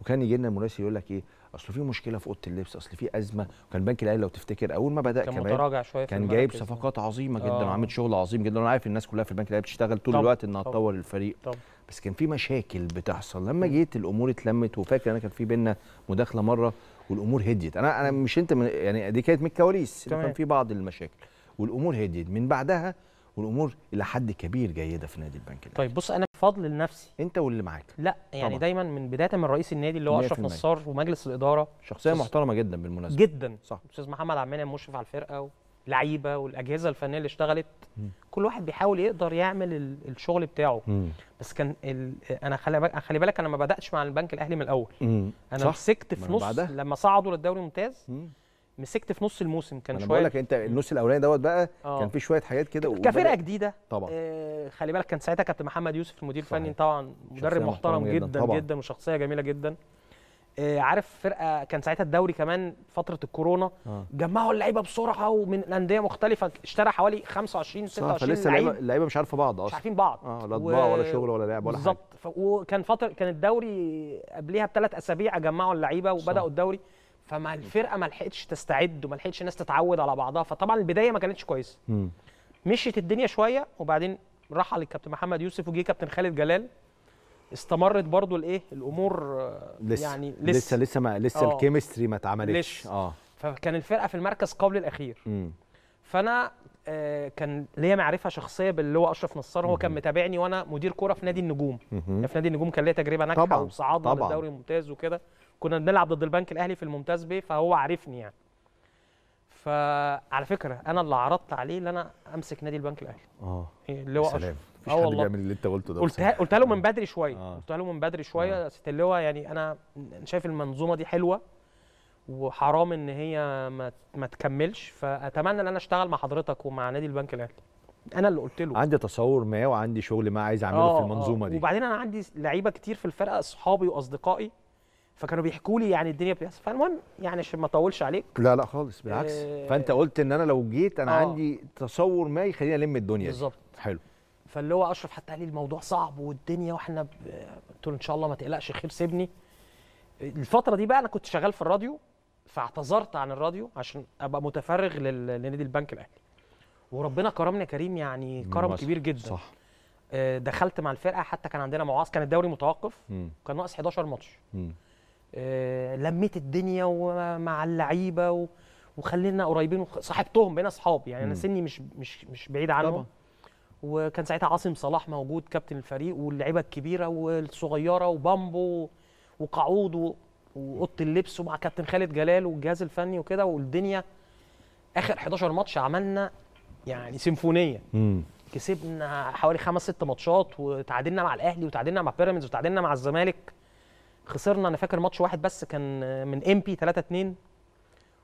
وكان يجي لنا المراسل يقول لك ايه اصل في مشكله في اوضه اللبس اصل في ازمه وكان بنك الاهلي لو تفتكر اول ما بدا كان متراجع شويه كان جايب صفقات عظيمه جدا آه. وعامل شغل عظيم جدا وانا عارف الناس كلها في البنك الاهلي بتشتغل طول الوقت انها تطور الفريق طب. بس كان في مشاكل بتحصل لما جيت الامور اتلمت وفاكر انا كان في بينا مداخله مره والامور هديت انا انا مش انت من يعني دي كانت من الكواليس كان في بعض المشاكل والامور هديت من بعدها والامور الى حد كبير جيده في نادي البنك الاهلي طيب بص انا بفضل لنفسي انت واللي معاك لا يعني طبعًا. دايما من بدايه من رئيس النادي اللي هو اشرف نصار ومجلس الاداره شخصيه بس... محترمه جدا بالمناسبه جدا صح استاذ محمد عمنا مشرف على الفرقه واللعيبه والاجهزه الفنيه اللي اشتغلت م. كل واحد بيحاول يقدر يعمل الشغل بتاعه م. بس كان ال... انا خلي بالك خلي بالك انا ما بداتش مع البنك الاهلي من الاول م. انا مسكت في نص بعدها. لما صعدوا للدوري الممتاز م. مسكت في نص الموسم كان شويه بقول لك انت النص الاولاني دوت بقى آه. كان في شويه حاجات كده كفرقه جديده طبعا آه خلي بالك كان ساعتها كابتن محمد يوسف المدير الفني طبعا مدرب محترم, محترم جدا جدا, جدا وشخصيه جميله جدا آه عارف فرقه كان ساعتها الدوري كمان فتره الكورونا آه. جمعوا اللعيبه بسرعه ومن انديه مختلفه اشترى حوالي 25 26 لسه لعيب اللعيبه مش عارفه بعض اصلا مش عارفين بعض اه لا طباع و... ولا شغل ولا لعب ولا حاجه بالظبط وكان فتره كان الدوري قبليها بثلاث اسابيع جمعوا اللعيبه وبداوا الدوري فما الفرقه ما لحقتش تستعد وما لحقتش الناس تتعود على بعضها فطبعا البدايه ما كانتش كويسه مشيت الدنيا شويه وبعدين رحل الكابتن محمد يوسف وجه كابتن خالد جلال استمرت برضو الايه الامور آه، لسه يعني لسه لسه لسه ما لسه آه. الكيمستري ما اتعملتش اه فكان الفرقه في المركز قبل الاخير م. فانا آه كان ليا معرفه شخصيه باللي هو اشرف نصار هو كان متابعني وانا مدير كوره في نادي النجوم في نادي النجوم كان ليا تجربه ناجحه وصعدنا للدوري الممتاز وكده كنا بنلعب ضد البنك الاهلي في الممتاز بيه فهو عارفني يعني فعلى فكره انا اللي عرضت عليه ان انا امسك نادي البنك الاهلي اه إيه، اللي هو سلام مفيش آه حد بيعمل اللي انت قلته ده قلتها قلتها له من بدري شويه آه. قلتها له من بدري شويه آه. هو يعني انا شايف المنظومه دي حلوه وحرام ان هي ما, ما تكملش فاتمنى ان انا اشتغل مع حضرتك ومع نادي البنك الاهلي انا اللي قلت له عندي تصور ما وعندي شغل ما عايز اعمله في آه، المنظومه آه. دي وبعدين انا عندي لعيبه كتير في الفرقه اصحابي واصدقائي فكانوا بيحكوا لي يعني الدنيا بيحصل فالمهم يعني عشان ما اطولش عليك لا لا خالص بالعكس آه، فانت قلت ان انا لو جيت انا آه عندي تصور ما يخليني الم الدنيا بالظبط حلو فاللي هو اشرف حتى قال لي الموضوع صعب والدنيا واحنا قلت له ان شاء الله ما تقلقش خير سيبني الفتره دي بقى انا كنت شغال في الراديو فاعتذرت عن الراديو عشان ابقى متفرغ لنادي البنك الاهلي وربنا كرمنا كريم يعني كرم مصر. كبير جدا صح آه، دخلت مع الفرقه حتى كان عندنا معاص كان الدوري متوقف م. كان ناقص 11 ماتش آه، لميت الدنيا ومع اللعيبه وخلينا قريبين صاحبتهم بين اصحاب يعني انا سني مش مش مش بعيد عنهم طبعا. وكان ساعتها عاصم صلاح موجود كابتن الفريق واللعيبه الكبيره والصغيره وبامبو وقعود واوضه اللبس ومع كابتن خالد جلال والجهاز الفني وكده والدنيا اخر 11 ماتش عملنا يعني سيمفونيه مم. كسبنا حوالي خمس ست ماتشات وتعادلنا مع الاهلي وتعادلنا مع بيراميدز وتعادلنا مع الزمالك خسرنا انا فاكر ماتش واحد بس كان من ام بي 3 2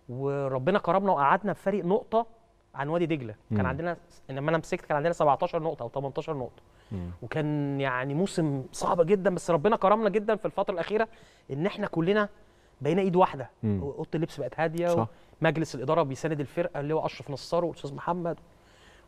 وربنا كرمنا وقعدنا بفارق نقطه عن وادي دجله كان عندنا لما انا مسكت كان عندنا 17 نقطه او 18 نقطه مم. وكان يعني موسم صعب جدا بس ربنا كرمنا جدا في الفتره الاخيره ان احنا كلنا بقينا ايد واحده اوضه اللبس بقت هاديه صح. مجلس الاداره بيساند الفرقه اللي هو اشرف نصار والاستاذ محمد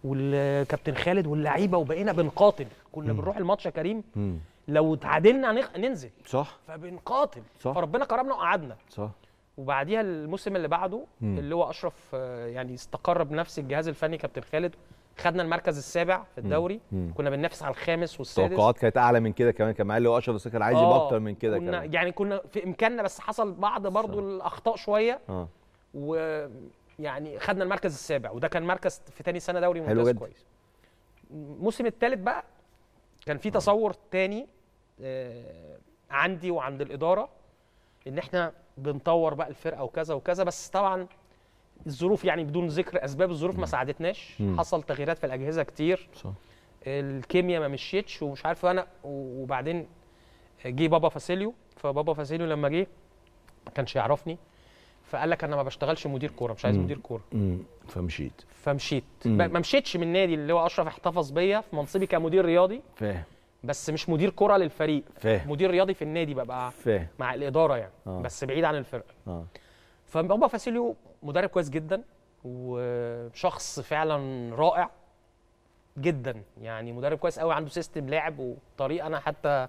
والكابتن خالد واللعيبه وبقينا بنقاتل كنا بنروح الماتش يا كريم مم. لو تعادلنا هنخ... ننزل صح فبنقاتل صح فربنا كرمنا وقعدنا صح وبعديها الموسم اللي بعده م. اللي هو اشرف آه، يعني استقر بنفس الجهاز الفني كابتن خالد خدنا المركز السابع في الدوري مم. كنا بننافس على الخامس والسادس التوقعات كانت اعلى من كده كمان كان معايا اللي هو اشرف بس كان عايز يبقى آه، اكتر من كده كمان. يعني كنا في امكاننا بس حصل بعض برضو صح. الاخطاء شويه آه. ويعني خدنا المركز السابع وده كان مركز في تاني سنه دوري ممتاز كويس الموسم الثالث بقى كان في تصور تاني آه، عندي وعند الاداره ان احنا بنطور بقى الفرقه وكذا وكذا بس طبعا الظروف يعني بدون ذكر اسباب الظروف ما ساعدتناش حصل تغييرات في الاجهزه كتير صح. الكيمياء ما مشيتش ومش عارف انا وبعدين جه بابا فاسيليو فبابا فاسيليو لما جه ما كانش يعرفني فقال لك انا ما بشتغلش مدير كوره مش عايز مدير كوره فمشيت فمشيت ما مشيتش من النادي اللي هو اشرف احتفظ بيا في منصبي كمدير رياضي فاهم بس مش مدير كره للفريق فاهم مدير رياضي في النادي ببقى فاهم مع الاداره يعني آه. بس بعيد عن الفرقه اه فبابا فاسيليو مدرب كويس جدا وشخص فعلا رائع جدا يعني مدرب كويس قوي عنده سيستم لعب وطريقه انا حتى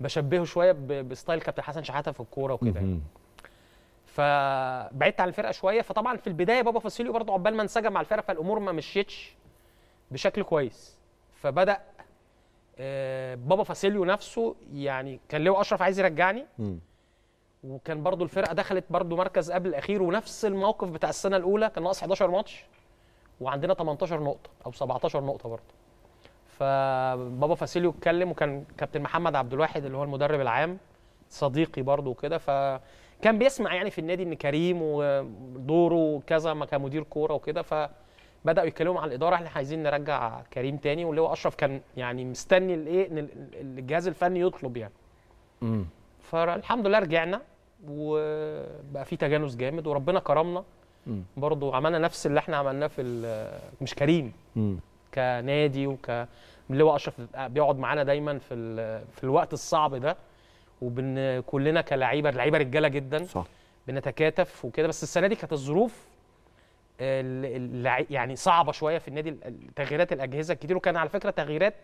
بشبهه شويه بستايل كابتن حسن شحاته في الكوره وكده يعني. فبعدت عن الفرقه شويه فطبعا في البدايه بابا فاسيليو برضه عقبال ما انسجم مع الفرقه فالامور ما مشيتش بشكل كويس فبدا آه، بابا فاسيليو نفسه يعني كان له اشرف عايز يرجعني م. وكان برضه الفرقه دخلت برضه مركز قبل الاخير ونفس الموقف بتاع السنه الاولى كان ناقص 11 ماتش وعندنا 18 نقطه او 17 نقطه برضه فبابا فاسيليو اتكلم وكان كابتن محمد عبد الواحد اللي هو المدرب العام صديقي برضه وكده ف كان بيسمع يعني في النادي ان كريم ودوره وكذا كمدير كوره وكده فبداوا يتكلموا على الاداره احنا عايزين نرجع كريم تاني واللي هو اشرف كان يعني مستني الايه ان الجهاز الفني يطلب يعني امم فالحمد لله رجعنا وبقى في تجانس جامد وربنا كرمنا برضو عملنا نفس اللي احنا عملناه في مش كريم مم. كنادي وك اللواء اشرف بيقعد معانا دايما في في الوقت الصعب ده وبن كلنا كلعيبه لعيبه رجاله جدا صح بنتكاتف وكده بس السنه دي كانت الظروف يعني صعبه شويه في النادي تغييرات الاجهزه الكتير وكان على فكره تغييرات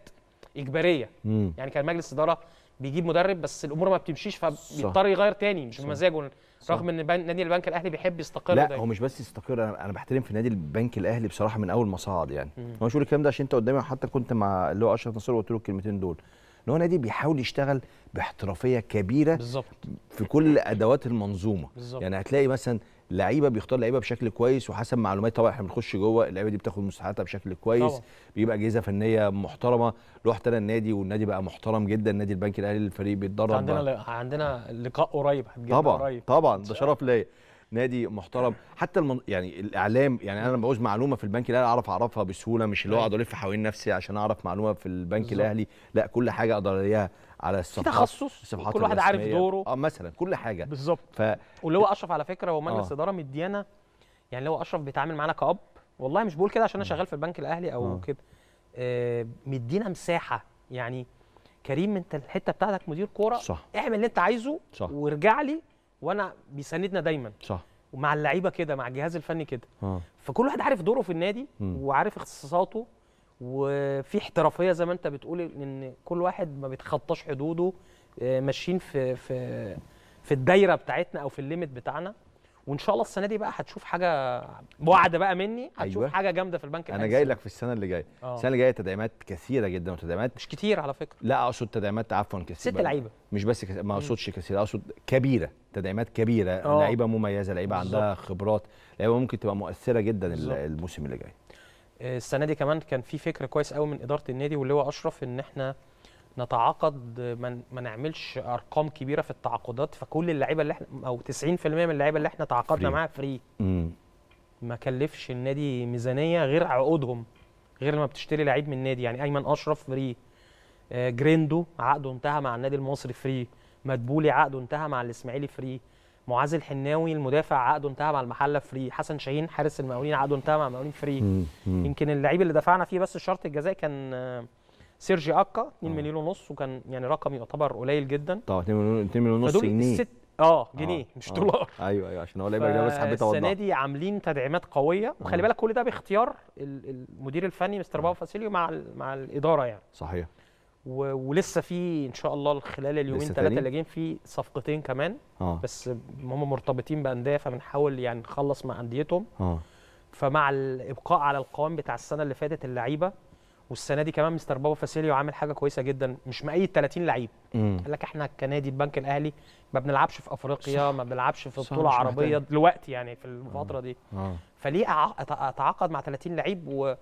اجباريه مم. يعني كان مجلس اداره بيجيب مدرب بس الامور ما بتمشيش فبيضطر يغير تاني مش بمزاجه رغم ان نادي البنك الاهلي بيحب يستقر لا دايما. هو مش بس يستقر انا انا بحترم في نادي البنك الاهلي بصراحه من اول ما صعد يعني هو مش الكلام ده عشان انت قدامي حتى كنت مع اللي هو اشرف نصر وقلت له الكلمتين دول ان هو نادي بيحاول يشتغل باحترافيه كبيره بالظبط في كل ادوات المنظومه بالزبط. يعني هتلاقي مثلا لعيبه بيختار لعيبه بشكل كويس وحسب معلومات طبعا احنا بنخش جوه اللعيبه دي بتاخد مستحقاتها بشكل كويس طبعا. بيبقى اجهزه فنيه محترمه لوح تلا النادي والنادي بقى محترم جدا النادي البنك الاهلي الفريق بيتدرب عندنا بقى. عندنا لقاء قريب قريب طبعا قريب. طبعا ده شرف ليا نادي محترم حتى المن... يعني الاعلام يعني انا لما بعوز معلومه في البنك الاهلي اعرف اعرفها بسهوله مش اللي هو أيوة. اقعد الف حوالين نفسي عشان اعرف معلومه في البنك الاهلي لا كل حاجه اقدر الاقيها على الصفحات تخصص الصفحات كل واحد عارف دوره اه مثلا كل حاجه بالظبط ف... واللي هو اشرف على فكره ومجلس آه. اداره مديانا يعني اللي هو اشرف بيتعامل معانا كاب والله مش بقول كده عشان انا آه. شغال في البنك الاهلي او آه. كده آه مدينا مساحه يعني كريم انت الحته بتاعتك مدير كوره صح. اعمل اللي انت عايزه صح. وارجع لي وانا بيساندنا دايما صح ومع اللعيبه كده مع الجهاز الفني كده آه. فكل واحد عارف دوره في النادي م. وعارف اختصاصاته وفي احترافيه زي ما انت بتقول ان كل واحد ما بيتخطاش حدوده آه، ماشيين في في في الدايره بتاعتنا او في الليميت بتاعنا وان شاء الله السنه دي بقى هتشوف حاجه وعد بقى مني هتشوف أيوة. حاجه جامده في البنك انا جاي لك في السنه اللي جايه آه. السنه اللي جايه تدعيمات كثيره جدا وتدعيمات مش كتير على فكره لا اقصد تدعيمات عفوا كثيره ست لعيبه مش بس كثير ما اقصدش كثيره اقصد كبيره تدعيمات كبيره آه. لعيبه مميزه لعيبه عندها خبرات لعيبه ممكن تبقى مؤثره جدا بالزبط. الموسم اللي جاي آه، السنه دي كمان كان في فكره كويس قوي من اداره النادي واللي هو اشرف ان احنا نتعاقد ما نعملش ارقام كبيره في التعاقدات فكل اللعيبه اللي احنا او 90% من اللعيبه اللي احنا تعاقدنا معاها فري ما كلفش النادي ميزانيه غير عقودهم غير لما بتشتري لعيب من النادي يعني ايمن اشرف فري آه، جريندو عقده انتهى مع النادي المصري فري مدبولي عقده انتهى مع الاسماعيلي فري معاذ الحناوي المدافع عقده انتهى مع المحله فري حسن شاهين حارس المقاولين عقده انتهى مع المقاولين فري يمكن اللعيب اللي دفعنا فيه بس الشرط الجزائي كان آه، سيرجي اكا 2 آه. مليون ونص وكان يعني رقم يعتبر قليل جدا طبعا 2 مليون 2 مليون ونص جنيه ست آه،, اه جنيه مش آه. دولار ايوه ايوه عشان هو لعيب بس حبيت اوضح السنه دي عاملين تدعيمات قويه وخلي بالك كل ده باختيار المدير الفني مستر باو فاسيليو مع مع الاداره يعني صحيح ولسه في ان شاء الله خلال اليومين ثلاثه اللي جايين في صفقتين كمان آه. بس هم مرتبطين بانديه فبنحاول يعني نخلص مع انديتهم آه. فمع الابقاء على القوام بتاع السنه اللي فاتت اللعيبه والسنه دي كمان مستر بابا فاسيليو عامل حاجه كويسه جدا مش مقيد 30 لعيب قال لك احنا كنادي البنك الاهلي ما بنلعبش في افريقيا صح. ما بنلعبش في بطوله عربيه دلوقتي يعني في الفتره آه. دي آه. فليه اتعاقد مع 30 لعيب و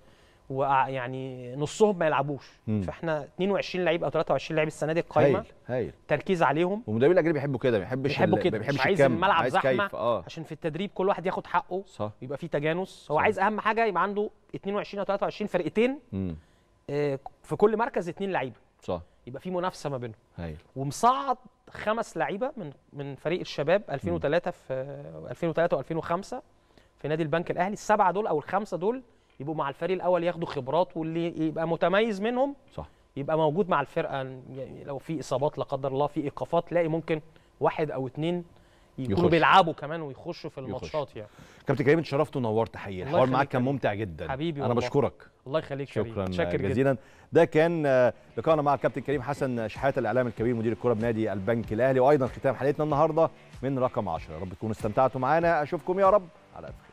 ويعني نصهم ما يلعبوش مم. فاحنا 22 لعيب او 23 لعيب السنه دي القايمه هايل تركيز عليهم والمدربين الاجانب بيحبوا كده ما بيحبش بيحبوا كده بيحبش مش عايز الملعب عايز زحمه آه. عشان في التدريب كل واحد ياخد حقه صح. يبقى في تجانس هو صح. عايز اهم حاجه يبقى عنده 22 او 23 فرقتين آه في كل مركز اثنين لعيبه صح يبقى في منافسه ما بينهم هايل ومصعد خمس لعيبه من من فريق الشباب 2003 مم. في 2003 و2005 في نادي البنك الاهلي السبعه دول او الخمسه دول يبقوا مع الفريق الاول ياخدوا خبرات واللي يبقى متميز منهم صح يبقى موجود مع الفرقه يعني لو في اصابات لا قدر الله في ايقافات تلاقي ممكن واحد او اثنين يكونوا يخش. بيلعبوا كمان ويخشوا في الماتشات يعني كابتن كريم اتشرفت ونورت حقيقه الحوار معاك كان ممتع جدا حبيبي والله. انا بشكرك الله يخليك شكرا شاكر جزيلا جدا. ده كان لقاءنا مع الكابتن كريم حسن شحاته الاعلام الكبير مدير الكره بنادي البنك الاهلي وايضا ختام حلقتنا النهارده من رقم 10 يا رب تكونوا استمتعتوا معانا اشوفكم يا رب على خير